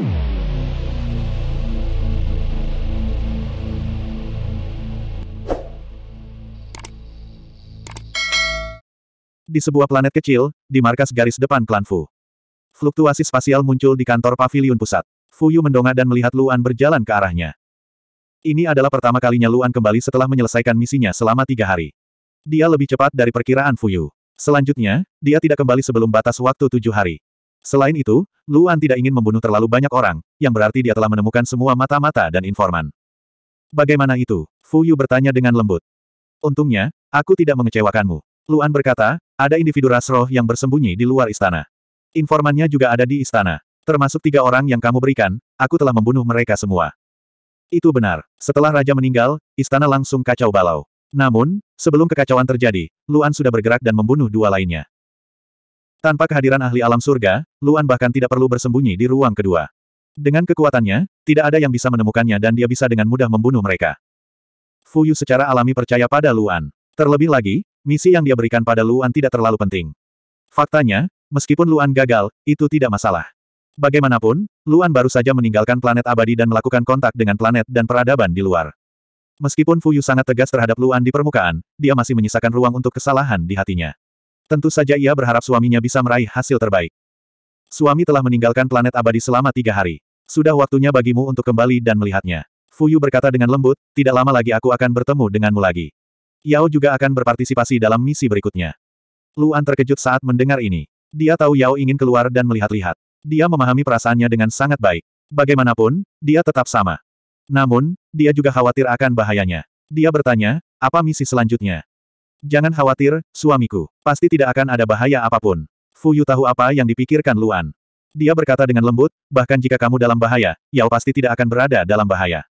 Di sebuah planet kecil, di markas garis depan klan Fu. Fluktuasi spasial muncul di kantor pavilion pusat. Fu Yu mendongak dan melihat Luan berjalan ke arahnya. Ini adalah pertama kalinya Luan kembali setelah menyelesaikan misinya selama tiga hari. Dia lebih cepat dari perkiraan Fu Yu. Selanjutnya, dia tidak kembali sebelum batas waktu tujuh hari. Selain itu, Luan tidak ingin membunuh terlalu banyak orang, yang berarti dia telah menemukan semua mata-mata dan informan. Bagaimana itu? Fu Yu bertanya dengan lembut. Untungnya, aku tidak mengecewakanmu. Luan berkata, ada individu ras roh yang bersembunyi di luar istana. Informannya juga ada di istana. Termasuk tiga orang yang kamu berikan, aku telah membunuh mereka semua. Itu benar. Setelah raja meninggal, istana langsung kacau balau. Namun, sebelum kekacauan terjadi, Luan sudah bergerak dan membunuh dua lainnya. Tanpa kehadiran ahli alam surga, Luan bahkan tidak perlu bersembunyi di ruang kedua. Dengan kekuatannya, tidak ada yang bisa menemukannya dan dia bisa dengan mudah membunuh mereka. Fu Yu secara alami percaya pada Luan. Terlebih lagi, misi yang dia berikan pada Luan tidak terlalu penting. Faktanya, meskipun Luan gagal, itu tidak masalah. Bagaimanapun, Luan baru saja meninggalkan planet abadi dan melakukan kontak dengan planet dan peradaban di luar. Meskipun Fu Yu sangat tegas terhadap Luan di permukaan, dia masih menyisakan ruang untuk kesalahan di hatinya. Tentu saja ia berharap suaminya bisa meraih hasil terbaik. Suami telah meninggalkan planet abadi selama tiga hari. Sudah waktunya bagimu untuk kembali dan melihatnya. Fuyu berkata dengan lembut, tidak lama lagi aku akan bertemu denganmu lagi. Yao juga akan berpartisipasi dalam misi berikutnya. Luan terkejut saat mendengar ini. Dia tahu Yao ingin keluar dan melihat-lihat. Dia memahami perasaannya dengan sangat baik. Bagaimanapun, dia tetap sama. Namun, dia juga khawatir akan bahayanya. Dia bertanya, apa misi selanjutnya? Jangan khawatir, suamiku. Pasti tidak akan ada bahaya apapun. Fu Yu tahu apa yang dipikirkan Luan. Dia berkata dengan lembut, bahkan jika kamu dalam bahaya, Yao pasti tidak akan berada dalam bahaya.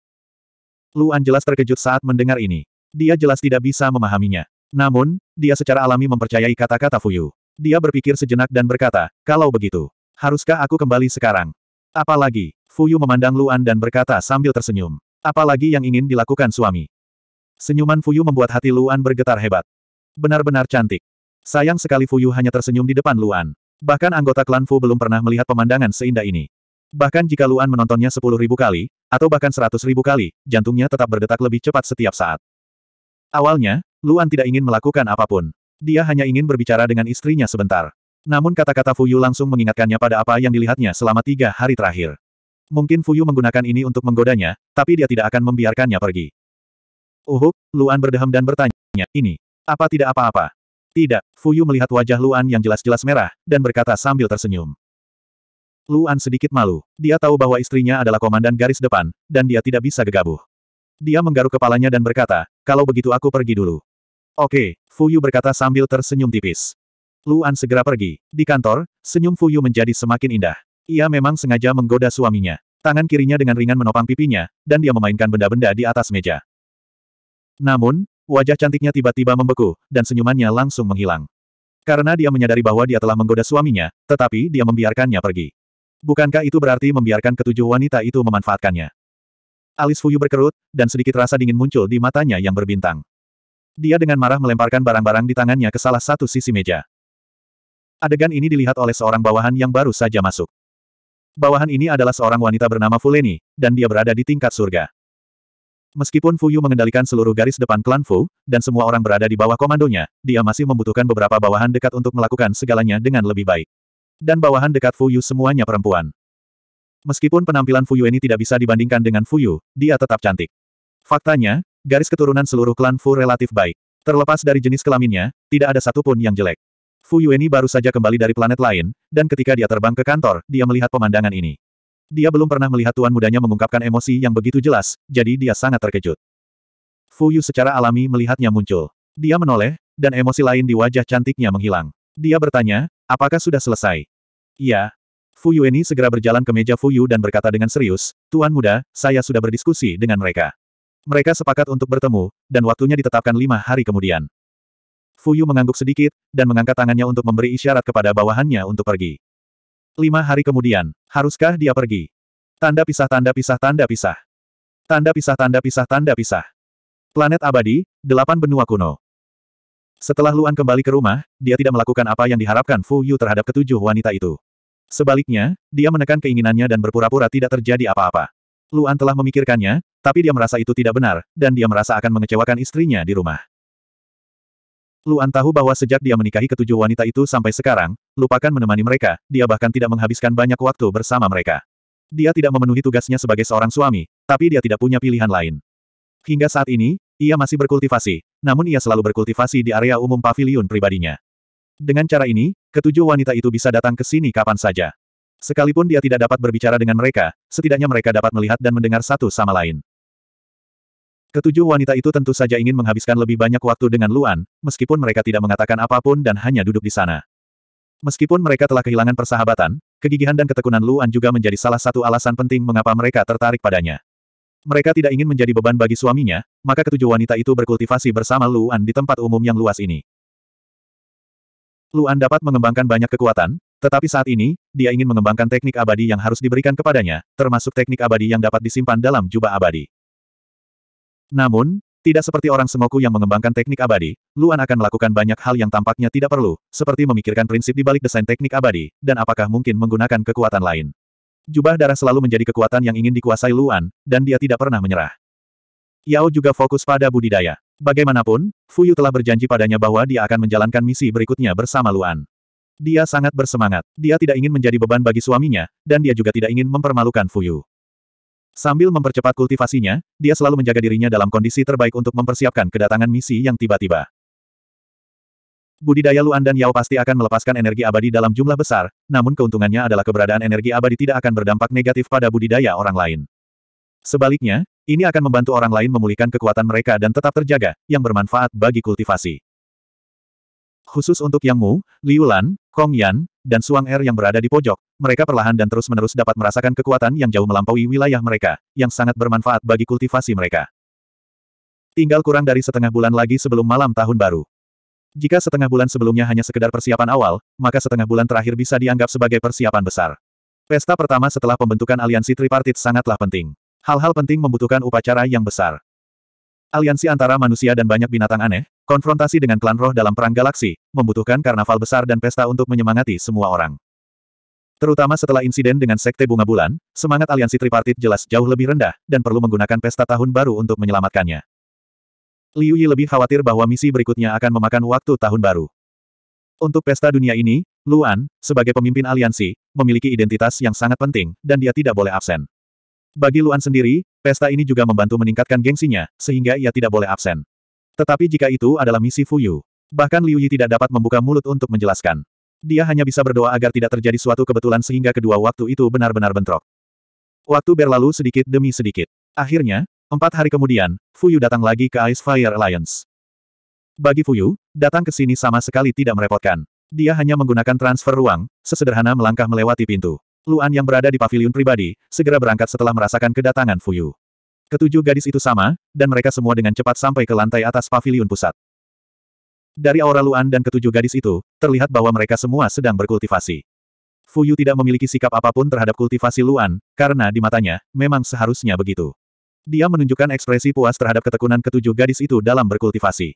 Luan jelas terkejut saat mendengar ini. Dia jelas tidak bisa memahaminya. Namun, dia secara alami mempercayai kata-kata Fu Yu. Dia berpikir sejenak dan berkata, kalau begitu, haruskah aku kembali sekarang? Apalagi, Fu Yu memandang Luan dan berkata sambil tersenyum. Apalagi yang ingin dilakukan suami? Senyuman Fuyu membuat hati Luan bergetar hebat. Benar-benar cantik. Sayang sekali Fuyu hanya tersenyum di depan Luan. Bahkan anggota klan Fu belum pernah melihat pemandangan seindah ini. Bahkan jika Luan menontonnya sepuluh ribu kali, atau bahkan seratus ribu kali, jantungnya tetap berdetak lebih cepat setiap saat. Awalnya, Luan tidak ingin melakukan apapun. Dia hanya ingin berbicara dengan istrinya sebentar. Namun kata-kata Fuyu langsung mengingatkannya pada apa yang dilihatnya selama tiga hari terakhir. Mungkin Fuyu menggunakan ini untuk menggodanya, tapi dia tidak akan membiarkannya pergi. Uhuk, Luan berdehem dan bertanya, ini, apa tidak apa-apa? Tidak, Fuyu melihat wajah Luan yang jelas-jelas merah, dan berkata sambil tersenyum. Luan sedikit malu. Dia tahu bahwa istrinya adalah komandan garis depan, dan dia tidak bisa gegabah. Dia menggaruk kepalanya dan berkata, kalau begitu aku pergi dulu. Oke, Fuyu berkata sambil tersenyum tipis. Luan segera pergi. Di kantor, senyum Fuyu menjadi semakin indah. Ia memang sengaja menggoda suaminya. Tangan kirinya dengan ringan menopang pipinya, dan dia memainkan benda-benda di atas meja. Namun, wajah cantiknya tiba-tiba membeku, dan senyumannya langsung menghilang. Karena dia menyadari bahwa dia telah menggoda suaminya, tetapi dia membiarkannya pergi. Bukankah itu berarti membiarkan ketujuh wanita itu memanfaatkannya? Alis Fuyu berkerut, dan sedikit rasa dingin muncul di matanya yang berbintang. Dia dengan marah melemparkan barang-barang di tangannya ke salah satu sisi meja. Adegan ini dilihat oleh seorang bawahan yang baru saja masuk. Bawahan ini adalah seorang wanita bernama Fuleni, dan dia berada di tingkat surga. Meskipun Fuyu mengendalikan seluruh garis depan klan Fu, dan semua orang berada di bawah komandonya, dia masih membutuhkan beberapa bawahan dekat untuk melakukan segalanya dengan lebih baik. Dan bawahan dekat Fuyu semuanya perempuan. Meskipun penampilan Fuyu ini tidak bisa dibandingkan dengan Fuyu, dia tetap cantik. Faktanya, garis keturunan seluruh klan Fu relatif baik. Terlepas dari jenis kelaminnya, tidak ada satupun yang jelek. Fuyu ini baru saja kembali dari planet lain, dan ketika dia terbang ke kantor, dia melihat pemandangan ini. Dia belum pernah melihat tuan mudanya mengungkapkan emosi yang begitu jelas, jadi dia sangat terkejut. Fu Yu secara alami melihatnya muncul. Dia menoleh, dan emosi lain di wajah cantiknya menghilang. Dia bertanya, apakah sudah selesai? Iya. Fuyu ini segera berjalan ke meja Fu Yu dan berkata dengan serius, Tuan muda, saya sudah berdiskusi dengan mereka. Mereka sepakat untuk bertemu, dan waktunya ditetapkan lima hari kemudian. Fu Yu mengangguk sedikit, dan mengangkat tangannya untuk memberi isyarat kepada bawahannya untuk pergi. Lima hari kemudian, haruskah dia pergi? Tanda pisah tanda pisah tanda pisah. Tanda pisah tanda pisah tanda pisah. Planet abadi, delapan benua kuno. Setelah Luan kembali ke rumah, dia tidak melakukan apa yang diharapkan Fu Yu terhadap ketujuh wanita itu. Sebaliknya, dia menekan keinginannya dan berpura-pura tidak terjadi apa-apa. Luan telah memikirkannya, tapi dia merasa itu tidak benar, dan dia merasa akan mengecewakan istrinya di rumah. Luan tahu bahwa sejak dia menikahi ketujuh wanita itu sampai sekarang, lupakan menemani mereka, dia bahkan tidak menghabiskan banyak waktu bersama mereka. Dia tidak memenuhi tugasnya sebagai seorang suami, tapi dia tidak punya pilihan lain. Hingga saat ini, ia masih berkultivasi, namun ia selalu berkultivasi di area umum pavilion pribadinya. Dengan cara ini, ketujuh wanita itu bisa datang ke sini kapan saja. Sekalipun dia tidak dapat berbicara dengan mereka, setidaknya mereka dapat melihat dan mendengar satu sama lain. Ketujuh wanita itu tentu saja ingin menghabiskan lebih banyak waktu dengan Luan, meskipun mereka tidak mengatakan apapun dan hanya duduk di sana. Meskipun mereka telah kehilangan persahabatan, kegigihan dan ketekunan Luan juga menjadi salah satu alasan penting mengapa mereka tertarik padanya. Mereka tidak ingin menjadi beban bagi suaminya, maka ketujuh wanita itu berkultivasi bersama Luan di tempat umum yang luas ini. Luan dapat mengembangkan banyak kekuatan, tetapi saat ini, dia ingin mengembangkan teknik abadi yang harus diberikan kepadanya, termasuk teknik abadi yang dapat disimpan dalam jubah abadi. Namun, tidak seperti orang semoku yang mengembangkan teknik abadi, Luan akan melakukan banyak hal yang tampaknya tidak perlu, seperti memikirkan prinsip di balik desain teknik abadi, dan apakah mungkin menggunakan kekuatan lain. Jubah darah selalu menjadi kekuatan yang ingin dikuasai Luan, dan dia tidak pernah menyerah. Yao juga fokus pada budidaya. Bagaimanapun, Fuyu telah berjanji padanya bahwa dia akan menjalankan misi berikutnya bersama Luan. Dia sangat bersemangat. Dia tidak ingin menjadi beban bagi suaminya, dan dia juga tidak ingin mempermalukan Fuyu. Sambil mempercepat kultivasinya, dia selalu menjaga dirinya dalam kondisi terbaik untuk mempersiapkan kedatangan misi yang tiba-tiba. Budidaya Luan dan Yao pasti akan melepaskan energi abadi dalam jumlah besar, namun keuntungannya adalah keberadaan energi abadi tidak akan berdampak negatif pada budidaya orang lain. Sebaliknya, ini akan membantu orang lain memulihkan kekuatan mereka dan tetap terjaga, yang bermanfaat bagi kultivasi. Khusus untuk Yang Mu, Liu Lan, Kong Yan, dan Suang Er yang berada di pojok, mereka perlahan dan terus-menerus dapat merasakan kekuatan yang jauh melampaui wilayah mereka, yang sangat bermanfaat bagi kultivasi mereka. Tinggal kurang dari setengah bulan lagi sebelum malam tahun baru. Jika setengah bulan sebelumnya hanya sekedar persiapan awal, maka setengah bulan terakhir bisa dianggap sebagai persiapan besar. Pesta pertama setelah pembentukan aliansi tripartit sangatlah penting. Hal-hal penting membutuhkan upacara yang besar. Aliansi antara manusia dan banyak binatang aneh, Konfrontasi dengan klan roh dalam perang galaksi, membutuhkan karnaval besar dan pesta untuk menyemangati semua orang. Terutama setelah insiden dengan Sekte Bunga Bulan, semangat aliansi tripartit jelas jauh lebih rendah, dan perlu menggunakan pesta tahun baru untuk menyelamatkannya. Liu Yi lebih khawatir bahwa misi berikutnya akan memakan waktu tahun baru. Untuk pesta dunia ini, Luan, sebagai pemimpin aliansi, memiliki identitas yang sangat penting, dan dia tidak boleh absen. Bagi Luan sendiri, pesta ini juga membantu meningkatkan gengsinya, sehingga ia tidak boleh absen. Tetapi jika itu adalah misi Fuyu, bahkan Liu Yi tidak dapat membuka mulut untuk menjelaskan. Dia hanya bisa berdoa agar tidak terjadi suatu kebetulan sehingga kedua waktu itu benar-benar bentrok. Waktu berlalu sedikit demi sedikit. Akhirnya, empat hari kemudian, Fuyu datang lagi ke Ice Fire Alliance. Bagi Fuyu, datang ke sini sama sekali tidak merepotkan. Dia hanya menggunakan transfer ruang, sesederhana melangkah melewati pintu. Luan yang berada di paviliun pribadi, segera berangkat setelah merasakan kedatangan Fuyu. Ketujuh gadis itu sama, dan mereka semua dengan cepat sampai ke lantai atas pavilion pusat. Dari aura Luan dan ketujuh gadis itu, terlihat bahwa mereka semua sedang berkultivasi. Fu Yu tidak memiliki sikap apapun terhadap kultivasi Luan, karena di matanya, memang seharusnya begitu. Dia menunjukkan ekspresi puas terhadap ketekunan ketujuh gadis itu dalam berkultivasi.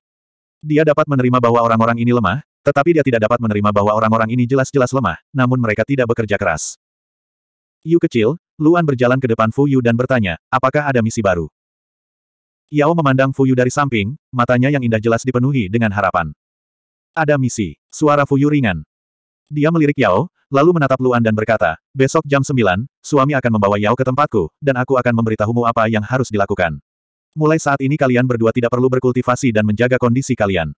Dia dapat menerima bahwa orang-orang ini lemah, tetapi dia tidak dapat menerima bahwa orang-orang ini jelas-jelas lemah, namun mereka tidak bekerja keras. Yu kecil, Luan berjalan ke depan Fu Yu dan bertanya, apakah ada misi baru? Yao memandang Fu Yu dari samping, matanya yang indah jelas dipenuhi dengan harapan. Ada misi. Suara Fu Yu ringan. Dia melirik Yao, lalu menatap Luan dan berkata, besok jam 9, suami akan membawa Yao ke tempatku, dan aku akan memberitahumu apa yang harus dilakukan. Mulai saat ini kalian berdua tidak perlu berkultivasi dan menjaga kondisi kalian.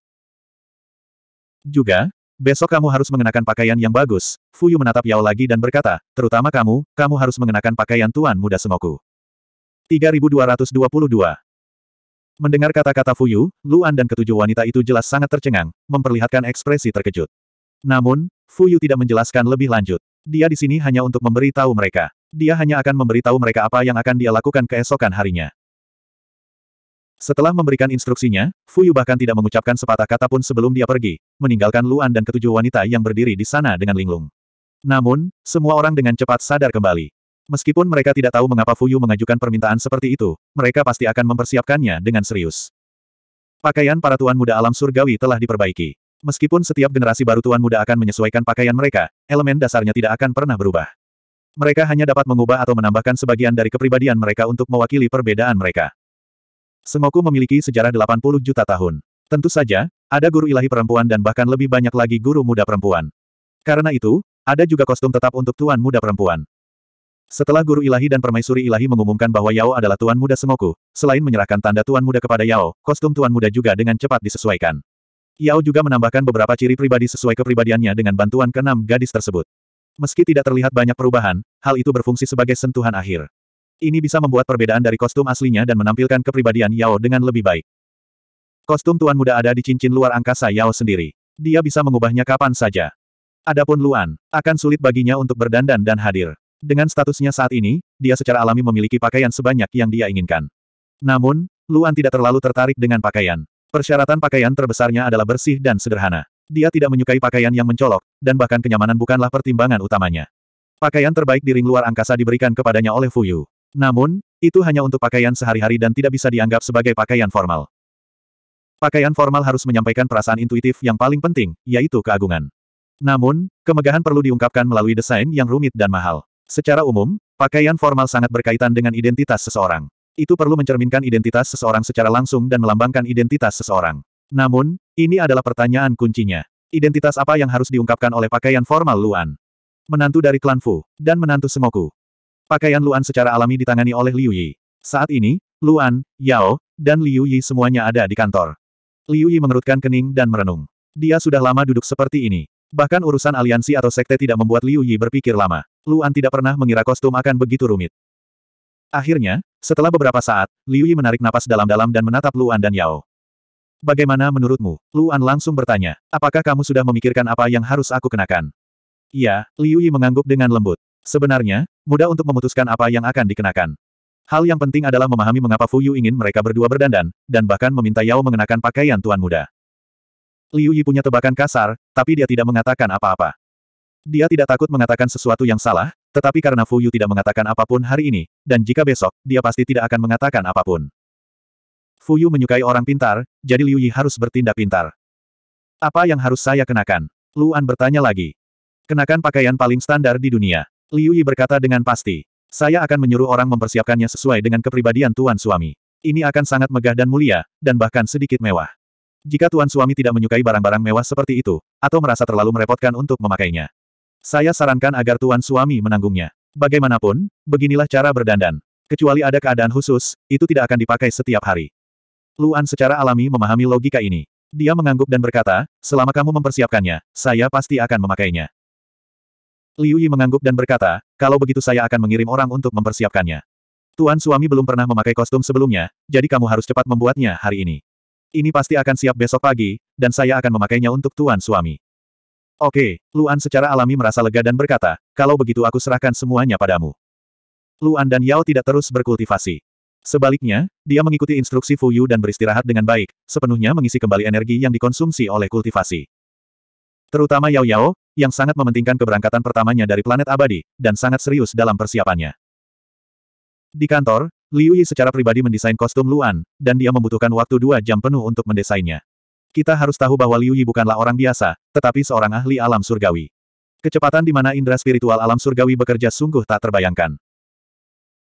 Juga, Besok kamu harus mengenakan pakaian yang bagus, Fuyu menatap Yao lagi dan berkata, terutama kamu, kamu harus mengenakan pakaian tuan muda semoku. 3222 Mendengar kata-kata Fuyu, Luan dan ketujuh wanita itu jelas sangat tercengang, memperlihatkan ekspresi terkejut. Namun, Fuyu tidak menjelaskan lebih lanjut. Dia di sini hanya untuk memberi tahu mereka. Dia hanya akan memberi tahu mereka apa yang akan dia lakukan keesokan harinya. Setelah memberikan instruksinya, Fu Yu bahkan tidak mengucapkan sepatah kata pun sebelum dia pergi, meninggalkan Luan dan ketujuh wanita yang berdiri di sana dengan linglung. Namun, semua orang dengan cepat sadar kembali. Meskipun mereka tidak tahu mengapa Fu Yu mengajukan permintaan seperti itu, mereka pasti akan mempersiapkannya dengan serius. Pakaian para tuan muda alam surgawi telah diperbaiki. Meskipun setiap generasi baru tuan muda akan menyesuaikan pakaian mereka, elemen dasarnya tidak akan pernah berubah. Mereka hanya dapat mengubah atau menambahkan sebagian dari kepribadian mereka untuk mewakili perbedaan mereka. Sengoku memiliki sejarah 80 juta tahun. Tentu saja, ada guru ilahi perempuan dan bahkan lebih banyak lagi guru muda perempuan. Karena itu, ada juga kostum tetap untuk tuan muda perempuan. Setelah guru ilahi dan permaisuri ilahi mengumumkan bahwa Yao adalah tuan muda Sengoku, selain menyerahkan tanda tuan muda kepada Yao, kostum tuan muda juga dengan cepat disesuaikan. Yao juga menambahkan beberapa ciri pribadi sesuai kepribadiannya dengan bantuan keenam gadis tersebut. Meski tidak terlihat banyak perubahan, hal itu berfungsi sebagai sentuhan akhir. Ini bisa membuat perbedaan dari kostum aslinya dan menampilkan kepribadian Yao dengan lebih baik. Kostum tuan muda ada di cincin luar angkasa Yao sendiri. Dia bisa mengubahnya kapan saja. Adapun Luan, akan sulit baginya untuk berdandan dan hadir. Dengan statusnya saat ini, dia secara alami memiliki pakaian sebanyak yang dia inginkan. Namun, Luan tidak terlalu tertarik dengan pakaian. Persyaratan pakaian terbesarnya adalah bersih dan sederhana. Dia tidak menyukai pakaian yang mencolok, dan bahkan kenyamanan bukanlah pertimbangan utamanya. Pakaian terbaik di ring luar angkasa diberikan kepadanya oleh Fuyu. Namun, itu hanya untuk pakaian sehari-hari dan tidak bisa dianggap sebagai pakaian formal. Pakaian formal harus menyampaikan perasaan intuitif yang paling penting, yaitu keagungan. Namun, kemegahan perlu diungkapkan melalui desain yang rumit dan mahal. Secara umum, pakaian formal sangat berkaitan dengan identitas seseorang. Itu perlu mencerminkan identitas seseorang secara langsung dan melambangkan identitas seseorang. Namun, ini adalah pertanyaan kuncinya. Identitas apa yang harus diungkapkan oleh pakaian formal Luan? Menantu dari klan Fu, dan menantu Semoku. Pakaian Luan secara alami ditangani oleh Liu Yi. Saat ini, Luan, Yao, dan Liu Yi semuanya ada di kantor. Liu Yi mengerutkan kening dan merenung. Dia sudah lama duduk seperti ini. Bahkan urusan aliansi atau sekte tidak membuat Liu Yi berpikir lama. Luan tidak pernah mengira kostum akan begitu rumit. Akhirnya, setelah beberapa saat, Liu Yi menarik napas dalam-dalam dan menatap Luan dan Yao. Bagaimana menurutmu? Luan langsung bertanya. Apakah kamu sudah memikirkan apa yang harus aku kenakan? Iya, Liu Yi mengangguk dengan lembut. Sebenarnya, Mudah untuk memutuskan apa yang akan dikenakan. Hal yang penting adalah memahami mengapa Fu Yu ingin mereka berdua berdandan, dan bahkan meminta Yao mengenakan pakaian tuan muda. Liu Yi punya tebakan kasar, tapi dia tidak mengatakan apa-apa. Dia tidak takut mengatakan sesuatu yang salah, tetapi karena Fu Yu tidak mengatakan apapun hari ini, dan jika besok, dia pasti tidak akan mengatakan apapun. Fu Yu menyukai orang pintar, jadi Liu Yi harus bertindak pintar. Apa yang harus saya kenakan? Luan bertanya lagi. Kenakan pakaian paling standar di dunia. Liu Yi berkata dengan pasti. Saya akan menyuruh orang mempersiapkannya sesuai dengan kepribadian tuan suami. Ini akan sangat megah dan mulia, dan bahkan sedikit mewah. Jika tuan suami tidak menyukai barang-barang mewah seperti itu, atau merasa terlalu merepotkan untuk memakainya. Saya sarankan agar tuan suami menanggungnya. Bagaimanapun, beginilah cara berdandan. Kecuali ada keadaan khusus, itu tidak akan dipakai setiap hari. Luan secara alami memahami logika ini. Dia mengangguk dan berkata, selama kamu mempersiapkannya, saya pasti akan memakainya. Liu Yi mengangguk dan berkata, kalau begitu saya akan mengirim orang untuk mempersiapkannya. Tuan suami belum pernah memakai kostum sebelumnya, jadi kamu harus cepat membuatnya hari ini. Ini pasti akan siap besok pagi, dan saya akan memakainya untuk tuan suami. Oke, Luan secara alami merasa lega dan berkata, kalau begitu aku serahkan semuanya padamu. Luan dan Yao tidak terus berkultivasi. Sebaliknya, dia mengikuti instruksi Fu Yu dan beristirahat dengan baik, sepenuhnya mengisi kembali energi yang dikonsumsi oleh kultivasi. Terutama Yao Yao, yang sangat mementingkan keberangkatan pertamanya dari planet abadi, dan sangat serius dalam persiapannya. Di kantor, Liu Yi secara pribadi mendesain kostum Luan, dan dia membutuhkan waktu dua jam penuh untuk mendesainnya. Kita harus tahu bahwa Liu Yi bukanlah orang biasa, tetapi seorang ahli alam surgawi. Kecepatan di mana indera spiritual alam surgawi bekerja sungguh tak terbayangkan.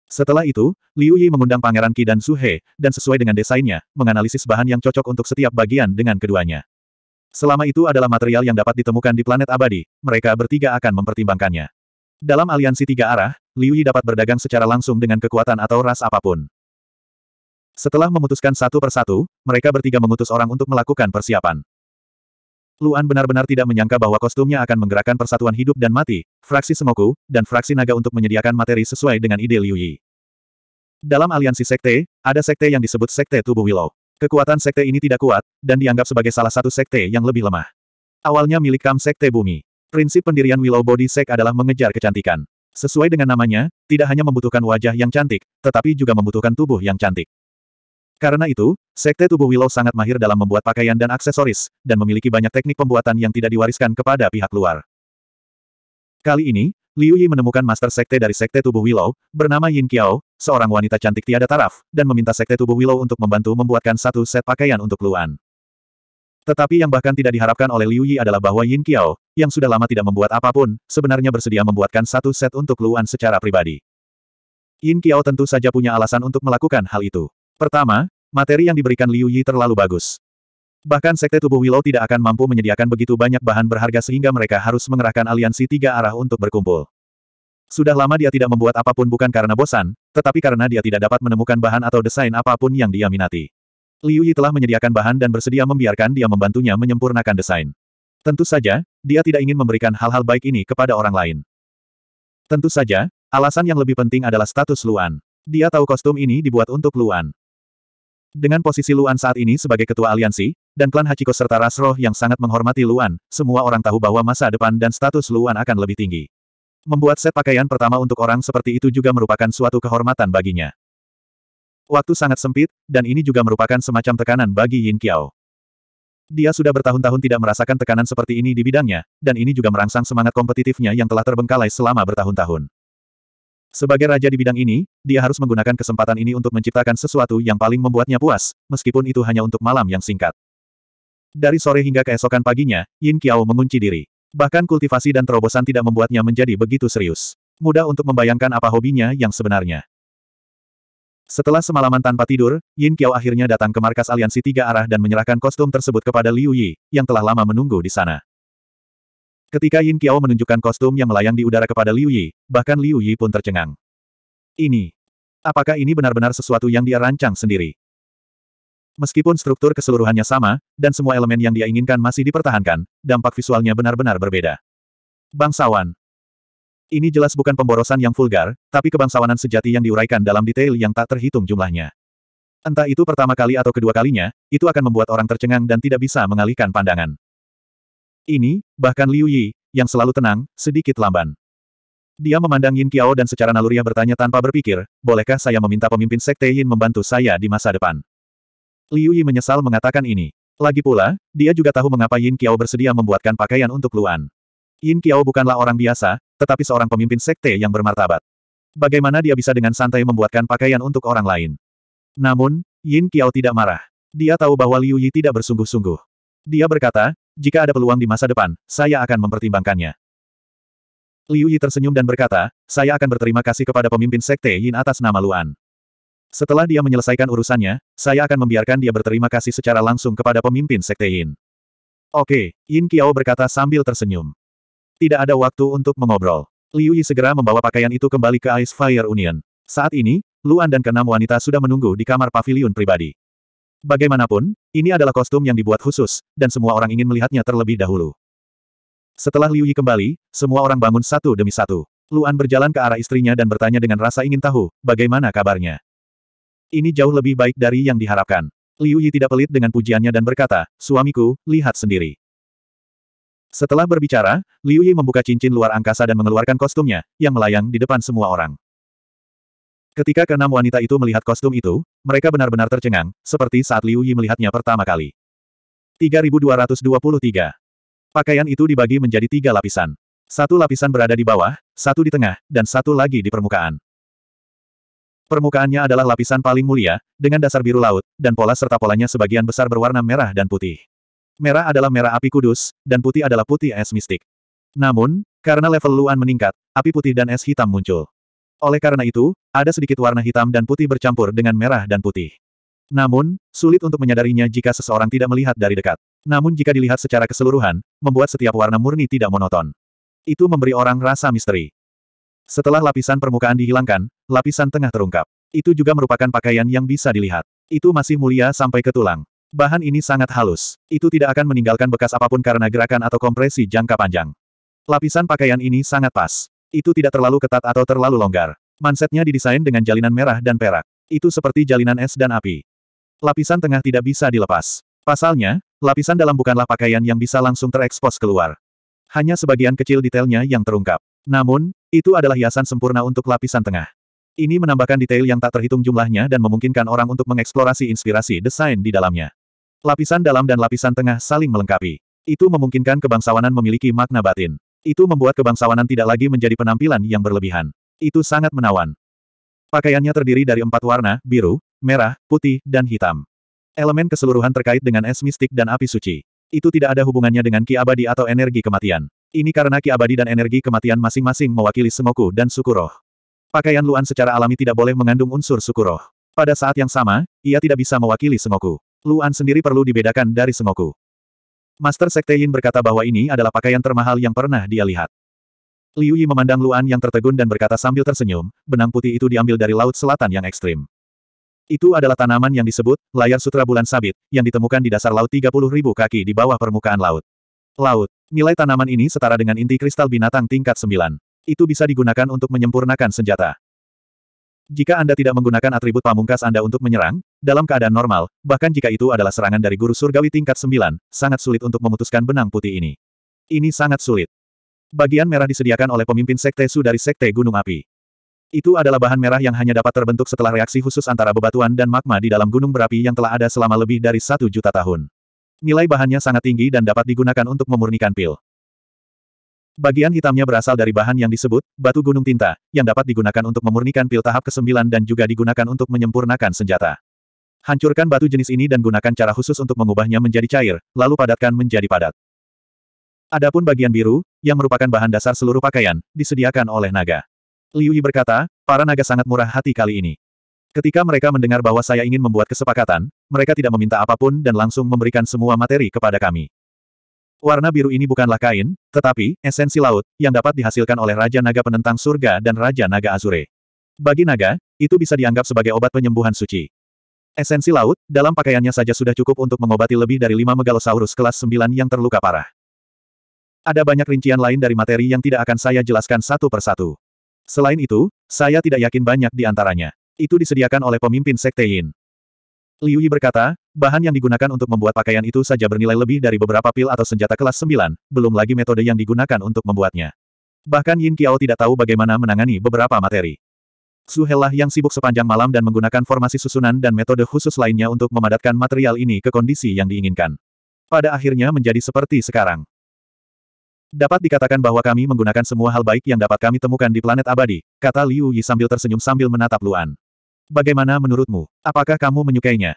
Setelah itu, Liu Yi mengundang Pangeran Qi dan Su He, dan sesuai dengan desainnya, menganalisis bahan yang cocok untuk setiap bagian dengan keduanya. Selama itu adalah material yang dapat ditemukan di planet abadi, mereka bertiga akan mempertimbangkannya. Dalam aliansi tiga arah, Liu Yi dapat berdagang secara langsung dengan kekuatan atau ras apapun. Setelah memutuskan satu persatu, mereka bertiga mengutus orang untuk melakukan persiapan. Luan benar-benar tidak menyangka bahwa kostumnya akan menggerakkan persatuan hidup dan mati, fraksi Semoku, dan fraksi naga untuk menyediakan materi sesuai dengan ide Liu Yi. Dalam aliansi sekte, ada sekte yang disebut Sekte Tubuh Willow. Kekuatan sekte ini tidak kuat, dan dianggap sebagai salah satu sekte yang lebih lemah. Awalnya milik Kam Sekte Bumi. Prinsip pendirian Willow Body Sek adalah mengejar kecantikan. Sesuai dengan namanya, tidak hanya membutuhkan wajah yang cantik, tetapi juga membutuhkan tubuh yang cantik. Karena itu, sekte tubuh Willow sangat mahir dalam membuat pakaian dan aksesoris, dan memiliki banyak teknik pembuatan yang tidak diwariskan kepada pihak luar. Kali ini, Liu Yi menemukan master sekte dari sekte tubuh Willow, bernama Yin Qiao, seorang wanita cantik tiada taraf, dan meminta sekte tubuh Willow untuk membantu membuatkan satu set pakaian untuk Luan. Tetapi yang bahkan tidak diharapkan oleh Liu Yi adalah bahwa Yin Qiao, yang sudah lama tidak membuat apapun, sebenarnya bersedia membuatkan satu set untuk Luan secara pribadi. Yin Qiao tentu saja punya alasan untuk melakukan hal itu. Pertama, materi yang diberikan Liu Yi terlalu bagus. Bahkan Sekte Tubuh Willow tidak akan mampu menyediakan begitu banyak bahan berharga sehingga mereka harus mengerahkan aliansi tiga arah untuk berkumpul. Sudah lama dia tidak membuat apapun bukan karena bosan, tetapi karena dia tidak dapat menemukan bahan atau desain apapun yang dia minati. Liu Yi telah menyediakan bahan dan bersedia membiarkan dia membantunya menyempurnakan desain. Tentu saja, dia tidak ingin memberikan hal-hal baik ini kepada orang lain. Tentu saja, alasan yang lebih penting adalah status Luan. Dia tahu kostum ini dibuat untuk Luan. Dengan posisi Luan saat ini sebagai ketua aliansi, dan klan Hachiko serta ras roh yang sangat menghormati Luan, semua orang tahu bahwa masa depan dan status Luan akan lebih tinggi. Membuat set pakaian pertama untuk orang seperti itu juga merupakan suatu kehormatan baginya. Waktu sangat sempit, dan ini juga merupakan semacam tekanan bagi Yin Qiao. Dia sudah bertahun-tahun tidak merasakan tekanan seperti ini di bidangnya, dan ini juga merangsang semangat kompetitifnya yang telah terbengkalai selama bertahun-tahun. Sebagai raja di bidang ini, dia harus menggunakan kesempatan ini untuk menciptakan sesuatu yang paling membuatnya puas, meskipun itu hanya untuk malam yang singkat. Dari sore hingga keesokan paginya, Yin Qiao mengunci diri. Bahkan kultivasi dan terobosan tidak membuatnya menjadi begitu serius. Mudah untuk membayangkan apa hobinya yang sebenarnya. Setelah semalaman tanpa tidur, Yin Qiao akhirnya datang ke markas aliansi tiga arah dan menyerahkan kostum tersebut kepada Liu Yi, yang telah lama menunggu di sana. Ketika Yin Qiao menunjukkan kostum yang melayang di udara kepada Liu Yi, bahkan Liu Yi pun tercengang. Ini. Apakah ini benar-benar sesuatu yang dia rancang sendiri? Meskipun struktur keseluruhannya sama, dan semua elemen yang dia inginkan masih dipertahankan, dampak visualnya benar-benar berbeda. Bangsawan Ini jelas bukan pemborosan yang vulgar, tapi kebangsawanan sejati yang diuraikan dalam detail yang tak terhitung jumlahnya. Entah itu pertama kali atau kedua kalinya, itu akan membuat orang tercengang dan tidak bisa mengalihkan pandangan. Ini, bahkan Liu Yi, yang selalu tenang, sedikit lamban. Dia memandang Yin Qiao dan secara naluriah bertanya tanpa berpikir, bolehkah saya meminta pemimpin Sekte Yin membantu saya di masa depan? Liu Yi menyesal mengatakan ini. Lagi pula, dia juga tahu mengapa Yin Qiao bersedia membuatkan pakaian untuk Luan. Yin Qiao bukanlah orang biasa, tetapi seorang pemimpin sekte yang bermartabat. Bagaimana dia bisa dengan santai membuatkan pakaian untuk orang lain? Namun, Yin Qiao tidak marah. Dia tahu bahwa Liu Yi tidak bersungguh-sungguh. Dia berkata, jika ada peluang di masa depan, saya akan mempertimbangkannya. Liu Yi tersenyum dan berkata, saya akan berterima kasih kepada pemimpin Sekte Yin atas nama Luan. Setelah dia menyelesaikan urusannya, saya akan membiarkan dia berterima kasih secara langsung kepada pemimpin Sekte Yin. Oke, Yin Kiao berkata sambil tersenyum. Tidak ada waktu untuk mengobrol. Liu Yi segera membawa pakaian itu kembali ke Ice Fire Union. Saat ini, Luan dan keenam wanita sudah menunggu di kamar pavilion pribadi. Bagaimanapun, ini adalah kostum yang dibuat khusus, dan semua orang ingin melihatnya terlebih dahulu. Setelah Liu Yi kembali, semua orang bangun satu demi satu. Luan berjalan ke arah istrinya dan bertanya dengan rasa ingin tahu, bagaimana kabarnya. Ini jauh lebih baik dari yang diharapkan. Liu Yi tidak pelit dengan pujiannya dan berkata, suamiku, lihat sendiri. Setelah berbicara, Liu Yi membuka cincin luar angkasa dan mengeluarkan kostumnya, yang melayang di depan semua orang. Ketika keenam wanita itu melihat kostum itu, mereka benar-benar tercengang, seperti saat Liu Yi melihatnya pertama kali. 3223 Pakaian itu dibagi menjadi tiga lapisan. Satu lapisan berada di bawah, satu di tengah, dan satu lagi di permukaan. Permukaannya adalah lapisan paling mulia, dengan dasar biru laut, dan pola serta polanya sebagian besar berwarna merah dan putih. Merah adalah merah api kudus, dan putih adalah putih es mistik. Namun, karena level Luan meningkat, api putih dan es hitam muncul. Oleh karena itu, ada sedikit warna hitam dan putih bercampur dengan merah dan putih. Namun, sulit untuk menyadarinya jika seseorang tidak melihat dari dekat. Namun jika dilihat secara keseluruhan, membuat setiap warna murni tidak monoton. Itu memberi orang rasa misteri. Setelah lapisan permukaan dihilangkan, lapisan tengah terungkap. Itu juga merupakan pakaian yang bisa dilihat. Itu masih mulia sampai ke tulang. Bahan ini sangat halus. Itu tidak akan meninggalkan bekas apapun karena gerakan atau kompresi jangka panjang. Lapisan pakaian ini sangat pas. Itu tidak terlalu ketat atau terlalu longgar. Mansetnya didesain dengan jalinan merah dan perak. Itu seperti jalinan es dan api. Lapisan tengah tidak bisa dilepas. Pasalnya, lapisan dalam bukanlah pakaian yang bisa langsung terekspos keluar. Hanya sebagian kecil detailnya yang terungkap. Namun, itu adalah hiasan sempurna untuk lapisan tengah. Ini menambahkan detail yang tak terhitung jumlahnya dan memungkinkan orang untuk mengeksplorasi inspirasi desain di dalamnya. Lapisan dalam dan lapisan tengah saling melengkapi. Itu memungkinkan kebangsawanan memiliki makna batin. Itu membuat kebangsawanan tidak lagi menjadi penampilan yang berlebihan. Itu sangat menawan. Pakaiannya terdiri dari empat warna, biru, merah, putih, dan hitam. Elemen keseluruhan terkait dengan es mistik dan api suci. Itu tidak ada hubungannya dengan ki abadi atau energi kematian. Ini karena ki abadi dan energi kematian masing-masing mewakili Semoku dan Sukuroh. Pakaian Luan secara alami tidak boleh mengandung unsur Sukuroh. Pada saat yang sama, ia tidak bisa mewakili Semoku. Luan sendiri perlu dibedakan dari Semoku. Master Sekte Yin berkata bahwa ini adalah pakaian termahal yang pernah dia lihat. Liu Yi memandang Luan yang tertegun dan berkata sambil tersenyum, benang putih itu diambil dari Laut Selatan yang ekstrim. Itu adalah tanaman yang disebut, layar sutra bulan sabit, yang ditemukan di dasar laut 30.000 kaki di bawah permukaan laut. Laut. Nilai tanaman ini setara dengan inti kristal binatang tingkat 9. Itu bisa digunakan untuk menyempurnakan senjata. Jika Anda tidak menggunakan atribut pamungkas Anda untuk menyerang, dalam keadaan normal, bahkan jika itu adalah serangan dari guru surgawi tingkat 9, sangat sulit untuk memutuskan benang putih ini. Ini sangat sulit. Bagian merah disediakan oleh pemimpin Sekte Su dari Sekte Gunung Api. Itu adalah bahan merah yang hanya dapat terbentuk setelah reaksi khusus antara bebatuan dan magma di dalam gunung berapi yang telah ada selama lebih dari satu juta tahun. Nilai bahannya sangat tinggi dan dapat digunakan untuk memurnikan pil. Bagian hitamnya berasal dari bahan yang disebut batu gunung tinta, yang dapat digunakan untuk memurnikan pil tahap ke-9 dan juga digunakan untuk menyempurnakan senjata. Hancurkan batu jenis ini dan gunakan cara khusus untuk mengubahnya menjadi cair, lalu padatkan menjadi padat. Adapun bagian biru, yang merupakan bahan dasar seluruh pakaian, disediakan oleh naga. Liu Yi berkata, para naga sangat murah hati kali ini. Ketika mereka mendengar bahwa saya ingin membuat kesepakatan, mereka tidak meminta apapun dan langsung memberikan semua materi kepada kami. Warna biru ini bukanlah kain, tetapi esensi laut, yang dapat dihasilkan oleh Raja Naga Penentang Surga dan Raja Naga Azure. Bagi naga, itu bisa dianggap sebagai obat penyembuhan suci. Esensi laut, dalam pakaiannya saja sudah cukup untuk mengobati lebih dari lima megalosaurus kelas 9 yang terluka parah. Ada banyak rincian lain dari materi yang tidak akan saya jelaskan satu persatu. Selain itu, saya tidak yakin banyak di antaranya. Itu disediakan oleh pemimpin Sekte Yin. Liu Yi berkata, bahan yang digunakan untuk membuat pakaian itu saja bernilai lebih dari beberapa pil atau senjata kelas 9, belum lagi metode yang digunakan untuk membuatnya. Bahkan Yin Qiao tidak tahu bagaimana menangani beberapa materi. Suhelah yang sibuk sepanjang malam dan menggunakan formasi susunan dan metode khusus lainnya untuk memadatkan material ini ke kondisi yang diinginkan. Pada akhirnya menjadi seperti sekarang. Dapat dikatakan bahwa kami menggunakan semua hal baik yang dapat kami temukan di planet abadi, kata Liu Yi sambil tersenyum sambil menatap Luan. Bagaimana menurutmu? Apakah kamu menyukainya?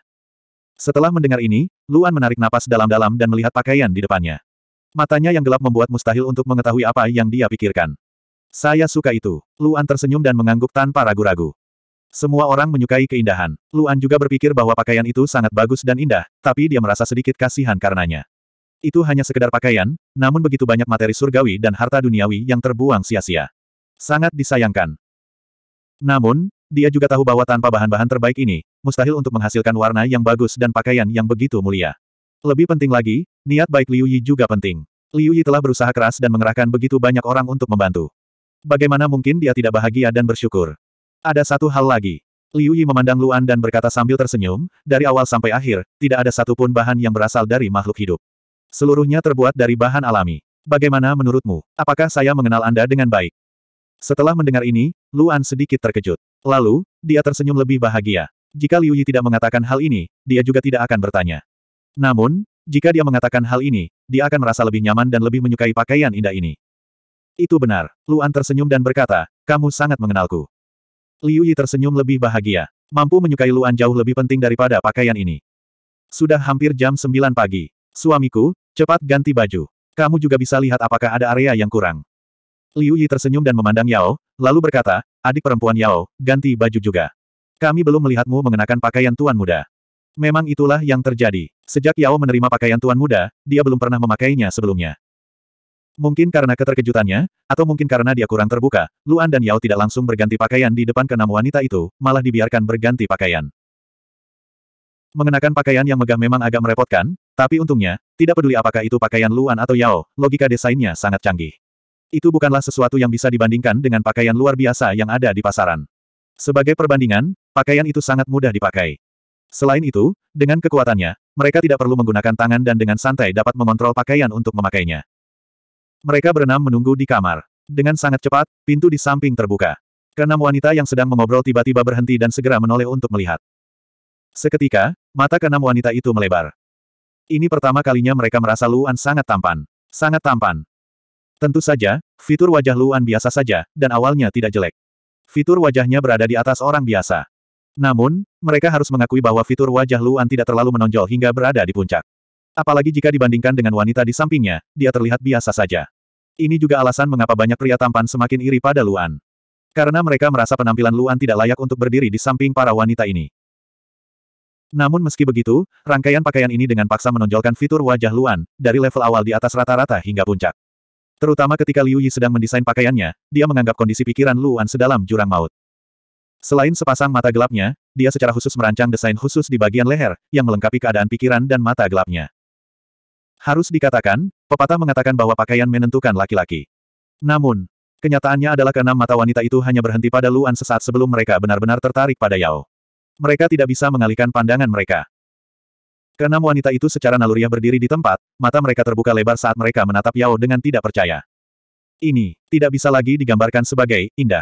Setelah mendengar ini, Luan menarik napas dalam-dalam dan melihat pakaian di depannya. Matanya yang gelap membuat mustahil untuk mengetahui apa yang dia pikirkan. Saya suka itu. Luan tersenyum dan mengangguk tanpa ragu-ragu. Semua orang menyukai keindahan. Luan juga berpikir bahwa pakaian itu sangat bagus dan indah, tapi dia merasa sedikit kasihan karenanya. Itu hanya sekedar pakaian, namun begitu banyak materi surgawi dan harta duniawi yang terbuang sia-sia. Sangat disayangkan. Namun, dia juga tahu bahwa tanpa bahan-bahan terbaik ini, mustahil untuk menghasilkan warna yang bagus dan pakaian yang begitu mulia. Lebih penting lagi, niat baik Liu Yi juga penting. Liu Yi telah berusaha keras dan mengerahkan begitu banyak orang untuk membantu. Bagaimana mungkin dia tidak bahagia dan bersyukur? Ada satu hal lagi. Liu Yi memandang Luan dan berkata sambil tersenyum, dari awal sampai akhir, tidak ada satupun bahan yang berasal dari makhluk hidup. Seluruhnya terbuat dari bahan alami. Bagaimana menurutmu? Apakah saya mengenal Anda dengan baik? Setelah mendengar ini, Luan sedikit terkejut. Lalu, dia tersenyum lebih bahagia. Jika Liu Yi tidak mengatakan hal ini, dia juga tidak akan bertanya. Namun, jika dia mengatakan hal ini, dia akan merasa lebih nyaman dan lebih menyukai pakaian indah ini. Itu benar, Luan tersenyum dan berkata, kamu sangat mengenalku. Liu Yi tersenyum lebih bahagia. Mampu menyukai Luan jauh lebih penting daripada pakaian ini. Sudah hampir jam 9 pagi. Suamiku, cepat ganti baju. Kamu juga bisa lihat apakah ada area yang kurang. Liu Yi tersenyum dan memandang Yao, lalu berkata, adik perempuan Yao, ganti baju juga. Kami belum melihatmu mengenakan pakaian tuan muda. Memang itulah yang terjadi. Sejak Yao menerima pakaian tuan muda, dia belum pernah memakainya sebelumnya. Mungkin karena keterkejutannya, atau mungkin karena dia kurang terbuka, Luan dan Yao tidak langsung berganti pakaian di depan keenam wanita itu, malah dibiarkan berganti pakaian. Mengenakan pakaian yang megah memang agak merepotkan, tapi untungnya, tidak peduli apakah itu pakaian Luan atau Yao, logika desainnya sangat canggih. Itu bukanlah sesuatu yang bisa dibandingkan dengan pakaian luar biasa yang ada di pasaran. Sebagai perbandingan, pakaian itu sangat mudah dipakai. Selain itu, dengan kekuatannya, mereka tidak perlu menggunakan tangan dan dengan santai dapat mengontrol pakaian untuk memakainya. Mereka berenam menunggu di kamar. Dengan sangat cepat, pintu di samping terbuka. Keenam wanita yang sedang mengobrol tiba-tiba berhenti dan segera menoleh untuk melihat. Seketika, mata keenam wanita itu melebar. Ini pertama kalinya mereka merasa Luan sangat tampan. Sangat tampan. Tentu saja, fitur wajah Luan biasa saja, dan awalnya tidak jelek. Fitur wajahnya berada di atas orang biasa. Namun, mereka harus mengakui bahwa fitur wajah Luan tidak terlalu menonjol hingga berada di puncak. Apalagi jika dibandingkan dengan wanita di sampingnya, dia terlihat biasa saja. Ini juga alasan mengapa banyak pria tampan semakin iri pada Luan. Karena mereka merasa penampilan Luan tidak layak untuk berdiri di samping para wanita ini. Namun meski begitu, rangkaian pakaian ini dengan paksa menonjolkan fitur wajah Luan, dari level awal di atas rata-rata hingga puncak. Terutama ketika Liu Yi sedang mendesain pakaiannya, dia menganggap kondisi pikiran Luan sedalam jurang maut. Selain sepasang mata gelapnya, dia secara khusus merancang desain khusus di bagian leher, yang melengkapi keadaan pikiran dan mata gelapnya. Harus dikatakan, pepatah mengatakan bahwa pakaian menentukan laki-laki. Namun, kenyataannya adalah keenam mata wanita itu hanya berhenti pada Luan sesaat sebelum mereka benar-benar tertarik pada Yao. Mereka tidak bisa mengalihkan pandangan mereka. karena wanita itu secara naluriah berdiri di tempat, mata mereka terbuka lebar saat mereka menatap Yao dengan tidak percaya. Ini, tidak bisa lagi digambarkan sebagai, indah.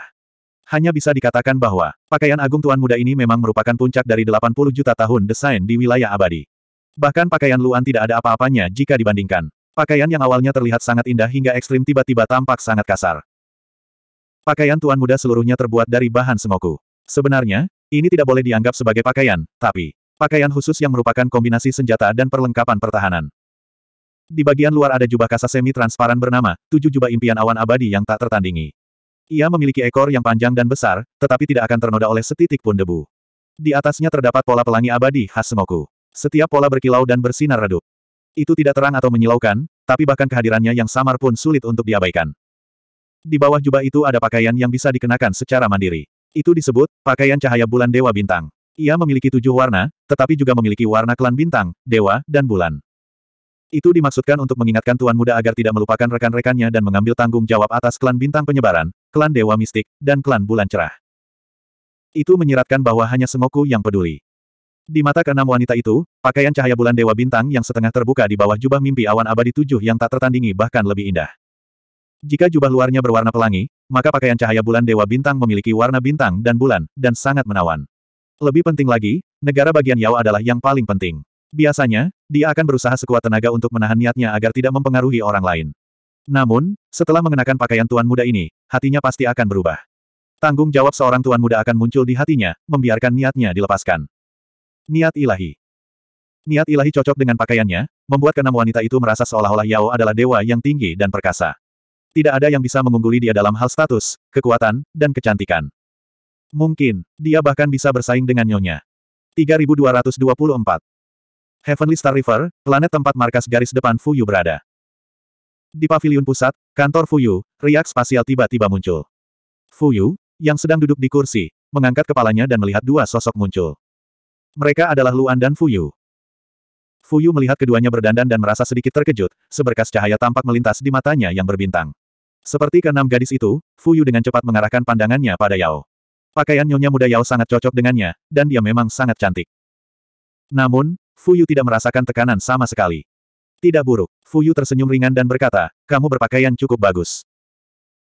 Hanya bisa dikatakan bahwa, pakaian agung tuan muda ini memang merupakan puncak dari 80 juta tahun desain di wilayah abadi. Bahkan pakaian Luan tidak ada apa-apanya jika dibandingkan. Pakaian yang awalnya terlihat sangat indah hingga ekstrim tiba-tiba tampak sangat kasar. Pakaian tuan muda seluruhnya terbuat dari bahan sengoku. Sebenarnya, ini tidak boleh dianggap sebagai pakaian, tapi pakaian khusus yang merupakan kombinasi senjata dan perlengkapan pertahanan. Di bagian luar ada jubah kasa semi-transparan bernama, tujuh jubah impian awan abadi yang tak tertandingi. Ia memiliki ekor yang panjang dan besar, tetapi tidak akan ternoda oleh setitik pun debu. Di atasnya terdapat pola pelangi abadi khas semoku. Setiap pola berkilau dan bersinar redup. Itu tidak terang atau menyilaukan, tapi bahkan kehadirannya yang samar pun sulit untuk diabaikan. Di bawah jubah itu ada pakaian yang bisa dikenakan secara mandiri. Itu disebut, pakaian cahaya bulan Dewa Bintang. Ia memiliki tujuh warna, tetapi juga memiliki warna klan bintang, dewa, dan bulan. Itu dimaksudkan untuk mengingatkan Tuan Muda agar tidak melupakan rekan-rekannya dan mengambil tanggung jawab atas klan bintang penyebaran, klan dewa mistik, dan klan bulan cerah. Itu menyiratkan bahwa hanya Sengoku yang peduli. Di mata keenam wanita itu, pakaian cahaya bulan dewa bintang yang setengah terbuka di bawah jubah mimpi awan abadi tujuh yang tak tertandingi bahkan lebih indah. Jika jubah luarnya berwarna pelangi, maka pakaian cahaya bulan Dewa Bintang memiliki warna bintang dan bulan, dan sangat menawan. Lebih penting lagi, negara bagian Yao adalah yang paling penting. Biasanya, dia akan berusaha sekuat tenaga untuk menahan niatnya agar tidak mempengaruhi orang lain. Namun, setelah mengenakan pakaian tuan muda ini, hatinya pasti akan berubah. Tanggung jawab seorang tuan muda akan muncul di hatinya, membiarkan niatnya dilepaskan. Niat ilahi. Niat ilahi cocok dengan pakaiannya, membuat keenam wanita itu merasa seolah-olah Yao adalah dewa yang tinggi dan perkasa tidak ada yang bisa mengungguli dia dalam hal status, kekuatan, dan kecantikan. Mungkin, dia bahkan bisa bersaing dengan Nyonya. 3224 Heavenly Star River, planet tempat markas garis depan Fuyu berada. Di pavilion pusat, kantor Fuyu, riak spasial tiba-tiba muncul. Fuyu, yang sedang duduk di kursi, mengangkat kepalanya dan melihat dua sosok muncul. Mereka adalah Luan dan Fuyu. Fuyu melihat keduanya berdandan dan merasa sedikit terkejut, seberkas cahaya tampak melintas di matanya yang berbintang. Seperti keenam gadis itu, Fu Yu dengan cepat mengarahkan pandangannya pada Yao. Pakaian nyonya muda Yao sangat cocok dengannya, dan dia memang sangat cantik. Namun, Fu Yu tidak merasakan tekanan sama sekali. Tidak buruk, Fu Yu tersenyum ringan dan berkata, kamu berpakaian cukup bagus.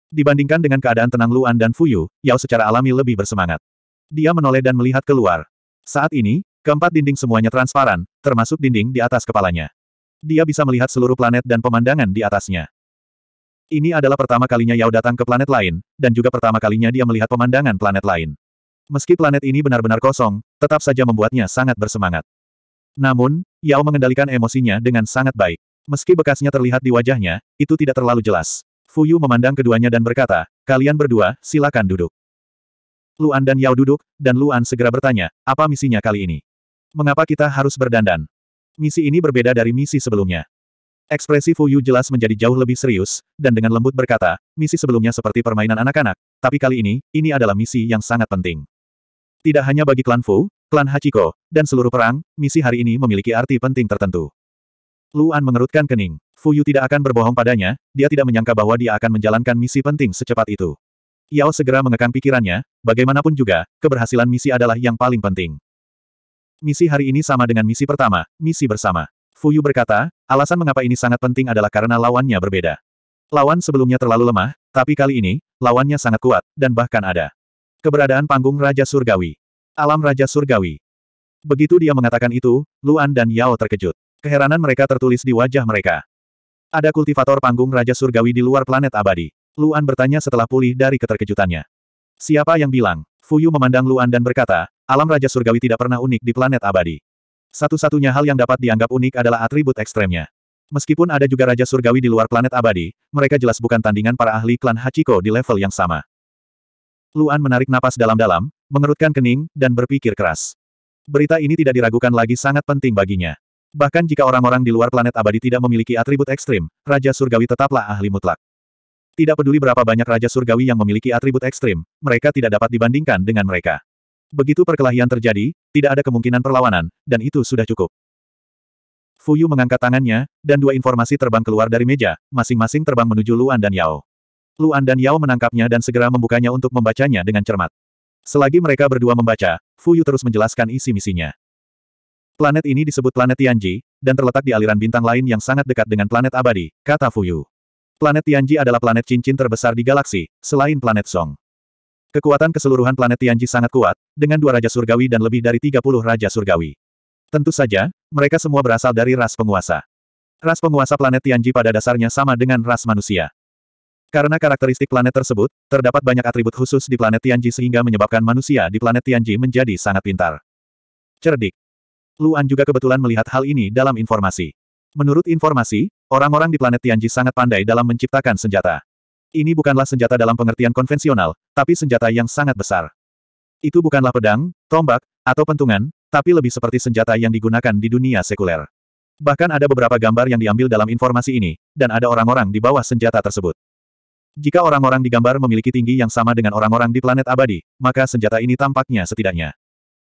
Dibandingkan dengan keadaan tenang Luan dan Fu Yu, Yao secara alami lebih bersemangat. Dia menoleh dan melihat keluar. Saat ini, keempat dinding semuanya transparan, termasuk dinding di atas kepalanya. Dia bisa melihat seluruh planet dan pemandangan di atasnya. Ini adalah pertama kalinya Yao datang ke planet lain, dan juga pertama kalinya dia melihat pemandangan planet lain. Meski planet ini benar-benar kosong, tetap saja membuatnya sangat bersemangat. Namun, Yao mengendalikan emosinya dengan sangat baik. Meski bekasnya terlihat di wajahnya, itu tidak terlalu jelas. Fuyu memandang keduanya dan berkata, kalian berdua, silakan duduk. Luan dan Yao duduk, dan Luan segera bertanya, apa misinya kali ini? Mengapa kita harus berdandan? Misi ini berbeda dari misi sebelumnya. Ekspresi Fu Yu jelas menjadi jauh lebih serius, dan dengan lembut berkata, misi sebelumnya seperti permainan anak-anak, tapi kali ini, ini adalah misi yang sangat penting. Tidak hanya bagi klan Fu, klan Hachiko, dan seluruh perang, misi hari ini memiliki arti penting tertentu. Luan mengerutkan kening. Fu Yu tidak akan berbohong padanya, dia tidak menyangka bahwa dia akan menjalankan misi penting secepat itu. Yao segera mengekang pikirannya, bagaimanapun juga, keberhasilan misi adalah yang paling penting. Misi hari ini sama dengan misi pertama, misi bersama. Fuyu berkata, alasan mengapa ini sangat penting adalah karena lawannya berbeda. Lawan sebelumnya terlalu lemah, tapi kali ini, lawannya sangat kuat, dan bahkan ada. Keberadaan panggung Raja Surgawi. Alam Raja Surgawi. Begitu dia mengatakan itu, Luan dan Yao terkejut. Keheranan mereka tertulis di wajah mereka. Ada kultivator panggung Raja Surgawi di luar planet abadi. Luan bertanya setelah pulih dari keterkejutannya. Siapa yang bilang? Fuyu memandang Luan dan berkata, alam Raja Surgawi tidak pernah unik di planet abadi. Satu-satunya hal yang dapat dianggap unik adalah atribut ekstremnya. Meskipun ada juga Raja Surgawi di luar planet abadi, mereka jelas bukan tandingan para ahli klan Hachiko di level yang sama. Luan menarik napas dalam-dalam, mengerutkan kening, dan berpikir keras. Berita ini tidak diragukan lagi sangat penting baginya. Bahkan jika orang-orang di luar planet abadi tidak memiliki atribut ekstrim, Raja Surgawi tetaplah ahli mutlak. Tidak peduli berapa banyak Raja Surgawi yang memiliki atribut ekstrim, mereka tidak dapat dibandingkan dengan mereka. Begitu perkelahian terjadi, tidak ada kemungkinan perlawanan, dan itu sudah cukup. Fuyu mengangkat tangannya, dan dua informasi terbang keluar dari meja, masing-masing terbang menuju Luan dan Yao. Luan dan Yao menangkapnya dan segera membukanya untuk membacanya dengan cermat. Selagi mereka berdua membaca, Fuyu terus menjelaskan isi misinya. Planet ini disebut planet Tianji, dan terletak di aliran bintang lain yang sangat dekat dengan planet abadi, kata Fuyu. Planet Tianji adalah planet cincin terbesar di galaksi, selain planet Song. Kekuatan keseluruhan planet Tianji sangat kuat, dengan dua Raja Surgawi dan lebih dari 30 Raja Surgawi. Tentu saja, mereka semua berasal dari ras penguasa. Ras penguasa planet Tianji pada dasarnya sama dengan ras manusia. Karena karakteristik planet tersebut, terdapat banyak atribut khusus di planet Tianji sehingga menyebabkan manusia di planet Tianji menjadi sangat pintar. Cerdik. Luan juga kebetulan melihat hal ini dalam informasi. Menurut informasi, orang-orang di planet Tianji sangat pandai dalam menciptakan senjata. Ini bukanlah senjata dalam pengertian konvensional, tapi senjata yang sangat besar. Itu bukanlah pedang, tombak, atau pentungan, tapi lebih seperti senjata yang digunakan di dunia sekuler. Bahkan ada beberapa gambar yang diambil dalam informasi ini, dan ada orang-orang di bawah senjata tersebut. Jika orang-orang di gambar memiliki tinggi yang sama dengan orang-orang di planet abadi, maka senjata ini tampaknya setidaknya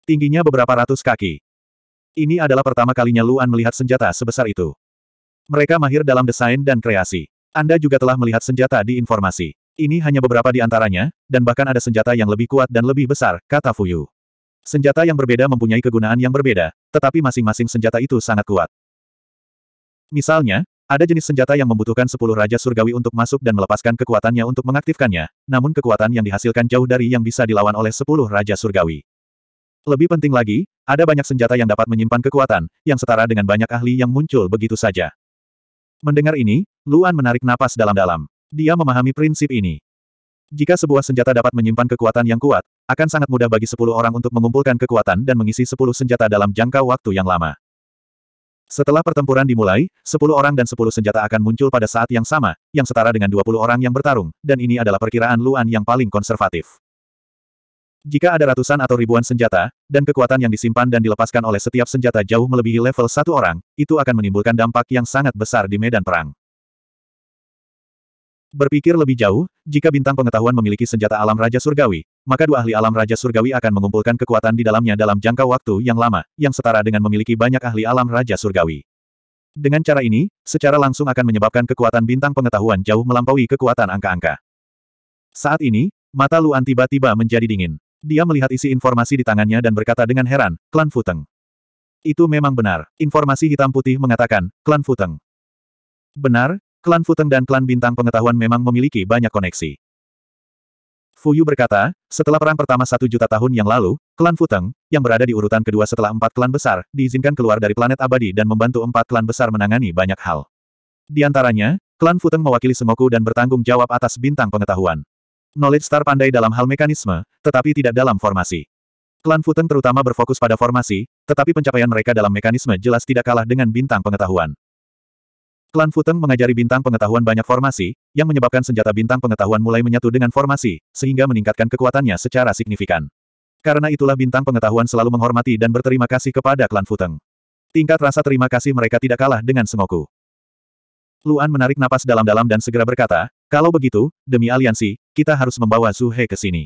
tingginya beberapa ratus kaki. Ini adalah pertama kalinya Luan melihat senjata sebesar itu. Mereka mahir dalam desain dan kreasi. Anda juga telah melihat senjata di informasi. Ini hanya beberapa di antaranya, dan bahkan ada senjata yang lebih kuat dan lebih besar, kata Fuyu. Senjata yang berbeda mempunyai kegunaan yang berbeda, tetapi masing-masing senjata itu sangat kuat. Misalnya, ada jenis senjata yang membutuhkan sepuluh Raja Surgawi untuk masuk dan melepaskan kekuatannya untuk mengaktifkannya, namun kekuatan yang dihasilkan jauh dari yang bisa dilawan oleh sepuluh Raja Surgawi. Lebih penting lagi, ada banyak senjata yang dapat menyimpan kekuatan, yang setara dengan banyak ahli yang muncul begitu saja. Mendengar ini, Luan menarik napas dalam-dalam. Dia memahami prinsip ini. Jika sebuah senjata dapat menyimpan kekuatan yang kuat, akan sangat mudah bagi sepuluh orang untuk mengumpulkan kekuatan dan mengisi sepuluh senjata dalam jangka waktu yang lama. Setelah pertempuran dimulai, sepuluh orang dan sepuluh senjata akan muncul pada saat yang sama, yang setara dengan dua puluh orang yang bertarung, dan ini adalah perkiraan Luan yang paling konservatif. Jika ada ratusan atau ribuan senjata, dan kekuatan yang disimpan dan dilepaskan oleh setiap senjata jauh melebihi level satu orang, itu akan menimbulkan dampak yang sangat besar di medan perang. Berpikir lebih jauh, jika bintang pengetahuan memiliki senjata alam Raja Surgawi, maka dua ahli alam Raja Surgawi akan mengumpulkan kekuatan di dalamnya dalam jangka waktu yang lama, yang setara dengan memiliki banyak ahli alam Raja Surgawi. Dengan cara ini, secara langsung akan menyebabkan kekuatan bintang pengetahuan jauh melampaui kekuatan angka-angka. Saat ini, mata Luan tiba-tiba menjadi dingin. Dia melihat isi informasi di tangannya dan berkata dengan heran, Klan Futeng. Itu memang benar. Informasi hitam putih mengatakan, Klan Futeng. Benar, Klan Futeng dan klan Bintang Pengetahuan memang memiliki banyak koneksi. Fu Yu berkata, setelah perang pertama satu juta tahun yang lalu, klan Futeng, yang berada di urutan kedua setelah empat klan besar, diizinkan keluar dari planet abadi dan membantu empat klan besar menangani banyak hal. Di antaranya, klan Futeng mewakili Sengoku dan bertanggung jawab atas bintang pengetahuan. Knowledge Star pandai dalam hal mekanisme, tetapi tidak dalam formasi. Klan Futeng terutama berfokus pada formasi, tetapi pencapaian mereka dalam mekanisme jelas tidak kalah dengan bintang pengetahuan. Klan Futeng mengajari bintang pengetahuan banyak formasi, yang menyebabkan senjata bintang pengetahuan mulai menyatu dengan formasi, sehingga meningkatkan kekuatannya secara signifikan. Karena itulah bintang pengetahuan selalu menghormati dan berterima kasih kepada klan Futeng. Tingkat rasa terima kasih mereka tidak kalah dengan Sengoku. Luan menarik napas dalam-dalam dan segera berkata, kalau begitu, demi aliansi, kita harus membawa Suhe ke sini.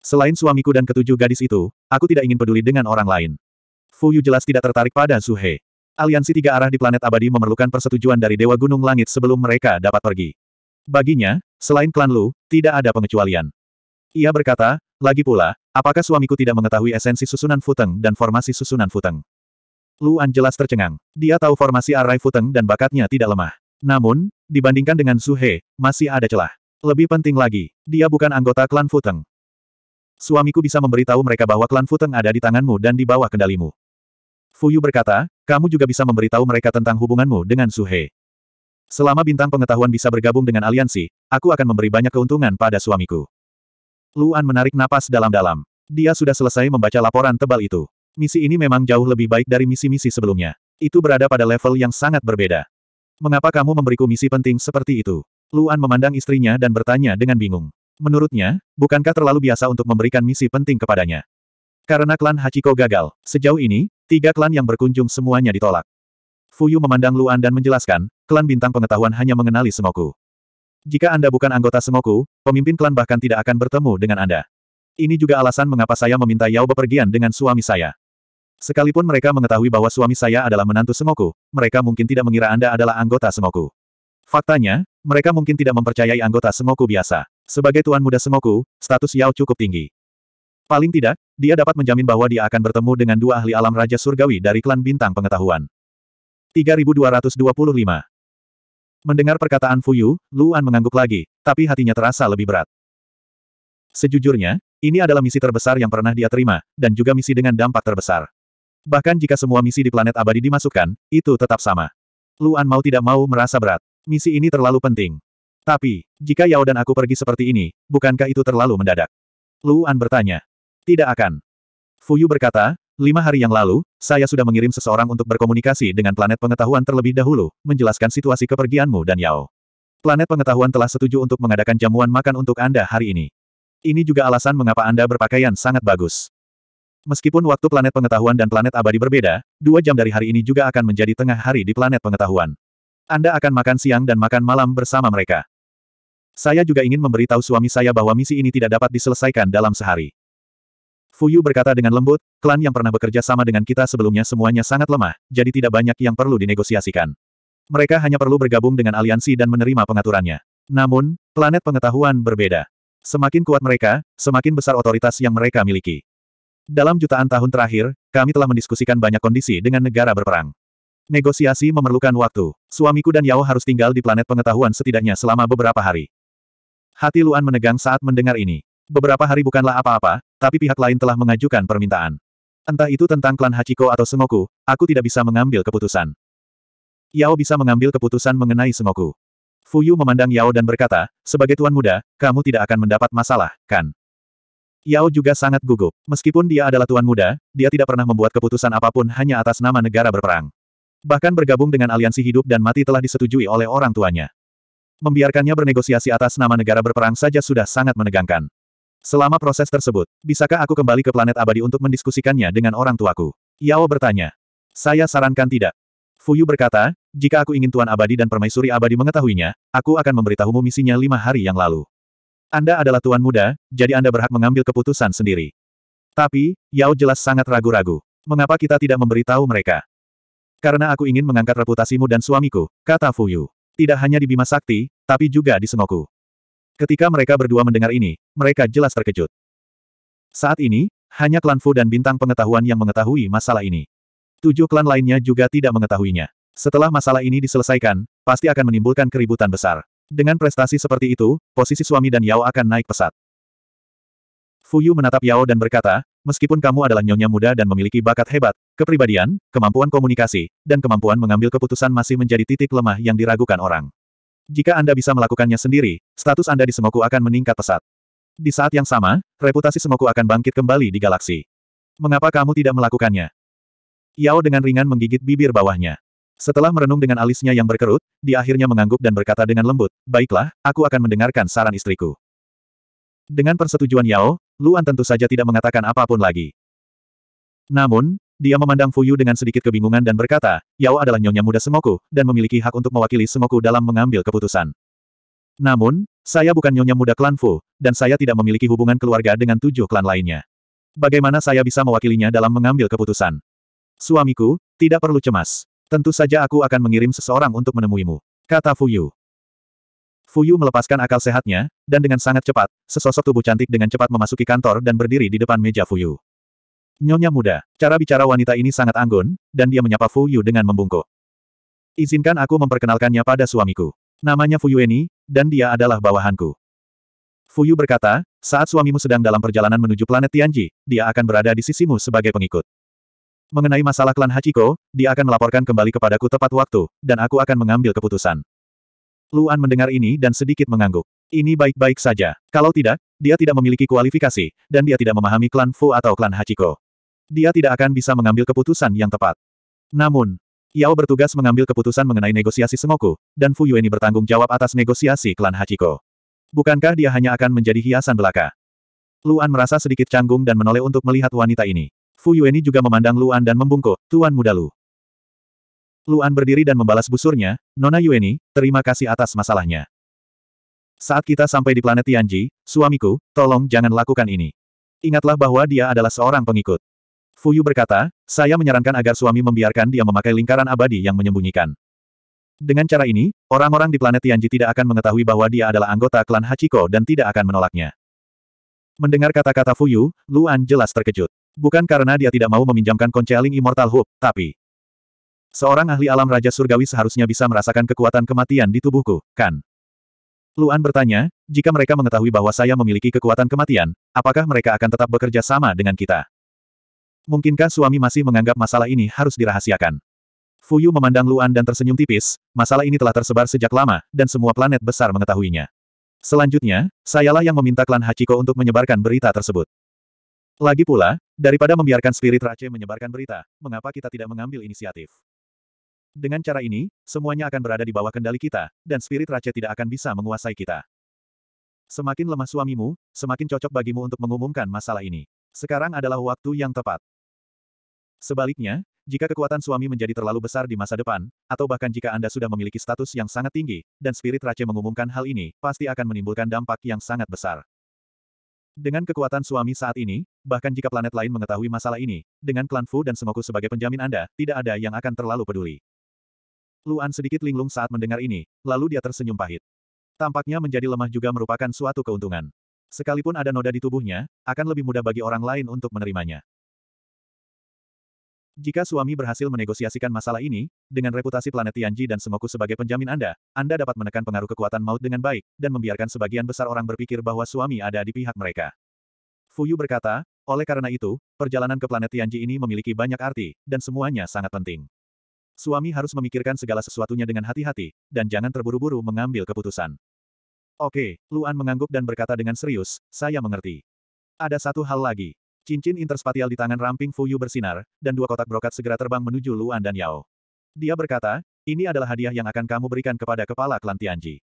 Selain suamiku dan ketujuh gadis itu, aku tidak ingin peduli dengan orang lain. Fuyu jelas tidak tertarik pada Suhe." Aliansi tiga arah di planet abadi memerlukan persetujuan dari Dewa Gunung Langit sebelum mereka dapat pergi. Baginya, selain klan Lu, tidak ada pengecualian. Ia berkata, lagi pula, apakah suamiku tidak mengetahui esensi susunan Futeng dan formasi susunan Futeng? Luan jelas tercengang. Dia tahu formasi arai Futeng dan bakatnya tidak lemah. Namun, dibandingkan dengan Suhe, masih ada celah. Lebih penting lagi, dia bukan anggota klan Futeng. Suamiku bisa memberitahu mereka bahwa klan Futeng ada di tanganmu dan di bawah kendalimu. Fuyu berkata, kamu juga bisa memberitahu mereka tentang hubunganmu dengan Suhe. Selama bintang pengetahuan bisa bergabung dengan aliansi, aku akan memberi banyak keuntungan pada suamiku. Luan menarik napas dalam-dalam. Dia sudah selesai membaca laporan tebal itu. Misi ini memang jauh lebih baik dari misi-misi sebelumnya. Itu berada pada level yang sangat berbeda. Mengapa kamu memberiku misi penting seperti itu? Luan memandang istrinya dan bertanya dengan bingung. Menurutnya, bukankah terlalu biasa untuk memberikan misi penting kepadanya? Karena klan Hachiko gagal, sejauh ini, Tiga klan yang berkunjung semuanya ditolak. Fuyu memandang Luan dan menjelaskan, klan bintang pengetahuan hanya mengenali semoku. Jika Anda bukan anggota semoku, pemimpin klan bahkan tidak akan bertemu dengan Anda. Ini juga alasan mengapa saya meminta Yao bepergian dengan suami saya. Sekalipun mereka mengetahui bahwa suami saya adalah menantu semoku, mereka mungkin tidak mengira Anda adalah anggota semoku. Faktanya, mereka mungkin tidak mempercayai anggota semoku biasa. Sebagai tuan muda semoku, status Yao cukup tinggi. Paling tidak, dia dapat menjamin bahwa dia akan bertemu dengan dua ahli alam Raja Surgawi dari klan Bintang Pengetahuan. 3225 Mendengar perkataan Fuyu, Luan mengangguk lagi, tapi hatinya terasa lebih berat. Sejujurnya, ini adalah misi terbesar yang pernah dia terima, dan juga misi dengan dampak terbesar. Bahkan jika semua misi di planet abadi dimasukkan, itu tetap sama. Luan mau tidak mau merasa berat. Misi ini terlalu penting. Tapi, jika Yao dan aku pergi seperti ini, bukankah itu terlalu mendadak? Luan bertanya. Tidak akan. Fuyu berkata, lima hari yang lalu, saya sudah mengirim seseorang untuk berkomunikasi dengan planet pengetahuan terlebih dahulu, menjelaskan situasi kepergianmu dan Yao. Planet pengetahuan telah setuju untuk mengadakan jamuan makan untuk Anda hari ini. Ini juga alasan mengapa Anda berpakaian sangat bagus. Meskipun waktu planet pengetahuan dan planet abadi berbeda, dua jam dari hari ini juga akan menjadi tengah hari di planet pengetahuan. Anda akan makan siang dan makan malam bersama mereka. Saya juga ingin memberitahu suami saya bahwa misi ini tidak dapat diselesaikan dalam sehari. Fuyu berkata dengan lembut, klan yang pernah bekerja sama dengan kita sebelumnya semuanya sangat lemah, jadi tidak banyak yang perlu dinegosiasikan. Mereka hanya perlu bergabung dengan aliansi dan menerima pengaturannya. Namun, planet pengetahuan berbeda. Semakin kuat mereka, semakin besar otoritas yang mereka miliki. Dalam jutaan tahun terakhir, kami telah mendiskusikan banyak kondisi dengan negara berperang. Negosiasi memerlukan waktu. Suamiku dan Yao harus tinggal di planet pengetahuan setidaknya selama beberapa hari. Hati Luan menegang saat mendengar ini. Beberapa hari bukanlah apa-apa, tapi pihak lain telah mengajukan permintaan. Entah itu tentang klan Hachiko atau Sengoku, aku tidak bisa mengambil keputusan. Yao bisa mengambil keputusan mengenai Sengoku. Fuyu memandang Yao dan berkata, sebagai tuan muda, kamu tidak akan mendapat masalah, kan? Yao juga sangat gugup. Meskipun dia adalah tuan muda, dia tidak pernah membuat keputusan apapun hanya atas nama negara berperang. Bahkan bergabung dengan aliansi hidup dan mati telah disetujui oleh orang tuanya. Membiarkannya bernegosiasi atas nama negara berperang saja sudah sangat menegangkan. Selama proses tersebut, bisakah aku kembali ke planet abadi untuk mendiskusikannya dengan orang tuaku? Yao bertanya. Saya sarankan tidak. Fuyu berkata, jika aku ingin Tuan Abadi dan Permaisuri Abadi mengetahuinya, aku akan memberitahumu misinya lima hari yang lalu. Anda adalah Tuan Muda, jadi Anda berhak mengambil keputusan sendiri. Tapi, Yao jelas sangat ragu-ragu. Mengapa kita tidak memberitahu mereka? Karena aku ingin mengangkat reputasimu dan suamiku, kata Fuyu. Tidak hanya di Bima Sakti, tapi juga di Sengoku. Ketika mereka berdua mendengar ini, mereka jelas terkejut. Saat ini, hanya klan Fu dan bintang pengetahuan yang mengetahui masalah ini. Tujuh klan lainnya juga tidak mengetahuinya. Setelah masalah ini diselesaikan, pasti akan menimbulkan keributan besar. Dengan prestasi seperti itu, posisi suami dan Yao akan naik pesat. Fu Yu menatap Yao dan berkata, meskipun kamu adalah nyonya muda dan memiliki bakat hebat, kepribadian, kemampuan komunikasi, dan kemampuan mengambil keputusan masih menjadi titik lemah yang diragukan orang. Jika Anda bisa melakukannya sendiri, status Anda di Semoku akan meningkat pesat. Di saat yang sama, reputasi Semoku akan bangkit kembali di galaksi. Mengapa kamu tidak melakukannya? Yao dengan ringan menggigit bibir bawahnya. Setelah merenung dengan alisnya yang berkerut, dia akhirnya mengangguk dan berkata dengan lembut, Baiklah, aku akan mendengarkan saran istriku. Dengan persetujuan Yao, Luan tentu saja tidak mengatakan apapun lagi. Namun, dia memandang Fuyu dengan sedikit kebingungan dan berkata, Yao adalah nyonya muda Semoku dan memiliki hak untuk mewakili Semoku dalam mengambil keputusan. Namun, saya bukan nyonya muda klan Fu, dan saya tidak memiliki hubungan keluarga dengan tujuh klan lainnya. Bagaimana saya bisa mewakilinya dalam mengambil keputusan? Suamiku, tidak perlu cemas. Tentu saja aku akan mengirim seseorang untuk menemuimu. Kata Fuyu. Fuyu melepaskan akal sehatnya, dan dengan sangat cepat, sesosok tubuh cantik dengan cepat memasuki kantor dan berdiri di depan meja Fuyu. Nyonya muda, cara bicara wanita ini sangat anggun, dan dia menyapa Fu Yu dengan membungkuk. Izinkan aku memperkenalkannya pada suamiku. Namanya Fu Yueni, dan dia adalah bawahanku. Fu Yu berkata, saat suamimu sedang dalam perjalanan menuju planet Tianji, dia akan berada di sisimu sebagai pengikut. Mengenai masalah klan Hachiko, dia akan melaporkan kembali kepadaku tepat waktu, dan aku akan mengambil keputusan. Luan mendengar ini dan sedikit mengangguk. Ini baik-baik saja. Kalau tidak, dia tidak memiliki kualifikasi, dan dia tidak memahami klan Fu atau klan Hachiko. Dia tidak akan bisa mengambil keputusan yang tepat. Namun, Yao bertugas mengambil keputusan mengenai negosiasi semoku, dan Fu Yueni bertanggung jawab atas negosiasi klan Hachiko. Bukankah dia hanya akan menjadi hiasan belaka? Luan merasa sedikit canggung dan menoleh untuk melihat wanita ini. Fu Yueni juga memandang Luan dan membungkuk, Tuan Muda Lu. Luan berdiri dan membalas busurnya, Nona Yueni, terima kasih atas masalahnya. Saat kita sampai di planet Tianji, suamiku, tolong jangan lakukan ini. Ingatlah bahwa dia adalah seorang pengikut. Fuyu berkata, saya menyarankan agar suami membiarkan dia memakai lingkaran abadi yang menyembunyikan. Dengan cara ini, orang-orang di planet Tianji tidak akan mengetahui bahwa dia adalah anggota klan Hachiko dan tidak akan menolaknya. Mendengar kata-kata Fuyu, Luan jelas terkejut. Bukan karena dia tidak mau meminjamkan konceling Immortal Hoop, tapi... Seorang ahli alam Raja Surgawi seharusnya bisa merasakan kekuatan kematian di tubuhku, kan? Luan bertanya, jika mereka mengetahui bahwa saya memiliki kekuatan kematian, apakah mereka akan tetap bekerja sama dengan kita? Mungkinkah suami masih menganggap masalah ini harus dirahasiakan? Fuyu memandang Luan dan tersenyum tipis, masalah ini telah tersebar sejak lama, dan semua planet besar mengetahuinya. Selanjutnya, sayalah yang meminta klan Hachiko untuk menyebarkan berita tersebut. Lagi pula, daripada membiarkan spirit Rache menyebarkan berita, mengapa kita tidak mengambil inisiatif? Dengan cara ini, semuanya akan berada di bawah kendali kita, dan spirit raja tidak akan bisa menguasai kita. Semakin lemah suamimu, semakin cocok bagimu untuk mengumumkan masalah ini. Sekarang adalah waktu yang tepat. Sebaliknya, jika kekuatan suami menjadi terlalu besar di masa depan, atau bahkan jika Anda sudah memiliki status yang sangat tinggi, dan spirit raja mengumumkan hal ini, pasti akan menimbulkan dampak yang sangat besar. Dengan kekuatan suami saat ini, bahkan jika planet lain mengetahui masalah ini, dengan klan Fu dan Sengoku sebagai penjamin Anda, tidak ada yang akan terlalu peduli. Luan sedikit linglung saat mendengar ini, lalu dia tersenyum pahit. Tampaknya menjadi lemah juga merupakan suatu keuntungan. Sekalipun ada noda di tubuhnya, akan lebih mudah bagi orang lain untuk menerimanya. Jika suami berhasil menegosiasikan masalah ini, dengan reputasi planet Tianji dan Semoku sebagai penjamin Anda, Anda dapat menekan pengaruh kekuatan maut dengan baik, dan membiarkan sebagian besar orang berpikir bahwa suami ada di pihak mereka. Fuyu berkata, oleh karena itu, perjalanan ke planet Tianji ini memiliki banyak arti, dan semuanya sangat penting. Suami harus memikirkan segala sesuatunya dengan hati-hati, dan jangan terburu-buru mengambil keputusan. Oke, Luan mengangguk dan berkata dengan serius, saya mengerti. Ada satu hal lagi. Cincin interspatial di tangan ramping Fuyu bersinar, dan dua kotak brokat segera terbang menuju Luan dan Yao. Dia berkata, ini adalah hadiah yang akan kamu berikan kepada kepala klan Tianji.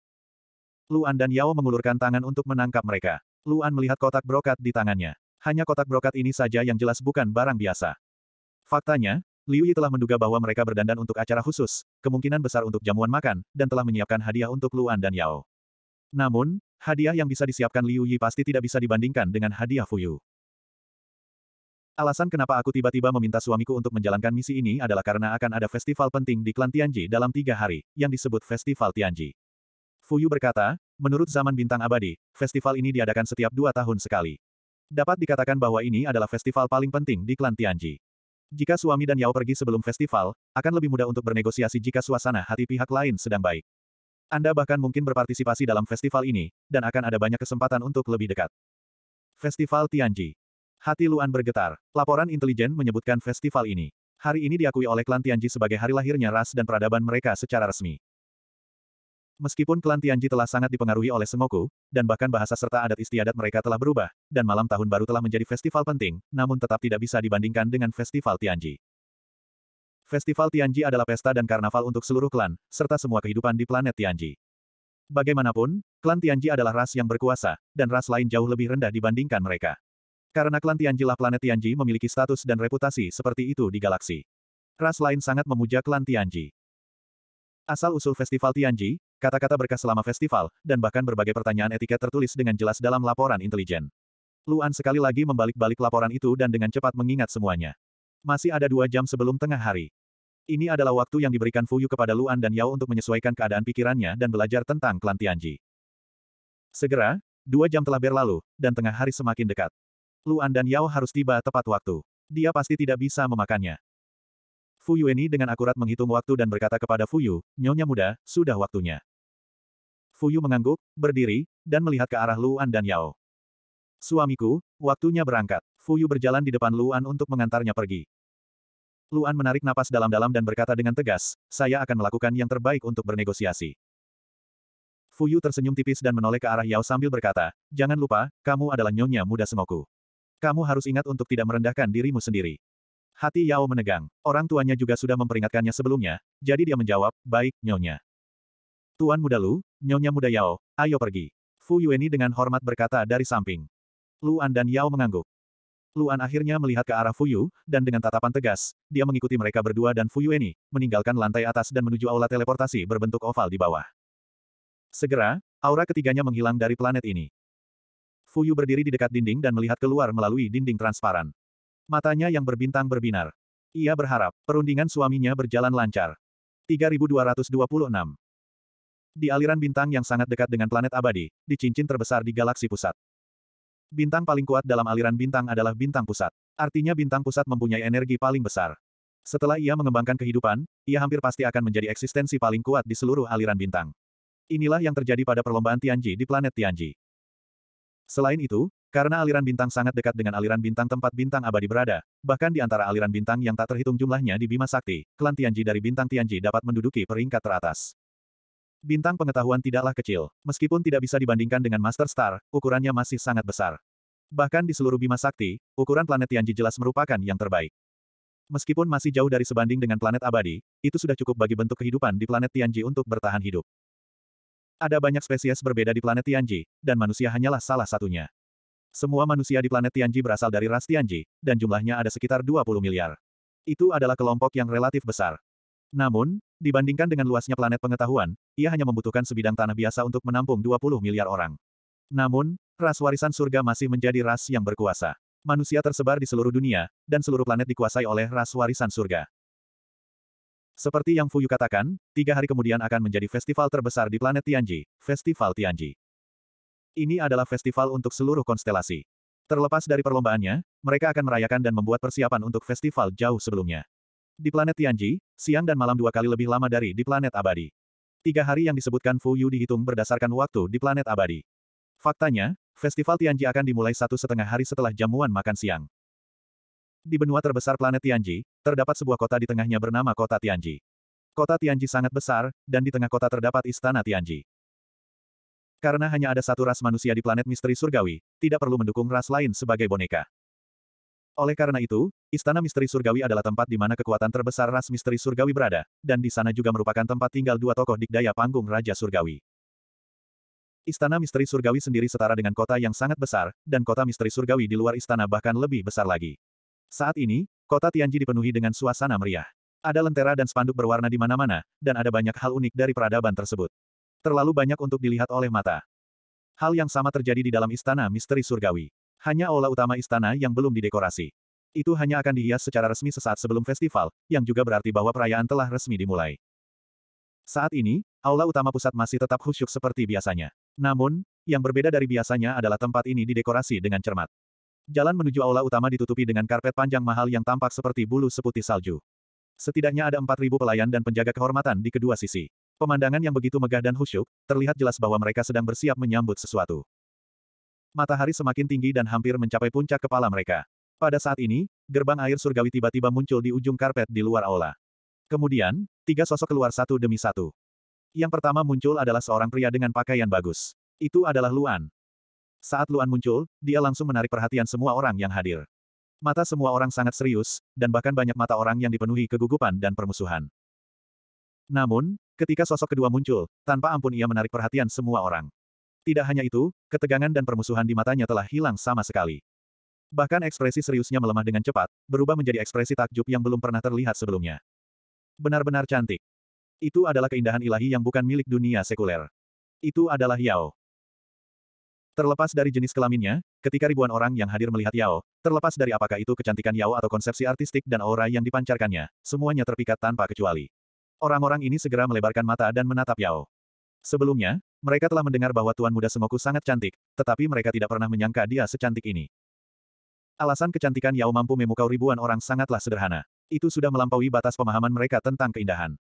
Luan dan Yao mengulurkan tangan untuk menangkap mereka. Luan melihat kotak brokat di tangannya. Hanya kotak brokat ini saja yang jelas bukan barang biasa. Faktanya, Liu Yi telah menduga bahwa mereka berdandan untuk acara khusus, kemungkinan besar untuk jamuan makan, dan telah menyiapkan hadiah untuk Luan dan Yao. Namun, hadiah yang bisa disiapkan Liu Yi pasti tidak bisa dibandingkan dengan hadiah Fuyu. Alasan kenapa aku tiba-tiba meminta suamiku untuk menjalankan misi ini adalah karena akan ada festival penting di klan Tianji dalam tiga hari, yang disebut Festival Tianji. Fuyu berkata, menurut zaman bintang abadi, festival ini diadakan setiap dua tahun sekali. Dapat dikatakan bahwa ini adalah festival paling penting di klan Tianji. Jika suami dan Yao pergi sebelum festival, akan lebih mudah untuk bernegosiasi jika suasana hati pihak lain sedang baik. Anda bahkan mungkin berpartisipasi dalam festival ini, dan akan ada banyak kesempatan untuk lebih dekat. Festival Tianji Hati Luan bergetar. Laporan intelijen menyebutkan festival ini. Hari ini diakui oleh klan Tianji sebagai hari lahirnya ras dan peradaban mereka secara resmi. Meskipun klan Tianji telah sangat dipengaruhi oleh Sengoku, dan bahkan bahasa serta adat istiadat mereka telah berubah, dan malam tahun baru telah menjadi festival penting, namun tetap tidak bisa dibandingkan dengan festival Tianji. Festival Tianji adalah pesta dan karnaval untuk seluruh klan, serta semua kehidupan di planet Tianji. Bagaimanapun, klan Tianji adalah ras yang berkuasa, dan ras lain jauh lebih rendah dibandingkan mereka. Karena klan Tianji lah planet Tianji memiliki status dan reputasi seperti itu di galaksi. Ras lain sangat memuja klan Tianji. Asal-usul festival Tianji, kata-kata berkas selama festival, dan bahkan berbagai pertanyaan etiket tertulis dengan jelas dalam laporan intelijen. Luan sekali lagi membalik-balik laporan itu dan dengan cepat mengingat semuanya. Masih ada dua jam sebelum tengah hari. Ini adalah waktu yang diberikan Fuyu kepada Luan dan Yao untuk menyesuaikan keadaan pikirannya dan belajar tentang klan Tianji. Segera, dua jam telah berlalu, dan tengah hari semakin dekat. Luan dan Yao harus tiba tepat waktu. Dia pasti tidak bisa memakannya. Fuyu ini dengan akurat menghitung waktu dan berkata kepada Fuyu, Nyonya muda, sudah waktunya. Fuyu mengangguk, berdiri, dan melihat ke arah Luan dan Yao. Suamiku, waktunya berangkat. Fuyu berjalan di depan Luan untuk mengantarnya pergi. Luan menarik napas dalam-dalam dan berkata dengan tegas, saya akan melakukan yang terbaik untuk bernegosiasi. Fuyu tersenyum tipis dan menoleh ke arah Yao sambil berkata, jangan lupa, kamu adalah nyonya muda semoku. Kamu harus ingat untuk tidak merendahkan dirimu sendiri. Hati Yao menegang. Orang tuanya juga sudah memperingatkannya sebelumnya, jadi dia menjawab, baik, nyonya. Tuan muda Lu, Nyonya muda Yao, ayo pergi. Fu Yueni dengan hormat berkata dari samping. Luan dan Yao mengangguk. Luan akhirnya melihat ke arah Fu Yu, dan dengan tatapan tegas, dia mengikuti mereka berdua dan Fu Yueni meninggalkan lantai atas dan menuju aula teleportasi berbentuk oval di bawah. Segera, aura ketiganya menghilang dari planet ini. Fu Yu berdiri di dekat dinding dan melihat keluar melalui dinding transparan. Matanya yang berbintang berbinar. Ia berharap, perundingan suaminya berjalan lancar. 3226 di aliran bintang yang sangat dekat dengan planet abadi, di cincin terbesar di galaksi pusat. Bintang paling kuat dalam aliran bintang adalah bintang pusat. Artinya bintang pusat mempunyai energi paling besar. Setelah ia mengembangkan kehidupan, ia hampir pasti akan menjadi eksistensi paling kuat di seluruh aliran bintang. Inilah yang terjadi pada perlombaan Tianji di planet Tianji. Selain itu, karena aliran bintang sangat dekat dengan aliran bintang tempat bintang abadi berada, bahkan di antara aliran bintang yang tak terhitung jumlahnya di Bima Sakti, klan Tianji dari bintang Tianji dapat menduduki peringkat teratas. Bintang pengetahuan tidaklah kecil, meskipun tidak bisa dibandingkan dengan Master Star, ukurannya masih sangat besar. Bahkan di seluruh Bima Sakti, ukuran planet Tianji jelas merupakan yang terbaik. Meskipun masih jauh dari sebanding dengan planet abadi, itu sudah cukup bagi bentuk kehidupan di planet Tianji untuk bertahan hidup. Ada banyak spesies berbeda di planet Tianji, dan manusia hanyalah salah satunya. Semua manusia di planet Tianji berasal dari ras Tianji, dan jumlahnya ada sekitar 20 miliar. Itu adalah kelompok yang relatif besar. Namun, Dibandingkan dengan luasnya planet pengetahuan, ia hanya membutuhkan sebidang tanah biasa untuk menampung 20 miliar orang. Namun, ras warisan surga masih menjadi ras yang berkuasa. Manusia tersebar di seluruh dunia, dan seluruh planet dikuasai oleh ras warisan surga. Seperti yang Fuyu katakan, tiga hari kemudian akan menjadi festival terbesar di planet Tianji, Festival Tianji. Ini adalah festival untuk seluruh konstelasi. Terlepas dari perlombaannya, mereka akan merayakan dan membuat persiapan untuk festival jauh sebelumnya. Di planet Tianji, siang dan malam dua kali lebih lama dari di planet abadi. Tiga hari yang disebutkan Fu Yu dihitung berdasarkan waktu di planet abadi. Faktanya, festival Tianji akan dimulai satu setengah hari setelah jamuan makan siang. Di benua terbesar planet Tianji, terdapat sebuah kota di tengahnya bernama Kota Tianji. Kota Tianji sangat besar, dan di tengah kota terdapat Istana Tianji. Karena hanya ada satu ras manusia di planet misteri surgawi, tidak perlu mendukung ras lain sebagai boneka. Oleh karena itu, Istana Misteri Surgawi adalah tempat di mana kekuatan terbesar ras misteri surgawi berada, dan di sana juga merupakan tempat tinggal dua tokoh dikdaya panggung Raja Surgawi. Istana Misteri Surgawi sendiri setara dengan kota yang sangat besar, dan kota Misteri Surgawi di luar istana bahkan lebih besar lagi. Saat ini, kota Tianji dipenuhi dengan suasana meriah. Ada lentera dan spanduk berwarna di mana-mana, dan ada banyak hal unik dari peradaban tersebut. Terlalu banyak untuk dilihat oleh mata. Hal yang sama terjadi di dalam Istana Misteri Surgawi. Hanya aula utama istana yang belum didekorasi. Itu hanya akan dihias secara resmi sesaat sebelum festival, yang juga berarti bahwa perayaan telah resmi dimulai. Saat ini, aula utama pusat masih tetap khusyuk seperti biasanya. Namun, yang berbeda dari biasanya adalah tempat ini didekorasi dengan cermat. Jalan menuju aula utama ditutupi dengan karpet panjang mahal yang tampak seperti bulu seputih salju. Setidaknya ada 4.000 pelayan dan penjaga kehormatan di kedua sisi. Pemandangan yang begitu megah dan khusyuk, terlihat jelas bahwa mereka sedang bersiap menyambut sesuatu. Matahari semakin tinggi dan hampir mencapai puncak kepala mereka. Pada saat ini, gerbang air surgawi tiba-tiba muncul di ujung karpet di luar aula. Kemudian, tiga sosok keluar satu demi satu. Yang pertama muncul adalah seorang pria dengan pakaian bagus. Itu adalah Luan. Saat Luan muncul, dia langsung menarik perhatian semua orang yang hadir. Mata semua orang sangat serius, dan bahkan banyak mata orang yang dipenuhi kegugupan dan permusuhan. Namun, ketika sosok kedua muncul, tanpa ampun ia menarik perhatian semua orang. Tidak hanya itu, ketegangan dan permusuhan di matanya telah hilang sama sekali. Bahkan ekspresi seriusnya melemah dengan cepat, berubah menjadi ekspresi takjub yang belum pernah terlihat sebelumnya. Benar-benar cantik. Itu adalah keindahan ilahi yang bukan milik dunia sekuler. Itu adalah Yao. Terlepas dari jenis kelaminnya, ketika ribuan orang yang hadir melihat Yao, terlepas dari apakah itu kecantikan Yao atau konsepsi artistik dan aura yang dipancarkannya, semuanya terpikat tanpa kecuali. Orang-orang ini segera melebarkan mata dan menatap Yao. Sebelumnya, mereka telah mendengar bahwa Tuan Muda Semoku sangat cantik, tetapi mereka tidak pernah menyangka dia secantik ini. Alasan kecantikan Yao mampu memukau ribuan orang sangatlah sederhana. Itu sudah melampaui batas pemahaman mereka tentang keindahan.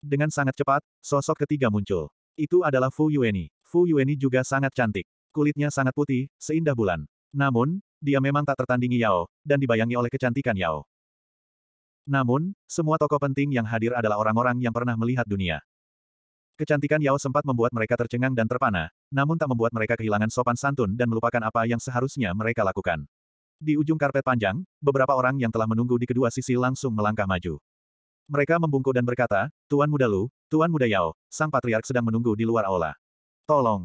Dengan sangat cepat, sosok ketiga muncul. Itu adalah Fu Yueni. Fu Yueni juga sangat cantik. Kulitnya sangat putih, seindah bulan. Namun, dia memang tak tertandingi Yao, dan dibayangi oleh kecantikan Yao. Namun, semua tokoh penting yang hadir adalah orang-orang yang pernah melihat dunia. Kecantikan Yao sempat membuat mereka tercengang dan terpana, namun tak membuat mereka kehilangan sopan santun dan melupakan apa yang seharusnya mereka lakukan. Di ujung karpet panjang, beberapa orang yang telah menunggu di kedua sisi langsung melangkah maju. Mereka membungkuk dan berkata, Tuan Muda Lu, Tuan Muda Yao, Sang Patriark sedang menunggu di luar aula. Tolong!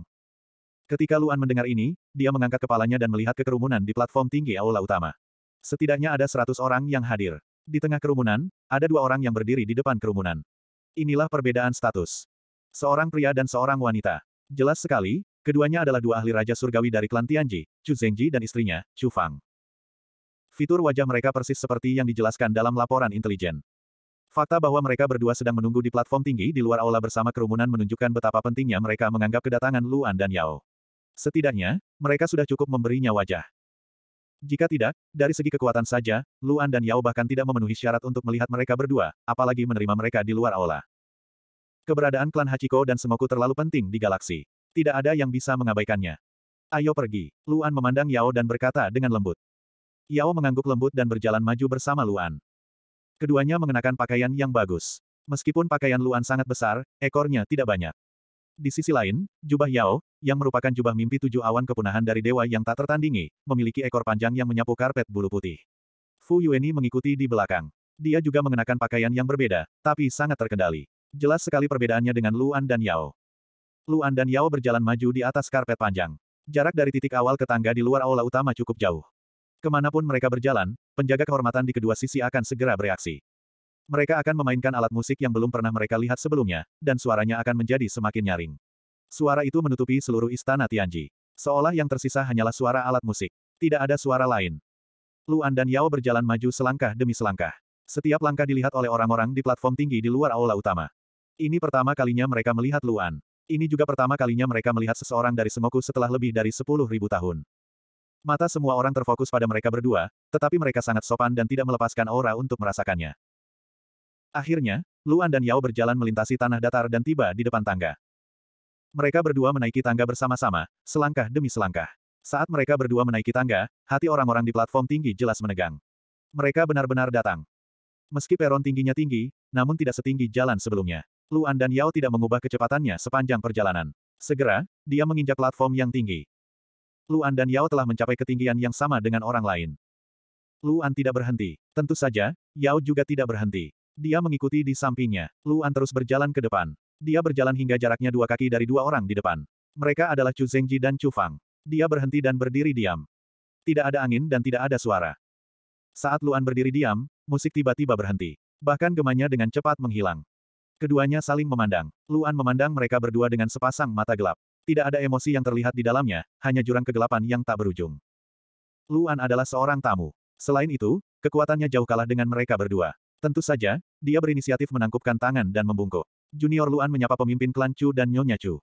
Ketika Luan mendengar ini, dia mengangkat kepalanya dan melihat kekerumunan di platform tinggi aula utama. Setidaknya ada seratus orang yang hadir. Di tengah kerumunan, ada dua orang yang berdiri di depan kerumunan. Inilah perbedaan status. Seorang pria dan seorang wanita. Jelas sekali, keduanya adalah dua ahli Raja Surgawi dari klan Tianji, Chu Zengji dan istrinya, Chu Fang. Fitur wajah mereka persis seperti yang dijelaskan dalam laporan intelijen. Fakta bahwa mereka berdua sedang menunggu di platform tinggi di luar aula bersama kerumunan menunjukkan betapa pentingnya mereka menganggap kedatangan Luan dan Yao. Setidaknya, mereka sudah cukup memberinya wajah. Jika tidak, dari segi kekuatan saja, Luan dan Yao bahkan tidak memenuhi syarat untuk melihat mereka berdua, apalagi menerima mereka di luar aula. Keberadaan klan Hachiko dan Semoku terlalu penting di galaksi. Tidak ada yang bisa mengabaikannya. Ayo pergi. Luan memandang Yao dan berkata dengan lembut. Yao mengangguk lembut dan berjalan maju bersama Luan. Keduanya mengenakan pakaian yang bagus. Meskipun pakaian Luan sangat besar, ekornya tidak banyak. Di sisi lain, jubah Yao, yang merupakan jubah mimpi tujuh awan kepunahan dari dewa yang tak tertandingi, memiliki ekor panjang yang menyapu karpet bulu putih. Fu Yueni mengikuti di belakang. Dia juga mengenakan pakaian yang berbeda, tapi sangat terkendali. Jelas sekali perbedaannya dengan Luan dan Yao. Luan dan Yao berjalan maju di atas karpet panjang. Jarak dari titik awal ke tangga di luar aula utama cukup jauh. Kemanapun mereka berjalan, penjaga kehormatan di kedua sisi akan segera bereaksi. Mereka akan memainkan alat musik yang belum pernah mereka lihat sebelumnya, dan suaranya akan menjadi semakin nyaring. Suara itu menutupi seluruh istana Tianji. Seolah yang tersisa hanyalah suara alat musik. Tidak ada suara lain. Luan dan Yao berjalan maju selangkah demi selangkah. Setiap langkah dilihat oleh orang-orang di platform tinggi di luar aula utama. Ini pertama kalinya mereka melihat Luan. Ini juga pertama kalinya mereka melihat seseorang dari Sengoku setelah lebih dari sepuluh ribu tahun. Mata semua orang terfokus pada mereka berdua, tetapi mereka sangat sopan dan tidak melepaskan aura untuk merasakannya. Akhirnya, Luan dan Yao berjalan melintasi tanah datar dan tiba di depan tangga. Mereka berdua menaiki tangga bersama-sama, selangkah demi selangkah. Saat mereka berdua menaiki tangga, hati orang-orang di platform tinggi jelas menegang. Mereka benar-benar datang. Meski peron tingginya tinggi, namun tidak setinggi jalan sebelumnya. Luan dan Yao tidak mengubah kecepatannya sepanjang perjalanan. Segera, dia menginjak platform yang tinggi. Luan dan Yao telah mencapai ketinggian yang sama dengan orang lain. Luan tidak berhenti. Tentu saja, Yao juga tidak berhenti. Dia mengikuti di sampingnya. Luan terus berjalan ke depan. Dia berjalan hingga jaraknya dua kaki dari dua orang di depan. Mereka adalah Chu Zhengji dan Chu Fang. Dia berhenti dan berdiri diam. Tidak ada angin dan tidak ada suara. Saat Luan berdiri diam, musik tiba-tiba berhenti. Bahkan gemanya dengan cepat menghilang. Keduanya saling memandang. Luan memandang mereka berdua dengan sepasang mata gelap. Tidak ada emosi yang terlihat di dalamnya, hanya jurang kegelapan yang tak berujung. Luan adalah seorang tamu. Selain itu, kekuatannya jauh kalah dengan mereka berdua. Tentu saja, dia berinisiatif menangkupkan tangan dan membungkuk. Junior Luan menyapa pemimpin klan Chu dan Nyonya Chu.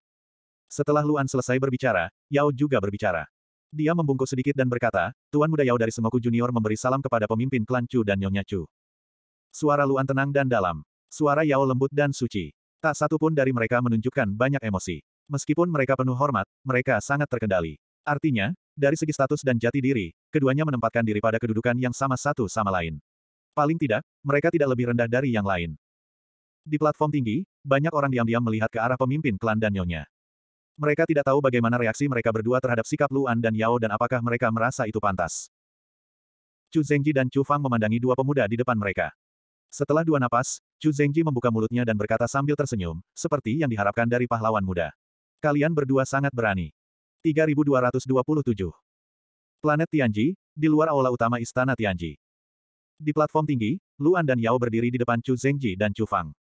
Setelah Luan selesai berbicara, Yao juga berbicara. Dia membungkuk sedikit dan berkata, Tuan Muda Yao dari Semoku Junior memberi salam kepada pemimpin klan Chu dan Nyonya Chu. Suara Luan tenang dan dalam. Suara Yao lembut dan suci. Tak satu pun dari mereka menunjukkan banyak emosi. Meskipun mereka penuh hormat, mereka sangat terkendali. Artinya, dari segi status dan jati diri, keduanya menempatkan diri pada kedudukan yang sama satu sama lain. Paling tidak, mereka tidak lebih rendah dari yang lain. Di platform tinggi, banyak orang diam-diam melihat ke arah pemimpin klan dan nyonya. Mereka tidak tahu bagaimana reaksi mereka berdua terhadap sikap Luan dan Yao dan apakah mereka merasa itu pantas. Chu Zhengji dan Chu Fang memandangi dua pemuda di depan mereka. Setelah dua napas, Chu Zhengji membuka mulutnya dan berkata sambil tersenyum, seperti yang diharapkan dari pahlawan muda. Kalian berdua sangat berani. 3227. Planet Tianji, di luar aula utama Istana Tianji. Di platform tinggi, Luan dan Yao berdiri di depan Chu Zhengji dan Chu Fang.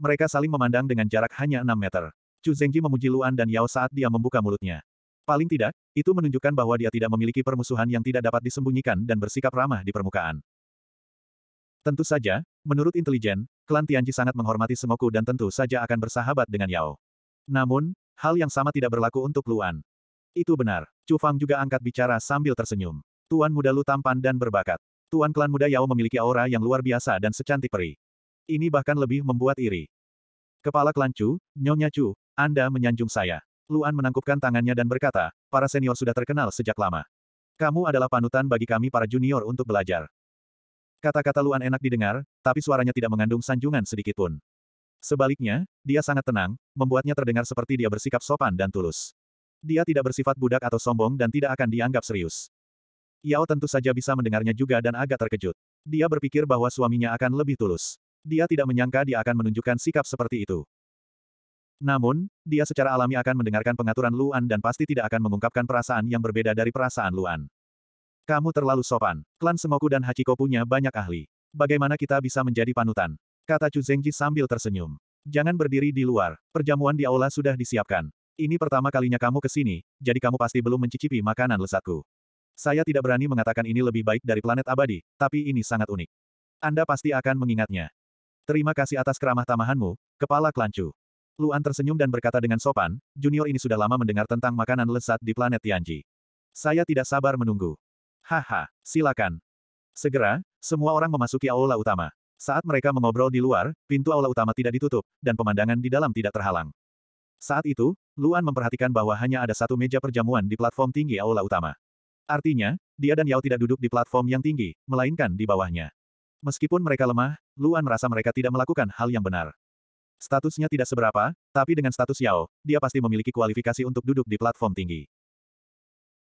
Mereka saling memandang dengan jarak hanya 6 meter. Chu Zhengji memuji Luan dan Yao saat dia membuka mulutnya. Paling tidak, itu menunjukkan bahwa dia tidak memiliki permusuhan yang tidak dapat disembunyikan dan bersikap ramah di permukaan. Tentu saja, Menurut intelijen, klan Tianji sangat menghormati Semoku dan tentu saja akan bersahabat dengan Yao. Namun, hal yang sama tidak berlaku untuk Luan. Itu benar. Chu Fang juga angkat bicara sambil tersenyum. Tuan muda Lu tampan dan berbakat. Tuan klan muda Yao memiliki aura yang luar biasa dan secantik peri. Ini bahkan lebih membuat iri. Kepala klan Chu, Nyonya Chu, Anda menyanjung saya. Luan menangkupkan tangannya dan berkata, para senior sudah terkenal sejak lama. Kamu adalah panutan bagi kami para junior untuk belajar. Kata-kata Luan enak didengar, tapi suaranya tidak mengandung sanjungan sedikitpun. Sebaliknya, dia sangat tenang, membuatnya terdengar seperti dia bersikap sopan dan tulus. Dia tidak bersifat budak atau sombong dan tidak akan dianggap serius. Yao tentu saja bisa mendengarnya juga dan agak terkejut. Dia berpikir bahwa suaminya akan lebih tulus. Dia tidak menyangka dia akan menunjukkan sikap seperti itu. Namun, dia secara alami akan mendengarkan pengaturan Luan dan pasti tidak akan mengungkapkan perasaan yang berbeda dari perasaan Luan. Kamu terlalu sopan. Klan Semoku dan Hachiko punya banyak ahli. Bagaimana kita bisa menjadi panutan? Kata Chu Zengji sambil tersenyum. Jangan berdiri di luar. Perjamuan di aula sudah disiapkan. Ini pertama kalinya kamu ke sini, jadi kamu pasti belum mencicipi makanan lezatku. Saya tidak berani mengatakan ini lebih baik dari planet abadi, tapi ini sangat unik. Anda pasti akan mengingatnya. Terima kasih atas keramah tamahanmu, kepala Klan Chu. Luan tersenyum dan berkata dengan sopan, junior ini sudah lama mendengar tentang makanan lezat di planet Tianji. Saya tidak sabar menunggu. Haha, silakan. Segera, semua orang memasuki aula utama. Saat mereka mengobrol di luar, pintu aula utama tidak ditutup, dan pemandangan di dalam tidak terhalang. Saat itu, Luan memperhatikan bahwa hanya ada satu meja perjamuan di platform tinggi aula utama. Artinya, dia dan Yao tidak duduk di platform yang tinggi, melainkan di bawahnya. Meskipun mereka lemah, Luan merasa mereka tidak melakukan hal yang benar. Statusnya tidak seberapa, tapi dengan status Yao, dia pasti memiliki kualifikasi untuk duduk di platform tinggi.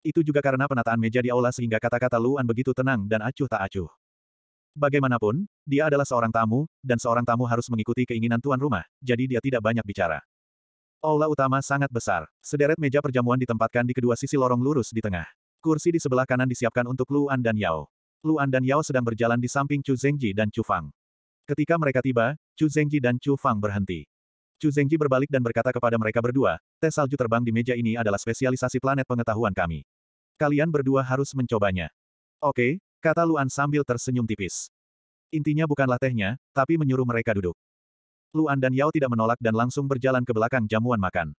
Itu juga karena penataan meja di aula sehingga kata-kata Luan begitu tenang dan acuh tak acuh. Bagaimanapun, dia adalah seorang tamu, dan seorang tamu harus mengikuti keinginan tuan rumah, jadi dia tidak banyak bicara. Aula utama sangat besar. Sederet meja perjamuan ditempatkan di kedua sisi lorong lurus di tengah. Kursi di sebelah kanan disiapkan untuk Luan dan Yao. Luan dan Yao sedang berjalan di samping Chu Zhengji dan Chu Fang. Ketika mereka tiba, Chu Zhengji dan Chu Fang berhenti. Chu Zhengji berbalik dan berkata kepada mereka berdua, tes salju terbang di meja ini adalah spesialisasi planet pengetahuan kami. Kalian berdua harus mencobanya. Oke, kata Luan sambil tersenyum tipis. Intinya bukanlah tehnya, tapi menyuruh mereka duduk. Luan dan Yao tidak menolak dan langsung berjalan ke belakang jamuan makan.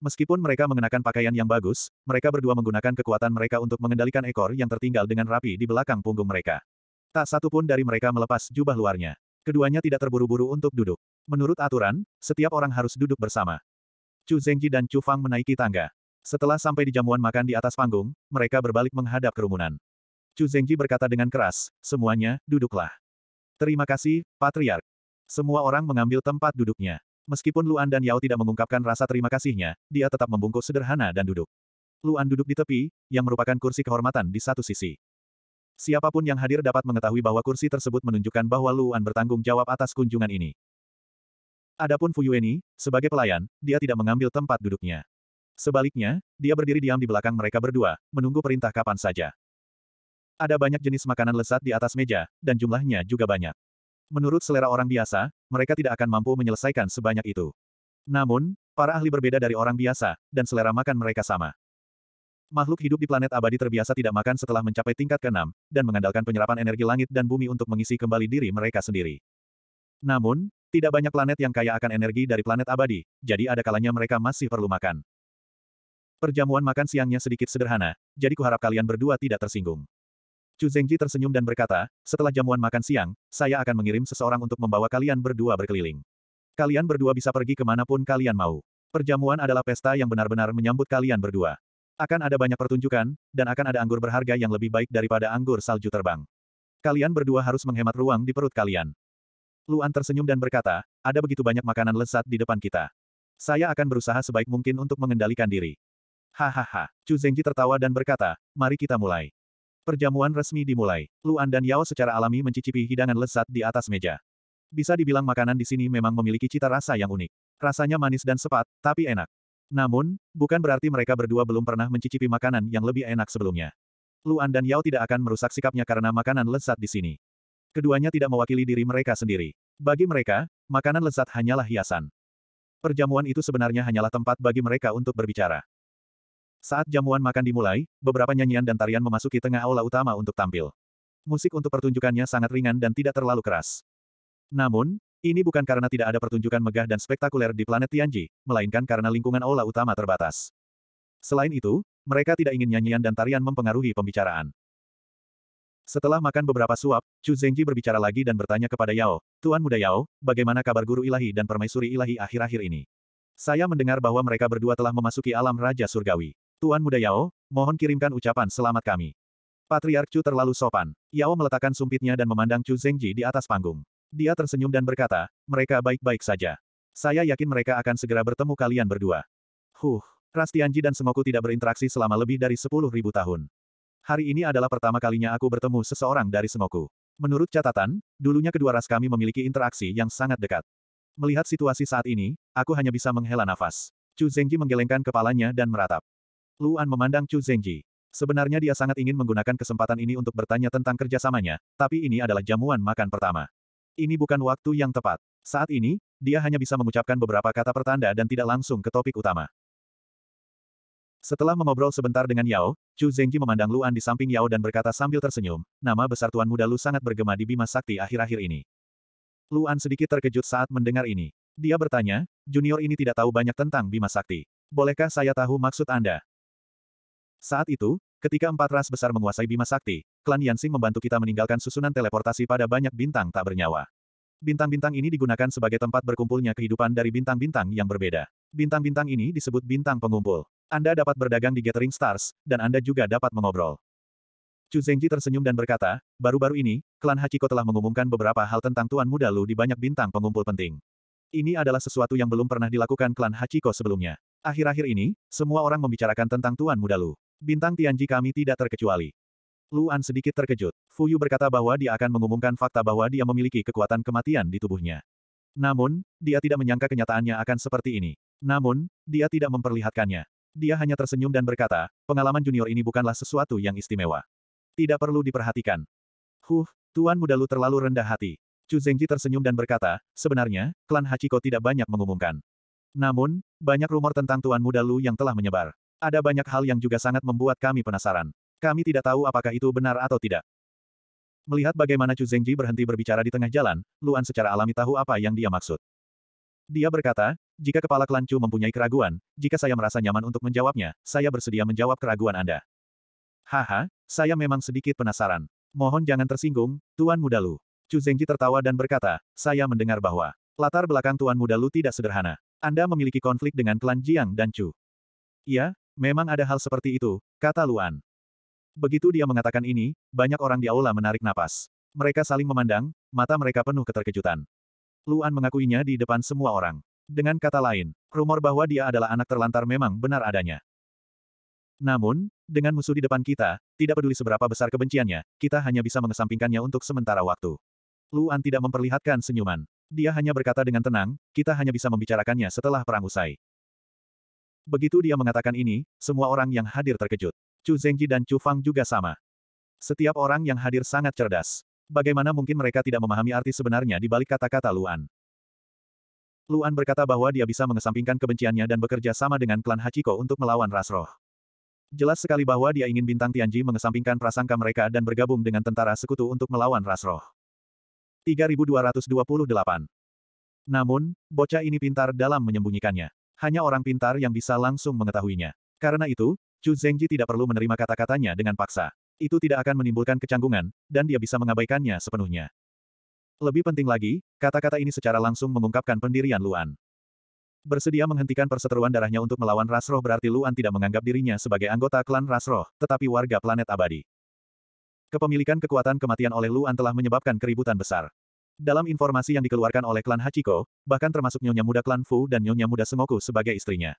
Meskipun mereka mengenakan pakaian yang bagus, mereka berdua menggunakan kekuatan mereka untuk mengendalikan ekor yang tertinggal dengan rapi di belakang punggung mereka. Tak satu pun dari mereka melepas jubah luarnya. Keduanya tidak terburu-buru untuk duduk. Menurut aturan, setiap orang harus duduk bersama. Chu Zhengji dan Chu Fang menaiki tangga. Setelah sampai di jamuan makan di atas panggung, mereka berbalik menghadap kerumunan. Chu Zhengji berkata dengan keras, semuanya, duduklah. Terima kasih, Patriark. Semua orang mengambil tempat duduknya. Meskipun Luan dan Yao tidak mengungkapkan rasa terima kasihnya, dia tetap membungkuk sederhana dan duduk. Luan duduk di tepi, yang merupakan kursi kehormatan di satu sisi. Siapapun yang hadir dapat mengetahui bahwa kursi tersebut menunjukkan bahwa Luan bertanggung jawab atas kunjungan ini. Adapun Fuyueni, sebagai pelayan, dia tidak mengambil tempat duduknya. Sebaliknya, dia berdiri diam di belakang mereka berdua, menunggu perintah kapan saja. Ada banyak jenis makanan lesat di atas meja, dan jumlahnya juga banyak. Menurut selera orang biasa, mereka tidak akan mampu menyelesaikan sebanyak itu. Namun, para ahli berbeda dari orang biasa, dan selera makan mereka sama. Makhluk hidup di planet abadi terbiasa tidak makan setelah mencapai tingkat ke-6, dan mengandalkan penyerapan energi langit dan bumi untuk mengisi kembali diri mereka sendiri. Namun, tidak banyak planet yang kaya akan energi dari planet abadi, jadi ada kalanya mereka masih perlu makan. Perjamuan makan siangnya sedikit sederhana, jadi kuharap kalian berdua tidak tersinggung. Chu Zhengji tersenyum dan berkata, setelah jamuan makan siang, saya akan mengirim seseorang untuk membawa kalian berdua berkeliling. Kalian berdua bisa pergi kemanapun kalian mau. Perjamuan adalah pesta yang benar-benar menyambut kalian berdua. Akan ada banyak pertunjukan, dan akan ada anggur berharga yang lebih baik daripada anggur salju terbang. Kalian berdua harus menghemat ruang di perut kalian. Luan tersenyum dan berkata, ada begitu banyak makanan lezat di depan kita. Saya akan berusaha sebaik mungkin untuk mengendalikan diri. Hahaha, Chu Zengji tertawa dan berkata, mari kita mulai. Perjamuan resmi dimulai. Luan dan Yao secara alami mencicipi hidangan lezat di atas meja. Bisa dibilang makanan di sini memang memiliki cita rasa yang unik. Rasanya manis dan sepat, tapi enak. Namun, bukan berarti mereka berdua belum pernah mencicipi makanan yang lebih enak sebelumnya. Luan dan Yao tidak akan merusak sikapnya karena makanan lezat di sini. Keduanya tidak mewakili diri mereka sendiri. Bagi mereka, makanan lezat hanyalah hiasan. Perjamuan itu sebenarnya hanyalah tempat bagi mereka untuk berbicara. Saat jamuan makan dimulai, beberapa nyanyian dan tarian memasuki tengah aula utama untuk tampil. Musik untuk pertunjukannya sangat ringan dan tidak terlalu keras. Namun, ini bukan karena tidak ada pertunjukan megah dan spektakuler di planet Tianji, melainkan karena lingkungan aula utama terbatas. Selain itu, mereka tidak ingin nyanyian dan tarian mempengaruhi pembicaraan. Setelah makan beberapa suap, Chu Zengji berbicara lagi dan bertanya kepada Yao, Tuan Muda Yao, bagaimana kabar guru ilahi dan permaisuri ilahi akhir-akhir ini? Saya mendengar bahwa mereka berdua telah memasuki alam Raja Surgawi. Tuan Muda Yao, mohon kirimkan ucapan selamat kami. Patriark Chu terlalu sopan. Yao meletakkan sumpitnya dan memandang Chu Zhengji di atas panggung. Dia tersenyum dan berkata, mereka baik-baik saja. Saya yakin mereka akan segera bertemu kalian berdua. Huh, Rastianji dan Semoku tidak berinteraksi selama lebih dari 10.000 tahun. Hari ini adalah pertama kalinya aku bertemu seseorang dari Semoku. Menurut catatan, dulunya kedua ras kami memiliki interaksi yang sangat dekat. Melihat situasi saat ini, aku hanya bisa menghela nafas. Chu Zhengji menggelengkan kepalanya dan meratap. Luan memandang Chu Zengji. Sebenarnya dia sangat ingin menggunakan kesempatan ini untuk bertanya tentang kerjasamanya, tapi ini adalah jamuan makan pertama. Ini bukan waktu yang tepat. Saat ini, dia hanya bisa mengucapkan beberapa kata pertanda dan tidak langsung ke topik utama. Setelah mengobrol sebentar dengan Yao, Chu Zengji memandang Luan di samping Yao dan berkata sambil tersenyum, nama besar Tuan Muda Lu sangat bergema di Bima Sakti akhir-akhir ini. Luan sedikit terkejut saat mendengar ini. Dia bertanya, junior ini tidak tahu banyak tentang Bima Sakti. Bolehkah saya tahu maksud Anda? Saat itu, ketika empat ras besar menguasai Bima Sakti, klan Yansing membantu kita meninggalkan susunan teleportasi pada banyak bintang tak bernyawa. Bintang-bintang ini digunakan sebagai tempat berkumpulnya kehidupan dari bintang-bintang yang berbeda. Bintang-bintang ini disebut bintang pengumpul. Anda dapat berdagang di Gathering Stars, dan Anda juga dapat mengobrol. Chu Zengji tersenyum dan berkata, baru-baru ini, klan Hachiko telah mengumumkan beberapa hal tentang Tuan Muda Lu di banyak bintang pengumpul penting. Ini adalah sesuatu yang belum pernah dilakukan klan Hachiko sebelumnya. Akhir-akhir ini, semua orang membicarakan tentang Tuan Muda Lu. Bintang Tianji kami tidak terkecuali. Luan sedikit terkejut. Fuyu berkata bahwa dia akan mengumumkan fakta bahwa dia memiliki kekuatan kematian di tubuhnya. Namun, dia tidak menyangka kenyataannya akan seperti ini. Namun, dia tidak memperlihatkannya. Dia hanya tersenyum dan berkata, pengalaman junior ini bukanlah sesuatu yang istimewa. Tidak perlu diperhatikan. Huh, Tuan muda lu terlalu rendah hati. Chu Zhengji tersenyum dan berkata, sebenarnya, klan Hachiko tidak banyak mengumumkan. Namun, banyak rumor tentang Tuan muda lu yang telah menyebar. Ada banyak hal yang juga sangat membuat kami penasaran. Kami tidak tahu apakah itu benar atau tidak. Melihat bagaimana Chu Zhengji berhenti berbicara di tengah jalan, Luan secara alami tahu apa yang dia maksud. Dia berkata, jika kepala klan Chu mempunyai keraguan, jika saya merasa nyaman untuk menjawabnya, saya bersedia menjawab keraguan Anda. Haha, saya memang sedikit penasaran. Mohon jangan tersinggung, Tuan Muda Lu. Chu Zhengji tertawa dan berkata, saya mendengar bahwa latar belakang Tuan Muda Lu tidak sederhana. Anda memiliki konflik dengan klan Jiang dan Chu. Iya, Memang ada hal seperti itu, kata Luan. Begitu dia mengatakan ini, banyak orang di aula menarik napas. Mereka saling memandang, mata mereka penuh keterkejutan. Luan mengakuinya di depan semua orang. Dengan kata lain, rumor bahwa dia adalah anak terlantar memang benar adanya. Namun, dengan musuh di depan kita, tidak peduli seberapa besar kebenciannya, kita hanya bisa mengesampingkannya untuk sementara waktu. Luan tidak memperlihatkan senyuman. Dia hanya berkata dengan tenang, kita hanya bisa membicarakannya setelah perang usai. Begitu dia mengatakan ini, semua orang yang hadir terkejut. Chu Zengji dan Chu Fang juga sama. Setiap orang yang hadir sangat cerdas. Bagaimana mungkin mereka tidak memahami arti sebenarnya di balik kata-kata Luan? Luan berkata bahwa dia bisa mengesampingkan kebenciannya dan bekerja sama dengan klan Hachiko untuk melawan Rasroh. Jelas sekali bahwa dia ingin bintang Tianji mengesampingkan prasangka mereka dan bergabung dengan tentara sekutu untuk melawan Rasroh. 3228. Namun, bocah ini pintar dalam menyembunyikannya hanya orang pintar yang bisa langsung mengetahuinya. Karena itu, Chu Zhengji tidak perlu menerima kata-katanya dengan paksa. Itu tidak akan menimbulkan kecanggungan, dan dia bisa mengabaikannya sepenuhnya. Lebih penting lagi, kata-kata ini secara langsung mengungkapkan pendirian Luan. Bersedia menghentikan perseteruan darahnya untuk melawan Rasroh berarti Luan tidak menganggap dirinya sebagai anggota klan Rasroh, tetapi warga planet abadi. Kepemilikan kekuatan kematian oleh Luan telah menyebabkan keributan besar. Dalam informasi yang dikeluarkan oleh klan Hachiko, bahkan termasuk nyonya muda klan Fu dan nyonya muda Sengoku sebagai istrinya.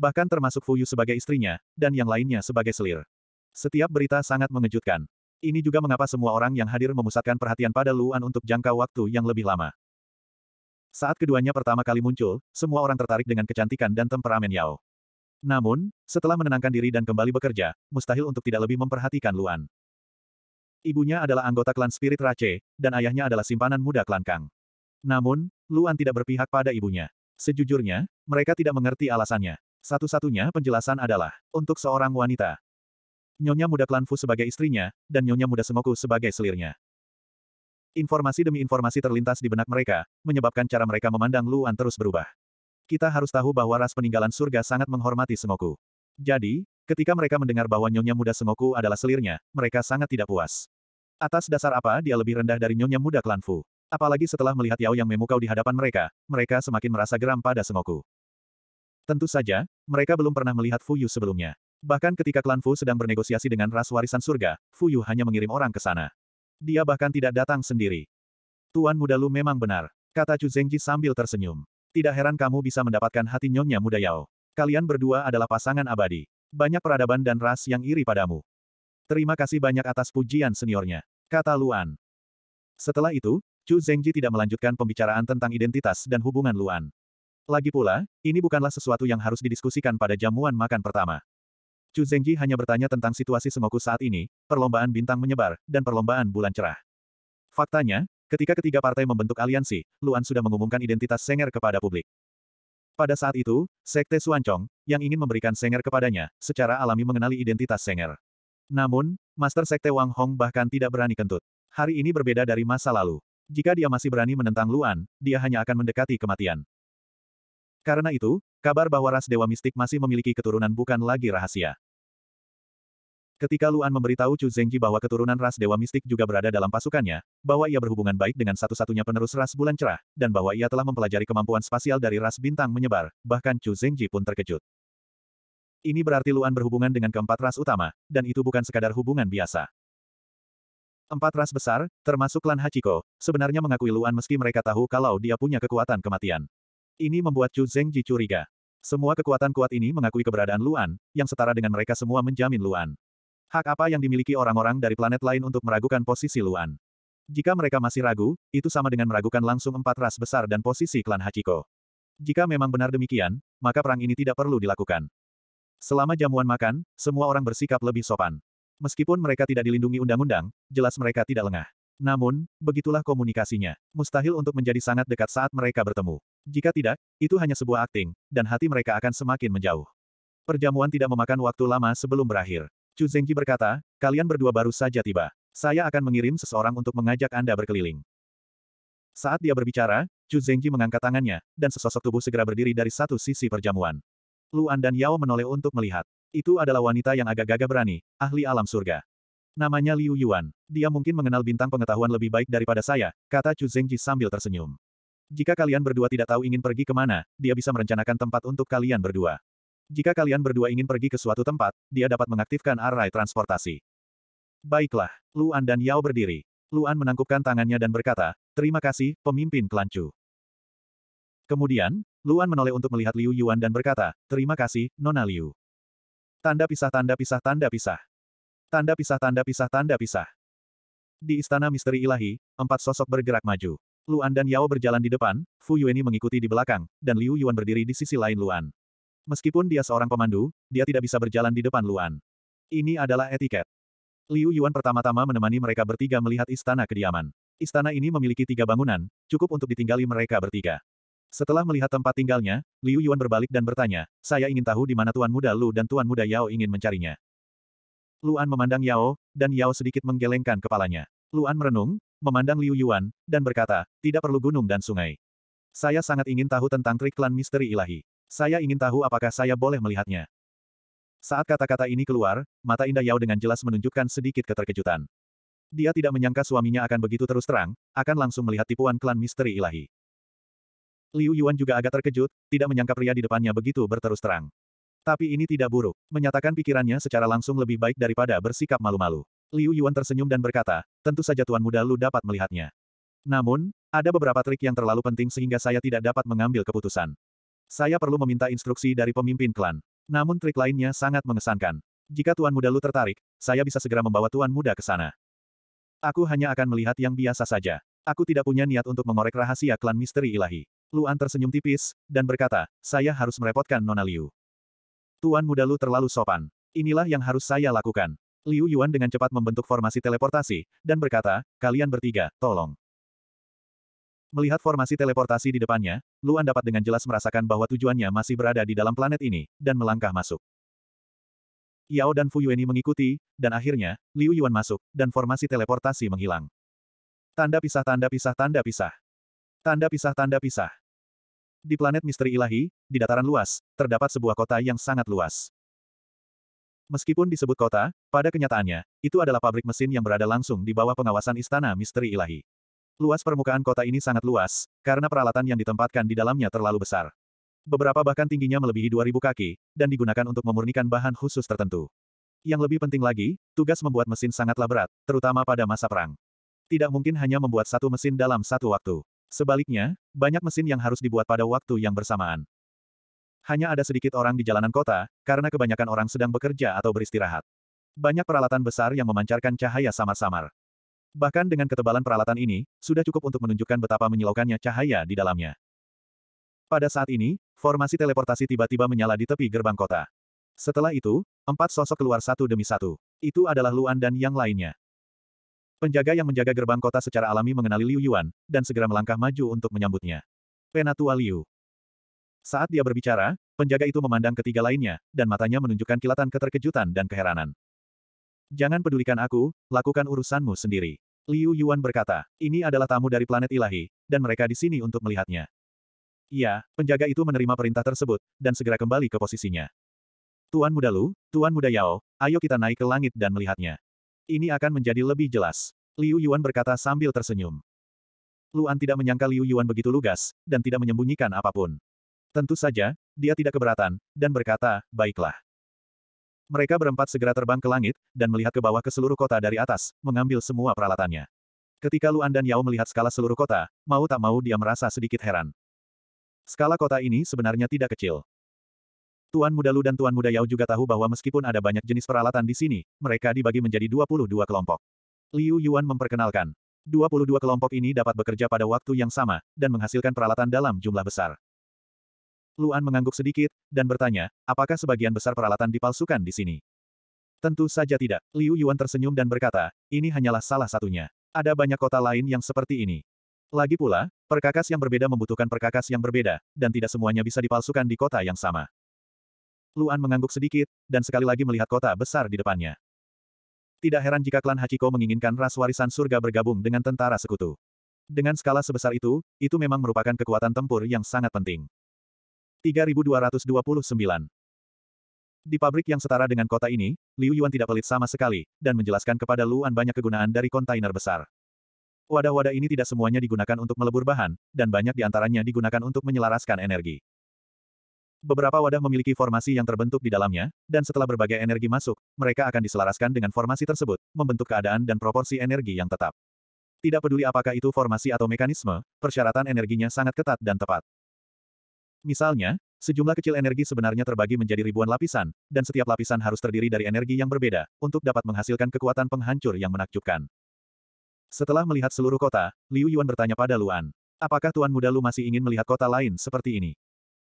Bahkan termasuk Fuyu sebagai istrinya, dan yang lainnya sebagai selir. Setiap berita sangat mengejutkan. Ini juga mengapa semua orang yang hadir memusatkan perhatian pada Luan untuk jangka waktu yang lebih lama. Saat keduanya pertama kali muncul, semua orang tertarik dengan kecantikan dan temperamen Yao. Namun, setelah menenangkan diri dan kembali bekerja, mustahil untuk tidak lebih memperhatikan Luan. Ibunya adalah anggota klan Spirit Rache, dan ayahnya adalah simpanan muda klan Kang. Namun, Luan tidak berpihak pada ibunya. Sejujurnya, mereka tidak mengerti alasannya. Satu-satunya penjelasan adalah, untuk seorang wanita. Nyonya muda klan Fu sebagai istrinya, dan nyonya muda Semoku sebagai selirnya. Informasi demi informasi terlintas di benak mereka, menyebabkan cara mereka memandang Luan terus berubah. Kita harus tahu bahwa ras peninggalan surga sangat menghormati Semoku. Jadi, ketika mereka mendengar bahwa Nyonya Muda Semoku adalah selirnya, mereka sangat tidak puas. Atas dasar apa dia lebih rendah dari nyonya muda klan Fu? Apalagi setelah melihat Yao yang memukau di hadapan mereka, mereka semakin merasa geram pada Sengoku. Tentu saja, mereka belum pernah melihat Fu Yu sebelumnya. Bahkan ketika klan Fu sedang bernegosiasi dengan ras warisan surga, Fu Yu hanya mengirim orang ke sana. Dia bahkan tidak datang sendiri. Tuan muda Lu memang benar, kata Chu Zhengji sambil tersenyum. Tidak heran kamu bisa mendapatkan hati nyonya muda Yao. Kalian berdua adalah pasangan abadi. Banyak peradaban dan ras yang iri padamu. Terima kasih banyak atas pujian seniornya, kata Luan. Setelah itu, Chu Zengji tidak melanjutkan pembicaraan tentang identitas dan hubungan Luan. Lagi pula, ini bukanlah sesuatu yang harus didiskusikan pada jamuan makan pertama. Chu Zengji hanya bertanya tentang situasi Sengoku saat ini, perlombaan bintang menyebar, dan perlombaan bulan cerah. Faktanya, ketika ketiga partai membentuk aliansi, Luan sudah mengumumkan identitas Senger kepada publik. Pada saat itu, Sekte Suancong, yang ingin memberikan Senger kepadanya, secara alami mengenali identitas Senger. Namun, Master Sekte Wang Hong bahkan tidak berani kentut. Hari ini berbeda dari masa lalu. Jika dia masih berani menentang Luan, dia hanya akan mendekati kematian. Karena itu, kabar bahwa ras Dewa Mistik masih memiliki keturunan bukan lagi rahasia. Ketika Luan memberitahu Chu Zhengji bahwa keturunan ras Dewa Mistik juga berada dalam pasukannya, bahwa ia berhubungan baik dengan satu-satunya penerus ras bulan cerah, dan bahwa ia telah mempelajari kemampuan spasial dari ras bintang menyebar, bahkan Chu Zhengji pun terkejut. Ini berarti Luan berhubungan dengan keempat ras utama, dan itu bukan sekadar hubungan biasa. Empat ras besar, termasuk klan Hachiko, sebenarnya mengakui Luan meski mereka tahu kalau dia punya kekuatan kematian. Ini membuat Chu Zhengji curiga. Semua kekuatan kuat ini mengakui keberadaan Luan, yang setara dengan mereka semua menjamin Luan. Hak apa yang dimiliki orang-orang dari planet lain untuk meragukan posisi Luan? Jika mereka masih ragu, itu sama dengan meragukan langsung empat ras besar dan posisi klan Hachiko. Jika memang benar demikian, maka perang ini tidak perlu dilakukan. Selama jamuan makan, semua orang bersikap lebih sopan. Meskipun mereka tidak dilindungi undang-undang, jelas mereka tidak lengah. Namun, begitulah komunikasinya. Mustahil untuk menjadi sangat dekat saat mereka bertemu. Jika tidak, itu hanya sebuah akting, dan hati mereka akan semakin menjauh. Perjamuan tidak memakan waktu lama sebelum berakhir. Chu Zengji berkata, kalian berdua baru saja tiba. Saya akan mengirim seseorang untuk mengajak Anda berkeliling. Saat dia berbicara, Chu Zengji mengangkat tangannya, dan sesosok tubuh segera berdiri dari satu sisi perjamuan. Luan dan Yao menoleh untuk melihat. Itu adalah wanita yang agak gagah berani, ahli alam surga. Namanya Liu Yuan. Dia mungkin mengenal bintang pengetahuan lebih baik daripada saya, kata Chu Zhengji sambil tersenyum. Jika kalian berdua tidak tahu ingin pergi kemana, dia bisa merencanakan tempat untuk kalian berdua. Jika kalian berdua ingin pergi ke suatu tempat, dia dapat mengaktifkan array transportasi. Baiklah, Luan dan Yao berdiri. Luan menangkupkan tangannya dan berkata, terima kasih, pemimpin Kelancu. Kemudian, Luan menoleh untuk melihat Liu Yuan dan berkata, terima kasih, Nona Liu. Tanda pisah tanda pisah tanda pisah. Tanda pisah tanda pisah tanda pisah. Di Istana Misteri Ilahi, empat sosok bergerak maju. Luan dan Yao berjalan di depan, Fu Yueni mengikuti di belakang, dan Liu Yuan berdiri di sisi lain Luan. Meskipun dia seorang pemandu, dia tidak bisa berjalan di depan Luan. Ini adalah etiket. Liu Yuan pertama-tama menemani mereka bertiga melihat istana kediaman. Istana ini memiliki tiga bangunan, cukup untuk ditinggali mereka bertiga. Setelah melihat tempat tinggalnya, Liu Yuan berbalik dan bertanya, saya ingin tahu di mana Tuan Muda Lu dan Tuan Muda Yao ingin mencarinya. Luan memandang Yao, dan Yao sedikit menggelengkan kepalanya. Luan merenung, memandang Liu Yuan, dan berkata, tidak perlu gunung dan sungai. Saya sangat ingin tahu tentang trik klan misteri ilahi. Saya ingin tahu apakah saya boleh melihatnya. Saat kata-kata ini keluar, mata indah Yao dengan jelas menunjukkan sedikit keterkejutan. Dia tidak menyangka suaminya akan begitu terus terang, akan langsung melihat tipuan klan misteri ilahi. Liu Yuan juga agak terkejut, tidak menyangka pria di depannya begitu berterus terang. Tapi ini tidak buruk, menyatakan pikirannya secara langsung lebih baik daripada bersikap malu-malu. Liu Yuan tersenyum dan berkata, tentu saja Tuan Muda Lu dapat melihatnya. Namun, ada beberapa trik yang terlalu penting sehingga saya tidak dapat mengambil keputusan. Saya perlu meminta instruksi dari pemimpin klan. Namun trik lainnya sangat mengesankan. Jika Tuan Muda Lu tertarik, saya bisa segera membawa Tuan Muda ke sana. Aku hanya akan melihat yang biasa saja. Aku tidak punya niat untuk mengorek rahasia klan misteri ilahi. Luan tersenyum tipis, dan berkata, saya harus merepotkan Nona Liu. Tuan muda Lu terlalu sopan. Inilah yang harus saya lakukan. Liu Yuan dengan cepat membentuk formasi teleportasi, dan berkata, kalian bertiga, tolong. Melihat formasi teleportasi di depannya, Luan dapat dengan jelas merasakan bahwa tujuannya masih berada di dalam planet ini, dan melangkah masuk. Yao dan Fu Yueni mengikuti, dan akhirnya, Liu Yuan masuk, dan formasi teleportasi menghilang. Tanda pisah tanda pisah tanda pisah. Tanda pisah Tanda pisah Di planet misteri ilahi, di dataran luas, terdapat sebuah kota yang sangat luas. Meskipun disebut kota, pada kenyataannya, itu adalah pabrik mesin yang berada langsung di bawah pengawasan istana misteri ilahi. Luas permukaan kota ini sangat luas, karena peralatan yang ditempatkan di dalamnya terlalu besar. Beberapa bahkan tingginya melebihi 2000 kaki, dan digunakan untuk memurnikan bahan khusus tertentu. Yang lebih penting lagi, tugas membuat mesin sangatlah berat, terutama pada masa perang. Tidak mungkin hanya membuat satu mesin dalam satu waktu. Sebaliknya, banyak mesin yang harus dibuat pada waktu yang bersamaan. Hanya ada sedikit orang di jalanan kota, karena kebanyakan orang sedang bekerja atau beristirahat. Banyak peralatan besar yang memancarkan cahaya samar-samar. Bahkan dengan ketebalan peralatan ini, sudah cukup untuk menunjukkan betapa menyilaukannya cahaya di dalamnya. Pada saat ini, formasi teleportasi tiba-tiba menyala di tepi gerbang kota. Setelah itu, empat sosok keluar satu demi satu. Itu adalah Luan dan yang lainnya. Penjaga yang menjaga gerbang kota secara alami mengenali Liu Yuan, dan segera melangkah maju untuk menyambutnya. Penatua Liu. Saat dia berbicara, penjaga itu memandang ketiga lainnya, dan matanya menunjukkan kilatan keterkejutan dan keheranan. Jangan pedulikan aku, lakukan urusanmu sendiri. Liu Yuan berkata, ini adalah tamu dari planet ilahi, dan mereka di sini untuk melihatnya. Ya, penjaga itu menerima perintah tersebut, dan segera kembali ke posisinya. Tuan Muda Lu, Tuan Muda Yao, ayo kita naik ke langit dan melihatnya. Ini akan menjadi lebih jelas. Liu Yuan berkata sambil tersenyum. Luan tidak menyangka Liu Yuan begitu lugas, dan tidak menyembunyikan apapun. Tentu saja, dia tidak keberatan, dan berkata, baiklah. Mereka berempat segera terbang ke langit, dan melihat ke bawah ke seluruh kota dari atas, mengambil semua peralatannya. Ketika Luan dan Yao melihat skala seluruh kota, mau tak mau dia merasa sedikit heran. Skala kota ini sebenarnya tidak kecil. Tuan Muda Lu dan Tuan Muda Yao juga tahu bahwa meskipun ada banyak jenis peralatan di sini, mereka dibagi menjadi 22 kelompok. Liu Yuan memperkenalkan, 22 kelompok ini dapat bekerja pada waktu yang sama, dan menghasilkan peralatan dalam jumlah besar. Luan mengangguk sedikit, dan bertanya, apakah sebagian besar peralatan dipalsukan di sini? Tentu saja tidak. Liu Yuan tersenyum dan berkata, ini hanyalah salah satunya. Ada banyak kota lain yang seperti ini. Lagi pula, perkakas yang berbeda membutuhkan perkakas yang berbeda, dan tidak semuanya bisa dipalsukan di kota yang sama. Luan mengangguk sedikit, dan sekali lagi melihat kota besar di depannya. Tidak heran jika klan Hachiko menginginkan ras warisan surga bergabung dengan tentara sekutu. Dengan skala sebesar itu, itu memang merupakan kekuatan tempur yang sangat penting. 3229 Di pabrik yang setara dengan kota ini, Liu Yuan tidak pelit sama sekali, dan menjelaskan kepada Luan banyak kegunaan dari kontainer besar. Wadah-wadah ini tidak semuanya digunakan untuk melebur bahan, dan banyak di antaranya digunakan untuk menyelaraskan energi. Beberapa wadah memiliki formasi yang terbentuk di dalamnya, dan setelah berbagai energi masuk, mereka akan diselaraskan dengan formasi tersebut, membentuk keadaan dan proporsi energi yang tetap. Tidak peduli apakah itu formasi atau mekanisme, persyaratan energinya sangat ketat dan tepat. Misalnya, sejumlah kecil energi sebenarnya terbagi menjadi ribuan lapisan, dan setiap lapisan harus terdiri dari energi yang berbeda, untuk dapat menghasilkan kekuatan penghancur yang menakjubkan. Setelah melihat seluruh kota, Liu Yuan bertanya pada Luan, apakah Tuan Muda Lu masih ingin melihat kota lain seperti ini?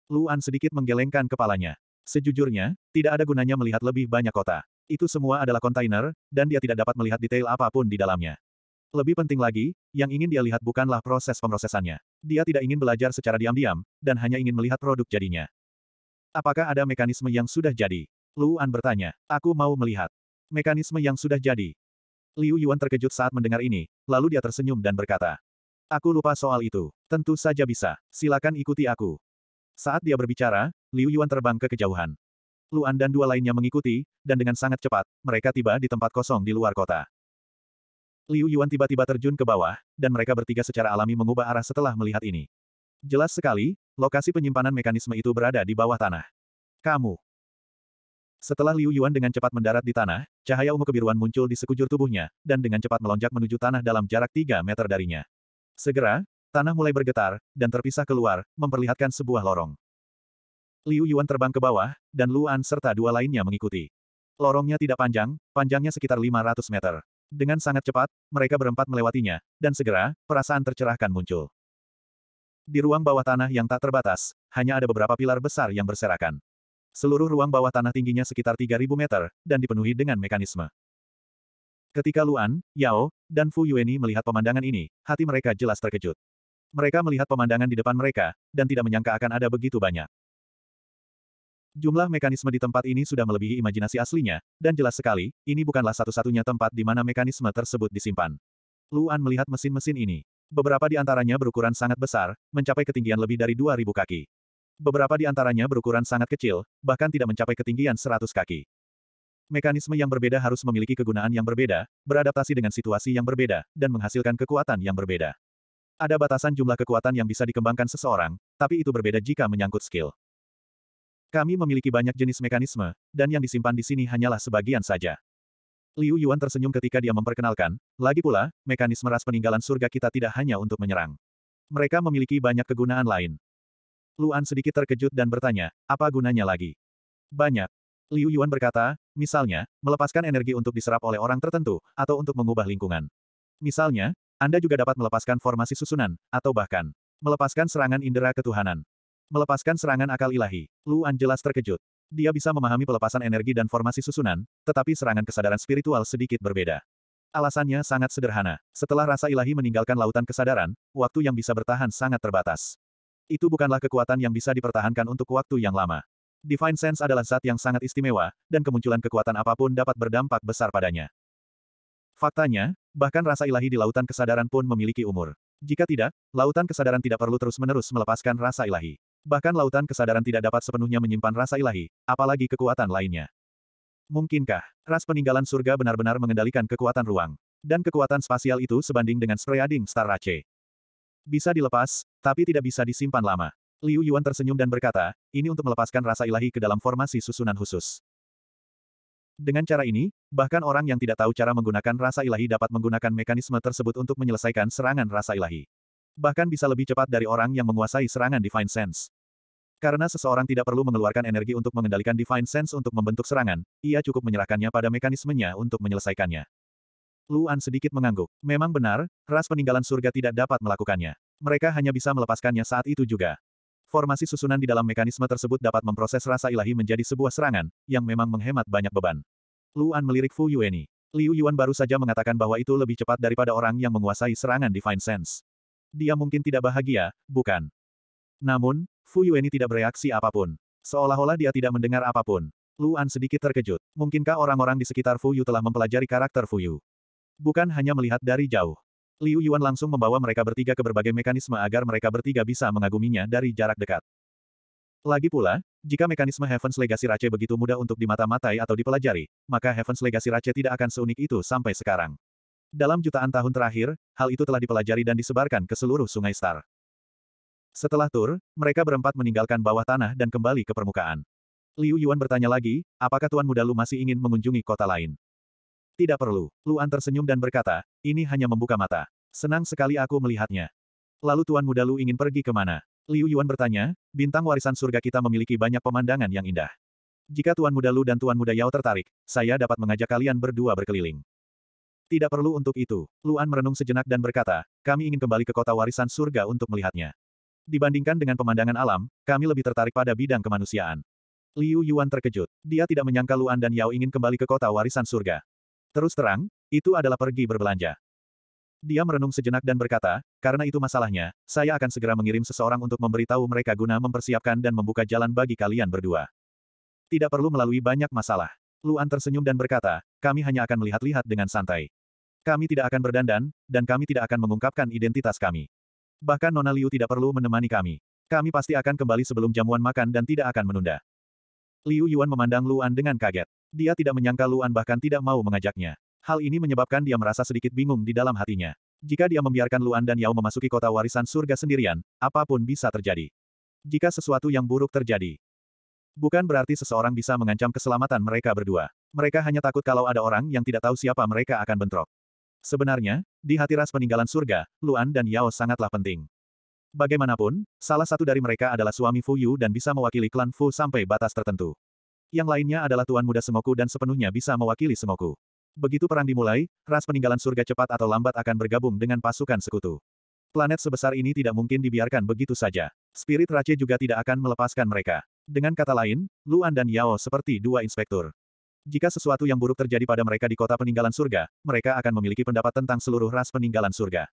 Luan sedikit menggelengkan kepalanya. Sejujurnya, tidak ada gunanya melihat lebih banyak kota. Itu semua adalah kontainer, dan dia tidak dapat melihat detail apapun di dalamnya. Lebih penting lagi, yang ingin dia lihat bukanlah proses pemrosesannya. Dia tidak ingin belajar secara diam-diam, dan hanya ingin melihat produk jadinya. Apakah ada mekanisme yang sudah jadi? Luan bertanya. Aku mau melihat. Mekanisme yang sudah jadi. Liu Yuan terkejut saat mendengar ini, lalu dia tersenyum dan berkata. Aku lupa soal itu. Tentu saja bisa. Silakan ikuti aku. Saat dia berbicara, Liu Yuan terbang ke kejauhan. Luan dan dua lainnya mengikuti, dan dengan sangat cepat, mereka tiba di tempat kosong di luar kota. Liu Yuan tiba-tiba terjun ke bawah, dan mereka bertiga secara alami mengubah arah setelah melihat ini. Jelas sekali, lokasi penyimpanan mekanisme itu berada di bawah tanah. Kamu. Setelah Liu Yuan dengan cepat mendarat di tanah, cahaya ungu kebiruan muncul di sekujur tubuhnya, dan dengan cepat melonjak menuju tanah dalam jarak 3 meter darinya. Segera, Tanah mulai bergetar, dan terpisah keluar, memperlihatkan sebuah lorong. Liu Yuan terbang ke bawah, dan Luan serta dua lainnya mengikuti. Lorongnya tidak panjang, panjangnya sekitar 500 meter. Dengan sangat cepat, mereka berempat melewatinya, dan segera, perasaan tercerahkan muncul. Di ruang bawah tanah yang tak terbatas, hanya ada beberapa pilar besar yang berserakan. Seluruh ruang bawah tanah tingginya sekitar 3.000 meter, dan dipenuhi dengan mekanisme. Ketika Luan, Yao, dan Fu Yueni melihat pemandangan ini, hati mereka jelas terkejut. Mereka melihat pemandangan di depan mereka, dan tidak menyangka akan ada begitu banyak. Jumlah mekanisme di tempat ini sudah melebihi imajinasi aslinya, dan jelas sekali, ini bukanlah satu-satunya tempat di mana mekanisme tersebut disimpan. Luan melihat mesin-mesin ini. Beberapa di antaranya berukuran sangat besar, mencapai ketinggian lebih dari 2.000 kaki. Beberapa di antaranya berukuran sangat kecil, bahkan tidak mencapai ketinggian 100 kaki. Mekanisme yang berbeda harus memiliki kegunaan yang berbeda, beradaptasi dengan situasi yang berbeda, dan menghasilkan kekuatan yang berbeda. Ada batasan jumlah kekuatan yang bisa dikembangkan seseorang, tapi itu berbeda jika menyangkut skill. Kami memiliki banyak jenis mekanisme, dan yang disimpan di sini hanyalah sebagian saja. Liu Yuan tersenyum ketika dia memperkenalkan, lagi pula, mekanisme ras peninggalan surga kita tidak hanya untuk menyerang. Mereka memiliki banyak kegunaan lain. Luan sedikit terkejut dan bertanya, apa gunanya lagi? Banyak. Liu Yuan berkata, misalnya, melepaskan energi untuk diserap oleh orang tertentu, atau untuk mengubah lingkungan. Misalnya, anda juga dapat melepaskan formasi susunan, atau bahkan melepaskan serangan indera ketuhanan. Melepaskan serangan akal ilahi. Luan jelas terkejut. Dia bisa memahami pelepasan energi dan formasi susunan, tetapi serangan kesadaran spiritual sedikit berbeda. Alasannya sangat sederhana. Setelah rasa ilahi meninggalkan lautan kesadaran, waktu yang bisa bertahan sangat terbatas. Itu bukanlah kekuatan yang bisa dipertahankan untuk waktu yang lama. Divine Sense adalah zat yang sangat istimewa, dan kemunculan kekuatan apapun dapat berdampak besar padanya. Faktanya, Bahkan rasa ilahi di lautan kesadaran pun memiliki umur. Jika tidak, lautan kesadaran tidak perlu terus-menerus melepaskan rasa ilahi. Bahkan lautan kesadaran tidak dapat sepenuhnya menyimpan rasa ilahi, apalagi kekuatan lainnya. Mungkinkah, ras peninggalan surga benar-benar mengendalikan kekuatan ruang? Dan kekuatan spasial itu sebanding dengan spreading Star race. Bisa dilepas, tapi tidak bisa disimpan lama. Liu Yuan tersenyum dan berkata, ini untuk melepaskan rasa ilahi ke dalam formasi susunan khusus. Dengan cara ini, bahkan orang yang tidak tahu cara menggunakan rasa ilahi dapat menggunakan mekanisme tersebut untuk menyelesaikan serangan rasa ilahi. Bahkan bisa lebih cepat dari orang yang menguasai serangan Divine Sense. Karena seseorang tidak perlu mengeluarkan energi untuk mengendalikan Divine Sense untuk membentuk serangan, ia cukup menyerahkannya pada mekanismenya untuk menyelesaikannya. Luan sedikit mengangguk. Memang benar, ras peninggalan surga tidak dapat melakukannya. Mereka hanya bisa melepaskannya saat itu juga. Formasi susunan di dalam mekanisme tersebut dapat memproses rasa ilahi menjadi sebuah serangan, yang memang menghemat banyak beban. Luan melirik Fu Yueni. Liu Yuan baru saja mengatakan bahwa itu lebih cepat daripada orang yang menguasai serangan Divine Sense. Dia mungkin tidak bahagia, bukan? Namun, Fu Yueni tidak bereaksi apapun. Seolah-olah dia tidak mendengar apapun. Luan sedikit terkejut. Mungkinkah orang-orang di sekitar Fu Yu telah mempelajari karakter Fu Yu? Bukan hanya melihat dari jauh. Liu Yuan langsung membawa mereka bertiga ke berbagai mekanisme agar mereka bertiga bisa mengaguminya dari jarak dekat. Lagi pula, jika mekanisme Heaven's Legacy Rache begitu mudah untuk dimata-matai atau dipelajari, maka Heaven's Legacy Rache tidak akan seunik itu sampai sekarang. Dalam jutaan tahun terakhir, hal itu telah dipelajari dan disebarkan ke seluruh sungai Star. Setelah tur, mereka berempat meninggalkan bawah tanah dan kembali ke permukaan. Liu Yuan bertanya lagi, apakah Tuan Muda Lu masih ingin mengunjungi kota lain? Tidak perlu. Luan tersenyum dan berkata, ini hanya membuka mata. Senang sekali aku melihatnya. Lalu Tuan Muda Lu ingin pergi kemana? Liu Yuan bertanya, bintang warisan surga kita memiliki banyak pemandangan yang indah. Jika Tuan Muda Lu dan Tuan Muda Yao tertarik, saya dapat mengajak kalian berdua berkeliling. Tidak perlu untuk itu. Luan merenung sejenak dan berkata, kami ingin kembali ke kota warisan surga untuk melihatnya. Dibandingkan dengan pemandangan alam, kami lebih tertarik pada bidang kemanusiaan. Liu Yuan terkejut. Dia tidak menyangka Luan dan Yao ingin kembali ke kota warisan surga. Terus terang, itu adalah pergi berbelanja. Dia merenung sejenak dan berkata, karena itu masalahnya, saya akan segera mengirim seseorang untuk memberitahu mereka guna mempersiapkan dan membuka jalan bagi kalian berdua. Tidak perlu melalui banyak masalah. Luan tersenyum dan berkata, kami hanya akan melihat-lihat dengan santai. Kami tidak akan berdandan, dan kami tidak akan mengungkapkan identitas kami. Bahkan Nona Liu tidak perlu menemani kami. Kami pasti akan kembali sebelum jamuan makan dan tidak akan menunda. Liu Yuan memandang Luan dengan kaget. Dia tidak menyangka Luan bahkan tidak mau mengajaknya. Hal ini menyebabkan dia merasa sedikit bingung di dalam hatinya. Jika dia membiarkan Luan dan Yao memasuki kota warisan surga sendirian, apapun bisa terjadi. Jika sesuatu yang buruk terjadi, bukan berarti seseorang bisa mengancam keselamatan mereka berdua. Mereka hanya takut kalau ada orang yang tidak tahu siapa mereka akan bentrok. Sebenarnya, di hati ras peninggalan surga, Luan dan Yao sangatlah penting. Bagaimanapun, salah satu dari mereka adalah suami Fu Yu dan bisa mewakili klan Fu sampai batas tertentu. Yang lainnya adalah Tuan Muda Semoku dan sepenuhnya bisa mewakili Semoku. Begitu perang dimulai, ras peninggalan surga cepat atau lambat akan bergabung dengan pasukan sekutu. Planet sebesar ini tidak mungkin dibiarkan begitu saja. Spirit Rache juga tidak akan melepaskan mereka. Dengan kata lain, Luan dan Yao seperti dua inspektur. Jika sesuatu yang buruk terjadi pada mereka di kota peninggalan surga, mereka akan memiliki pendapat tentang seluruh ras peninggalan surga.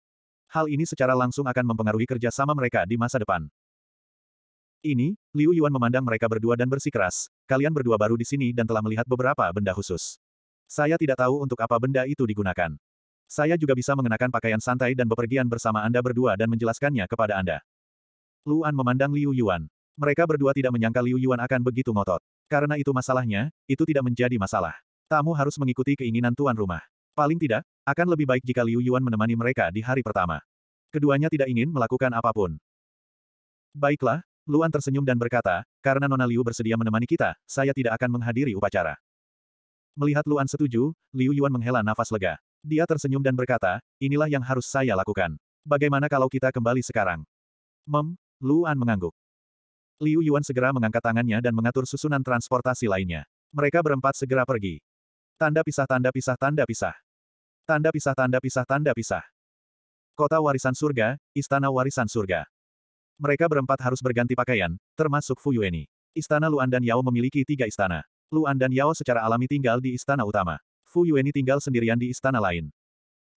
Hal ini secara langsung akan mempengaruhi kerjasama mereka di masa depan. Ini, Liu Yuan memandang mereka berdua dan bersikeras, kalian berdua baru di sini dan telah melihat beberapa benda khusus. Saya tidak tahu untuk apa benda itu digunakan. Saya juga bisa mengenakan pakaian santai dan bepergian bersama Anda berdua dan menjelaskannya kepada Anda. Luan memandang Liu Yuan. Mereka berdua tidak menyangka Liu Yuan akan begitu ngotot. Karena itu masalahnya, itu tidak menjadi masalah. Tamu harus mengikuti keinginan tuan rumah. Paling tidak, akan lebih baik jika Liu Yuan menemani mereka di hari pertama. Keduanya tidak ingin melakukan apapun. Baiklah, Luan tersenyum dan berkata, karena Nona Liu bersedia menemani kita, saya tidak akan menghadiri upacara. Melihat Luan setuju, Liu Yuan menghela nafas lega. Dia tersenyum dan berkata, inilah yang harus saya lakukan. Bagaimana kalau kita kembali sekarang? Mem, Luan mengangguk. Liu Yuan segera mengangkat tangannya dan mengatur susunan transportasi lainnya. Mereka berempat segera pergi. Tanda pisah tanda pisah tanda pisah. Tanda pisah tanda pisah tanda pisah. Kota warisan surga, istana warisan surga. Mereka berempat harus berganti pakaian, termasuk Fu Yueni. Istana Luan dan Yao memiliki tiga istana. Luan dan Yao secara alami tinggal di istana utama. Fu Yueni tinggal sendirian di istana lain.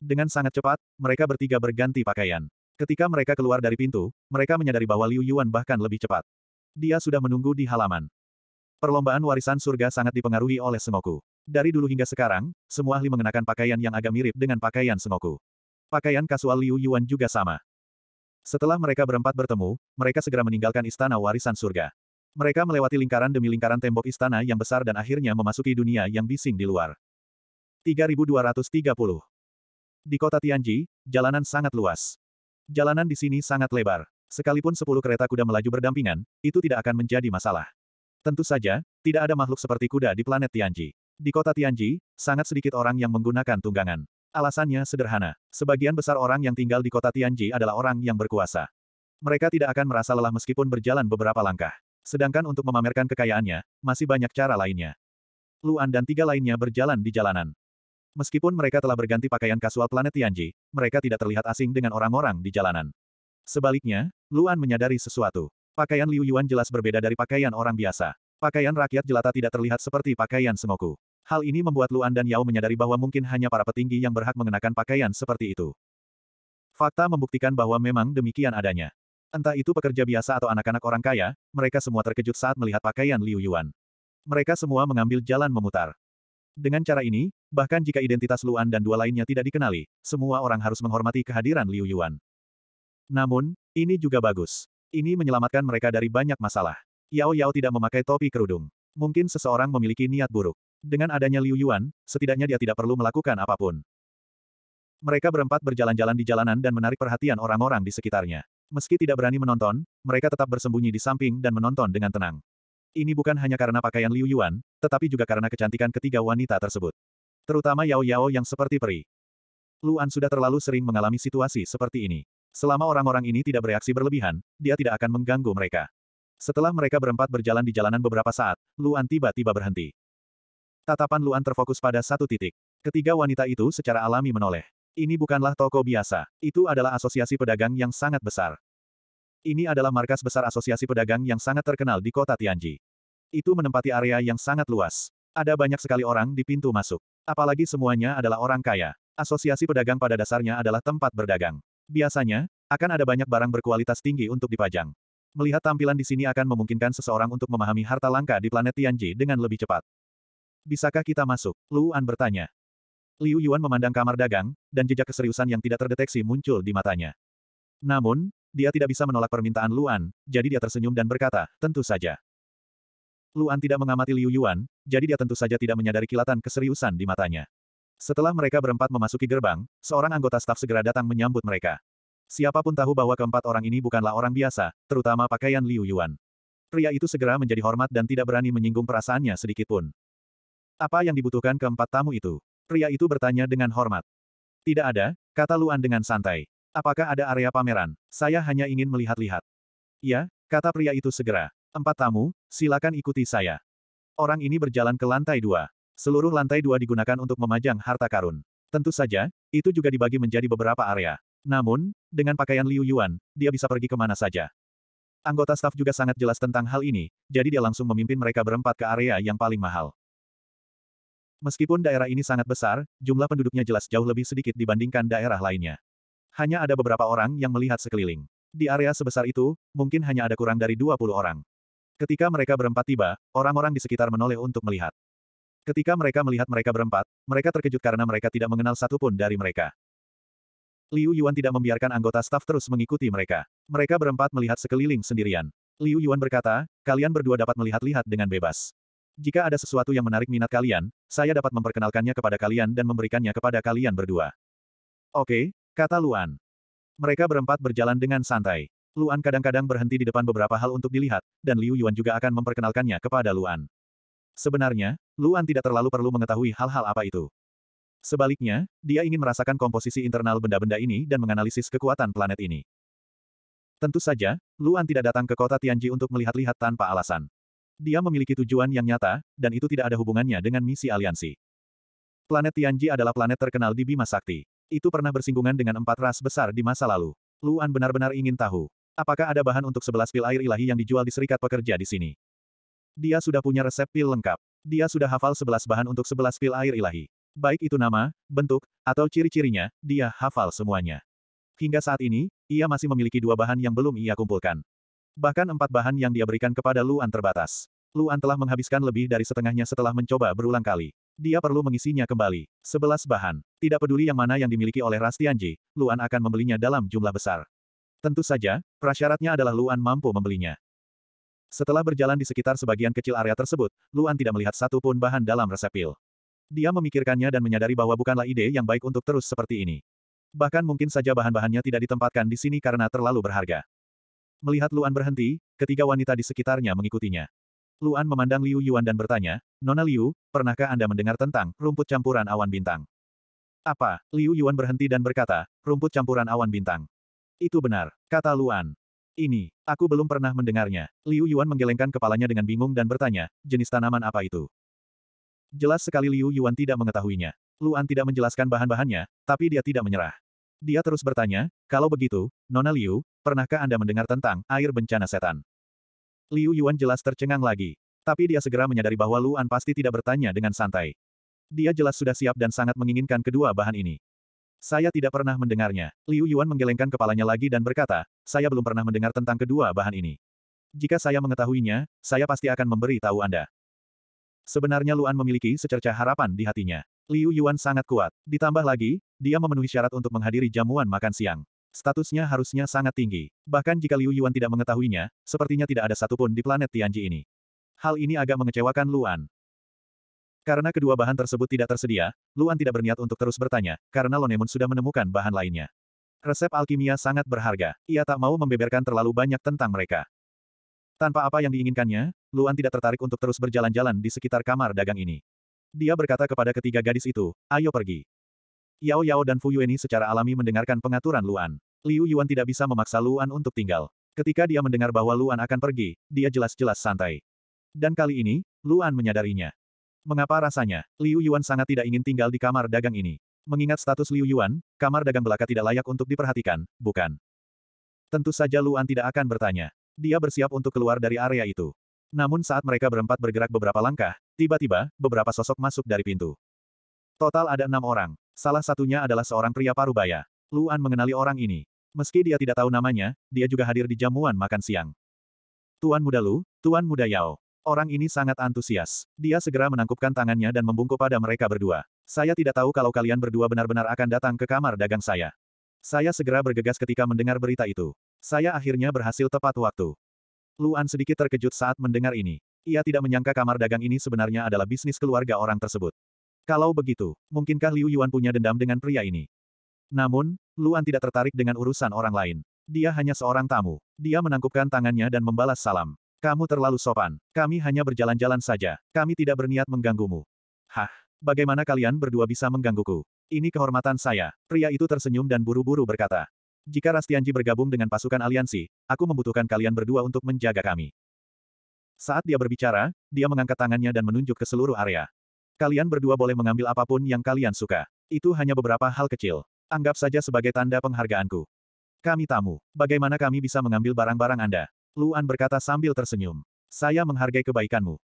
Dengan sangat cepat, mereka bertiga berganti pakaian. Ketika mereka keluar dari pintu, mereka menyadari bahwa Liu Yuan bahkan lebih cepat. Dia sudah menunggu di halaman. Perlombaan warisan surga sangat dipengaruhi oleh Sengoku. Dari dulu hingga sekarang, semua ahli mengenakan pakaian yang agak mirip dengan pakaian Sengoku. Pakaian kasual Liu Yuan juga sama. Setelah mereka berempat bertemu, mereka segera meninggalkan istana warisan surga. Mereka melewati lingkaran demi lingkaran tembok istana yang besar dan akhirnya memasuki dunia yang bising di luar. 3230. Di kota Tianji, jalanan sangat luas. Jalanan di sini sangat lebar. Sekalipun sepuluh kereta kuda melaju berdampingan, itu tidak akan menjadi masalah. Tentu saja, tidak ada makhluk seperti kuda di planet Tianji. Di kota Tianji, sangat sedikit orang yang menggunakan tunggangan. Alasannya sederhana. Sebagian besar orang yang tinggal di kota Tianji adalah orang yang berkuasa. Mereka tidak akan merasa lelah meskipun berjalan beberapa langkah. Sedangkan untuk memamerkan kekayaannya, masih banyak cara lainnya. Luan dan tiga lainnya berjalan di jalanan. Meskipun mereka telah berganti pakaian kasual planet Tianji, mereka tidak terlihat asing dengan orang-orang di jalanan. Sebaliknya, Luan menyadari sesuatu. Pakaian Liu Yuan jelas berbeda dari pakaian orang biasa. Pakaian rakyat jelata tidak terlihat seperti pakaian Sengoku. Hal ini membuat Luan dan Yao menyadari bahwa mungkin hanya para petinggi yang berhak mengenakan pakaian seperti itu. Fakta membuktikan bahwa memang demikian adanya. Entah itu pekerja biasa atau anak-anak orang kaya, mereka semua terkejut saat melihat pakaian Liu Yuan. Mereka semua mengambil jalan memutar. Dengan cara ini, bahkan jika identitas Luan dan dua lainnya tidak dikenali, semua orang harus menghormati kehadiran Liu Yuan. Namun, ini juga bagus. Ini menyelamatkan mereka dari banyak masalah. Yao Yao tidak memakai topi kerudung. Mungkin seseorang memiliki niat buruk. Dengan adanya Liu Yuan, setidaknya dia tidak perlu melakukan apapun. Mereka berempat berjalan-jalan di jalanan dan menarik perhatian orang-orang di sekitarnya. Meski tidak berani menonton, mereka tetap bersembunyi di samping dan menonton dengan tenang. Ini bukan hanya karena pakaian Liu Yuan, tetapi juga karena kecantikan ketiga wanita tersebut. Terutama Yao Yao yang seperti peri. Luan sudah terlalu sering mengalami situasi seperti ini. Selama orang-orang ini tidak bereaksi berlebihan, dia tidak akan mengganggu mereka. Setelah mereka berempat berjalan di jalanan beberapa saat, Luan tiba-tiba berhenti. Tatapan Luan terfokus pada satu titik. Ketiga wanita itu secara alami menoleh. Ini bukanlah toko biasa. Itu adalah asosiasi pedagang yang sangat besar. Ini adalah markas besar asosiasi pedagang yang sangat terkenal di kota Tianji. Itu menempati area yang sangat luas. Ada banyak sekali orang di pintu masuk. Apalagi semuanya adalah orang kaya. Asosiasi pedagang pada dasarnya adalah tempat berdagang. Biasanya, akan ada banyak barang berkualitas tinggi untuk dipajang. Melihat tampilan di sini akan memungkinkan seseorang untuk memahami harta langka di planet Tianji dengan lebih cepat. Bisakah kita masuk? Luan bertanya. Liu Yuan memandang kamar dagang, dan jejak keseriusan yang tidak terdeteksi muncul di matanya. Namun, dia tidak bisa menolak permintaan Luan, jadi dia tersenyum dan berkata, tentu saja. Luan tidak mengamati Liu Yuan, jadi dia tentu saja tidak menyadari kilatan keseriusan di matanya. Setelah mereka berempat memasuki gerbang, seorang anggota staf segera datang menyambut mereka. Siapapun tahu bahwa keempat orang ini bukanlah orang biasa, terutama pakaian Liu Yuan. Pria itu segera menjadi hormat dan tidak berani menyinggung perasaannya sedikitpun. Apa yang dibutuhkan keempat tamu itu? Pria itu bertanya dengan hormat. Tidak ada, kata Luan dengan santai. Apakah ada area pameran? Saya hanya ingin melihat-lihat. Ya, kata pria itu segera. Empat tamu, silakan ikuti saya. Orang ini berjalan ke lantai dua. Seluruh lantai dua digunakan untuk memajang harta karun. Tentu saja, itu juga dibagi menjadi beberapa area. Namun, dengan pakaian Liu Yuan, dia bisa pergi kemana saja. Anggota staf juga sangat jelas tentang hal ini, jadi dia langsung memimpin mereka berempat ke area yang paling mahal. Meskipun daerah ini sangat besar, jumlah penduduknya jelas jauh lebih sedikit dibandingkan daerah lainnya. Hanya ada beberapa orang yang melihat sekeliling. Di area sebesar itu, mungkin hanya ada kurang dari 20 orang. Ketika mereka berempat tiba, orang-orang di sekitar menoleh untuk melihat. Ketika mereka melihat mereka berempat, mereka terkejut karena mereka tidak mengenal satupun dari mereka. Liu Yuan tidak membiarkan anggota staf terus mengikuti mereka. Mereka berempat melihat sekeliling sendirian. Liu Yuan berkata, kalian berdua dapat melihat-lihat dengan bebas. Jika ada sesuatu yang menarik minat kalian, saya dapat memperkenalkannya kepada kalian dan memberikannya kepada kalian berdua. Oke, kata Luan. Mereka berempat berjalan dengan santai. Luan kadang-kadang berhenti di depan beberapa hal untuk dilihat, dan Liu Yuan juga akan memperkenalkannya kepada Luan. Sebenarnya, Luan tidak terlalu perlu mengetahui hal-hal apa itu. Sebaliknya, dia ingin merasakan komposisi internal benda-benda ini dan menganalisis kekuatan planet ini. Tentu saja, Luan tidak datang ke kota Tianji untuk melihat-lihat tanpa alasan. Dia memiliki tujuan yang nyata, dan itu tidak ada hubungannya dengan misi aliansi. Planet Tianji adalah planet terkenal di Bima Sakti. Itu pernah bersinggungan dengan empat ras besar di masa lalu. Luan benar-benar ingin tahu. Apakah ada bahan untuk sebelas pil air ilahi yang dijual di serikat pekerja di sini? Dia sudah punya resep pil lengkap. Dia sudah hafal sebelas bahan untuk sebelas pil air ilahi. Baik itu nama, bentuk, atau ciri-cirinya, dia hafal semuanya. Hingga saat ini, ia masih memiliki dua bahan yang belum ia kumpulkan. Bahkan empat bahan yang dia berikan kepada Luan terbatas. Luan telah menghabiskan lebih dari setengahnya setelah mencoba berulang kali. Dia perlu mengisinya kembali. Sebelas bahan. Tidak peduli yang mana yang dimiliki oleh Rastianji, Luan akan membelinya dalam jumlah besar. Tentu saja, prasyaratnya adalah Luan mampu membelinya. Setelah berjalan di sekitar sebagian kecil area tersebut, Luan tidak melihat satu pun bahan dalam resep pil. Dia memikirkannya dan menyadari bahwa bukanlah ide yang baik untuk terus seperti ini. Bahkan mungkin saja bahan-bahannya tidak ditempatkan di sini karena terlalu berharga. Melihat Luan berhenti, ketiga wanita di sekitarnya mengikutinya. Luan memandang Liu Yuan dan bertanya, Nona Liu, pernahkah Anda mendengar tentang rumput campuran awan bintang? Apa? Liu Yuan berhenti dan berkata, rumput campuran awan bintang. Itu benar, kata Luan. Ini, aku belum pernah mendengarnya. Liu Yuan menggelengkan kepalanya dengan bingung dan bertanya, jenis tanaman apa itu? Jelas sekali Liu Yuan tidak mengetahuinya. Luan tidak menjelaskan bahan-bahannya, tapi dia tidak menyerah. Dia terus bertanya, kalau begitu, Nona Liu, Pernahkah Anda mendengar tentang air bencana setan? Liu Yuan jelas tercengang lagi. Tapi dia segera menyadari bahwa Luan pasti tidak bertanya dengan santai. Dia jelas sudah siap dan sangat menginginkan kedua bahan ini. Saya tidak pernah mendengarnya. Liu Yuan menggelengkan kepalanya lagi dan berkata, saya belum pernah mendengar tentang kedua bahan ini. Jika saya mengetahuinya, saya pasti akan memberi tahu Anda. Sebenarnya Luan memiliki secerca harapan di hatinya. Liu Yuan sangat kuat. Ditambah lagi, dia memenuhi syarat untuk menghadiri jamuan makan siang. Statusnya harusnya sangat tinggi. Bahkan jika Liu Yuan tidak mengetahuinya, sepertinya tidak ada satupun di planet Tianji ini. Hal ini agak mengecewakan Luan. Karena kedua bahan tersebut tidak tersedia, Luan tidak berniat untuk terus bertanya, karena Lonemun sudah menemukan bahan lainnya. Resep alkimia sangat berharga, ia tak mau membeberkan terlalu banyak tentang mereka. Tanpa apa yang diinginkannya, Luan tidak tertarik untuk terus berjalan-jalan di sekitar kamar dagang ini. Dia berkata kepada ketiga gadis itu, ayo pergi. Yao Yao dan Fu Yueni secara alami mendengarkan pengaturan Luan. Liu Yuan tidak bisa memaksa Luan untuk tinggal. Ketika dia mendengar bahwa Luan akan pergi, dia jelas-jelas santai. Dan kali ini, Luan menyadarinya. Mengapa rasanya, Liu Yuan sangat tidak ingin tinggal di kamar dagang ini. Mengingat status Liu Yuan, kamar dagang belaka tidak layak untuk diperhatikan, bukan? Tentu saja Luan tidak akan bertanya. Dia bersiap untuk keluar dari area itu. Namun saat mereka berempat bergerak beberapa langkah, tiba-tiba, beberapa sosok masuk dari pintu. Total ada enam orang. Salah satunya adalah seorang pria parubaya. Luan mengenali orang ini. Meski dia tidak tahu namanya, dia juga hadir di jamuan makan siang. Tuan muda Lu, Tuan muda Yao. Orang ini sangat antusias. Dia segera menangkupkan tangannya dan membungkuk pada mereka berdua. Saya tidak tahu kalau kalian berdua benar-benar akan datang ke kamar dagang saya. Saya segera bergegas ketika mendengar berita itu. Saya akhirnya berhasil tepat waktu. Luan sedikit terkejut saat mendengar ini. Ia tidak menyangka kamar dagang ini sebenarnya adalah bisnis keluarga orang tersebut. Kalau begitu, mungkinkah Liu Yuan punya dendam dengan pria ini? Namun, Luan tidak tertarik dengan urusan orang lain. Dia hanya seorang tamu. Dia menangkupkan tangannya dan membalas salam. Kamu terlalu sopan. Kami hanya berjalan-jalan saja. Kami tidak berniat mengganggumu. Hah, bagaimana kalian berdua bisa menggangguku? Ini kehormatan saya. Pria itu tersenyum dan buru-buru berkata. Jika Rastianji bergabung dengan pasukan aliansi, aku membutuhkan kalian berdua untuk menjaga kami. Saat dia berbicara, dia mengangkat tangannya dan menunjuk ke seluruh area. Kalian berdua boleh mengambil apapun yang kalian suka. Itu hanya beberapa hal kecil. Anggap saja sebagai tanda penghargaanku. Kami tamu. Bagaimana kami bisa mengambil barang-barang Anda? Luan berkata sambil tersenyum. Saya menghargai kebaikanmu.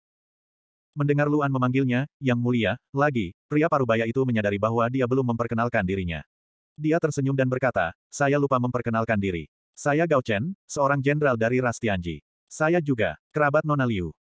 Mendengar Luan memanggilnya, yang mulia, lagi, pria parubaya itu menyadari bahwa dia belum memperkenalkan dirinya. Dia tersenyum dan berkata, saya lupa memperkenalkan diri. Saya Gao Chen, seorang jenderal dari Rastianji. Saya juga, kerabat Nona Liu.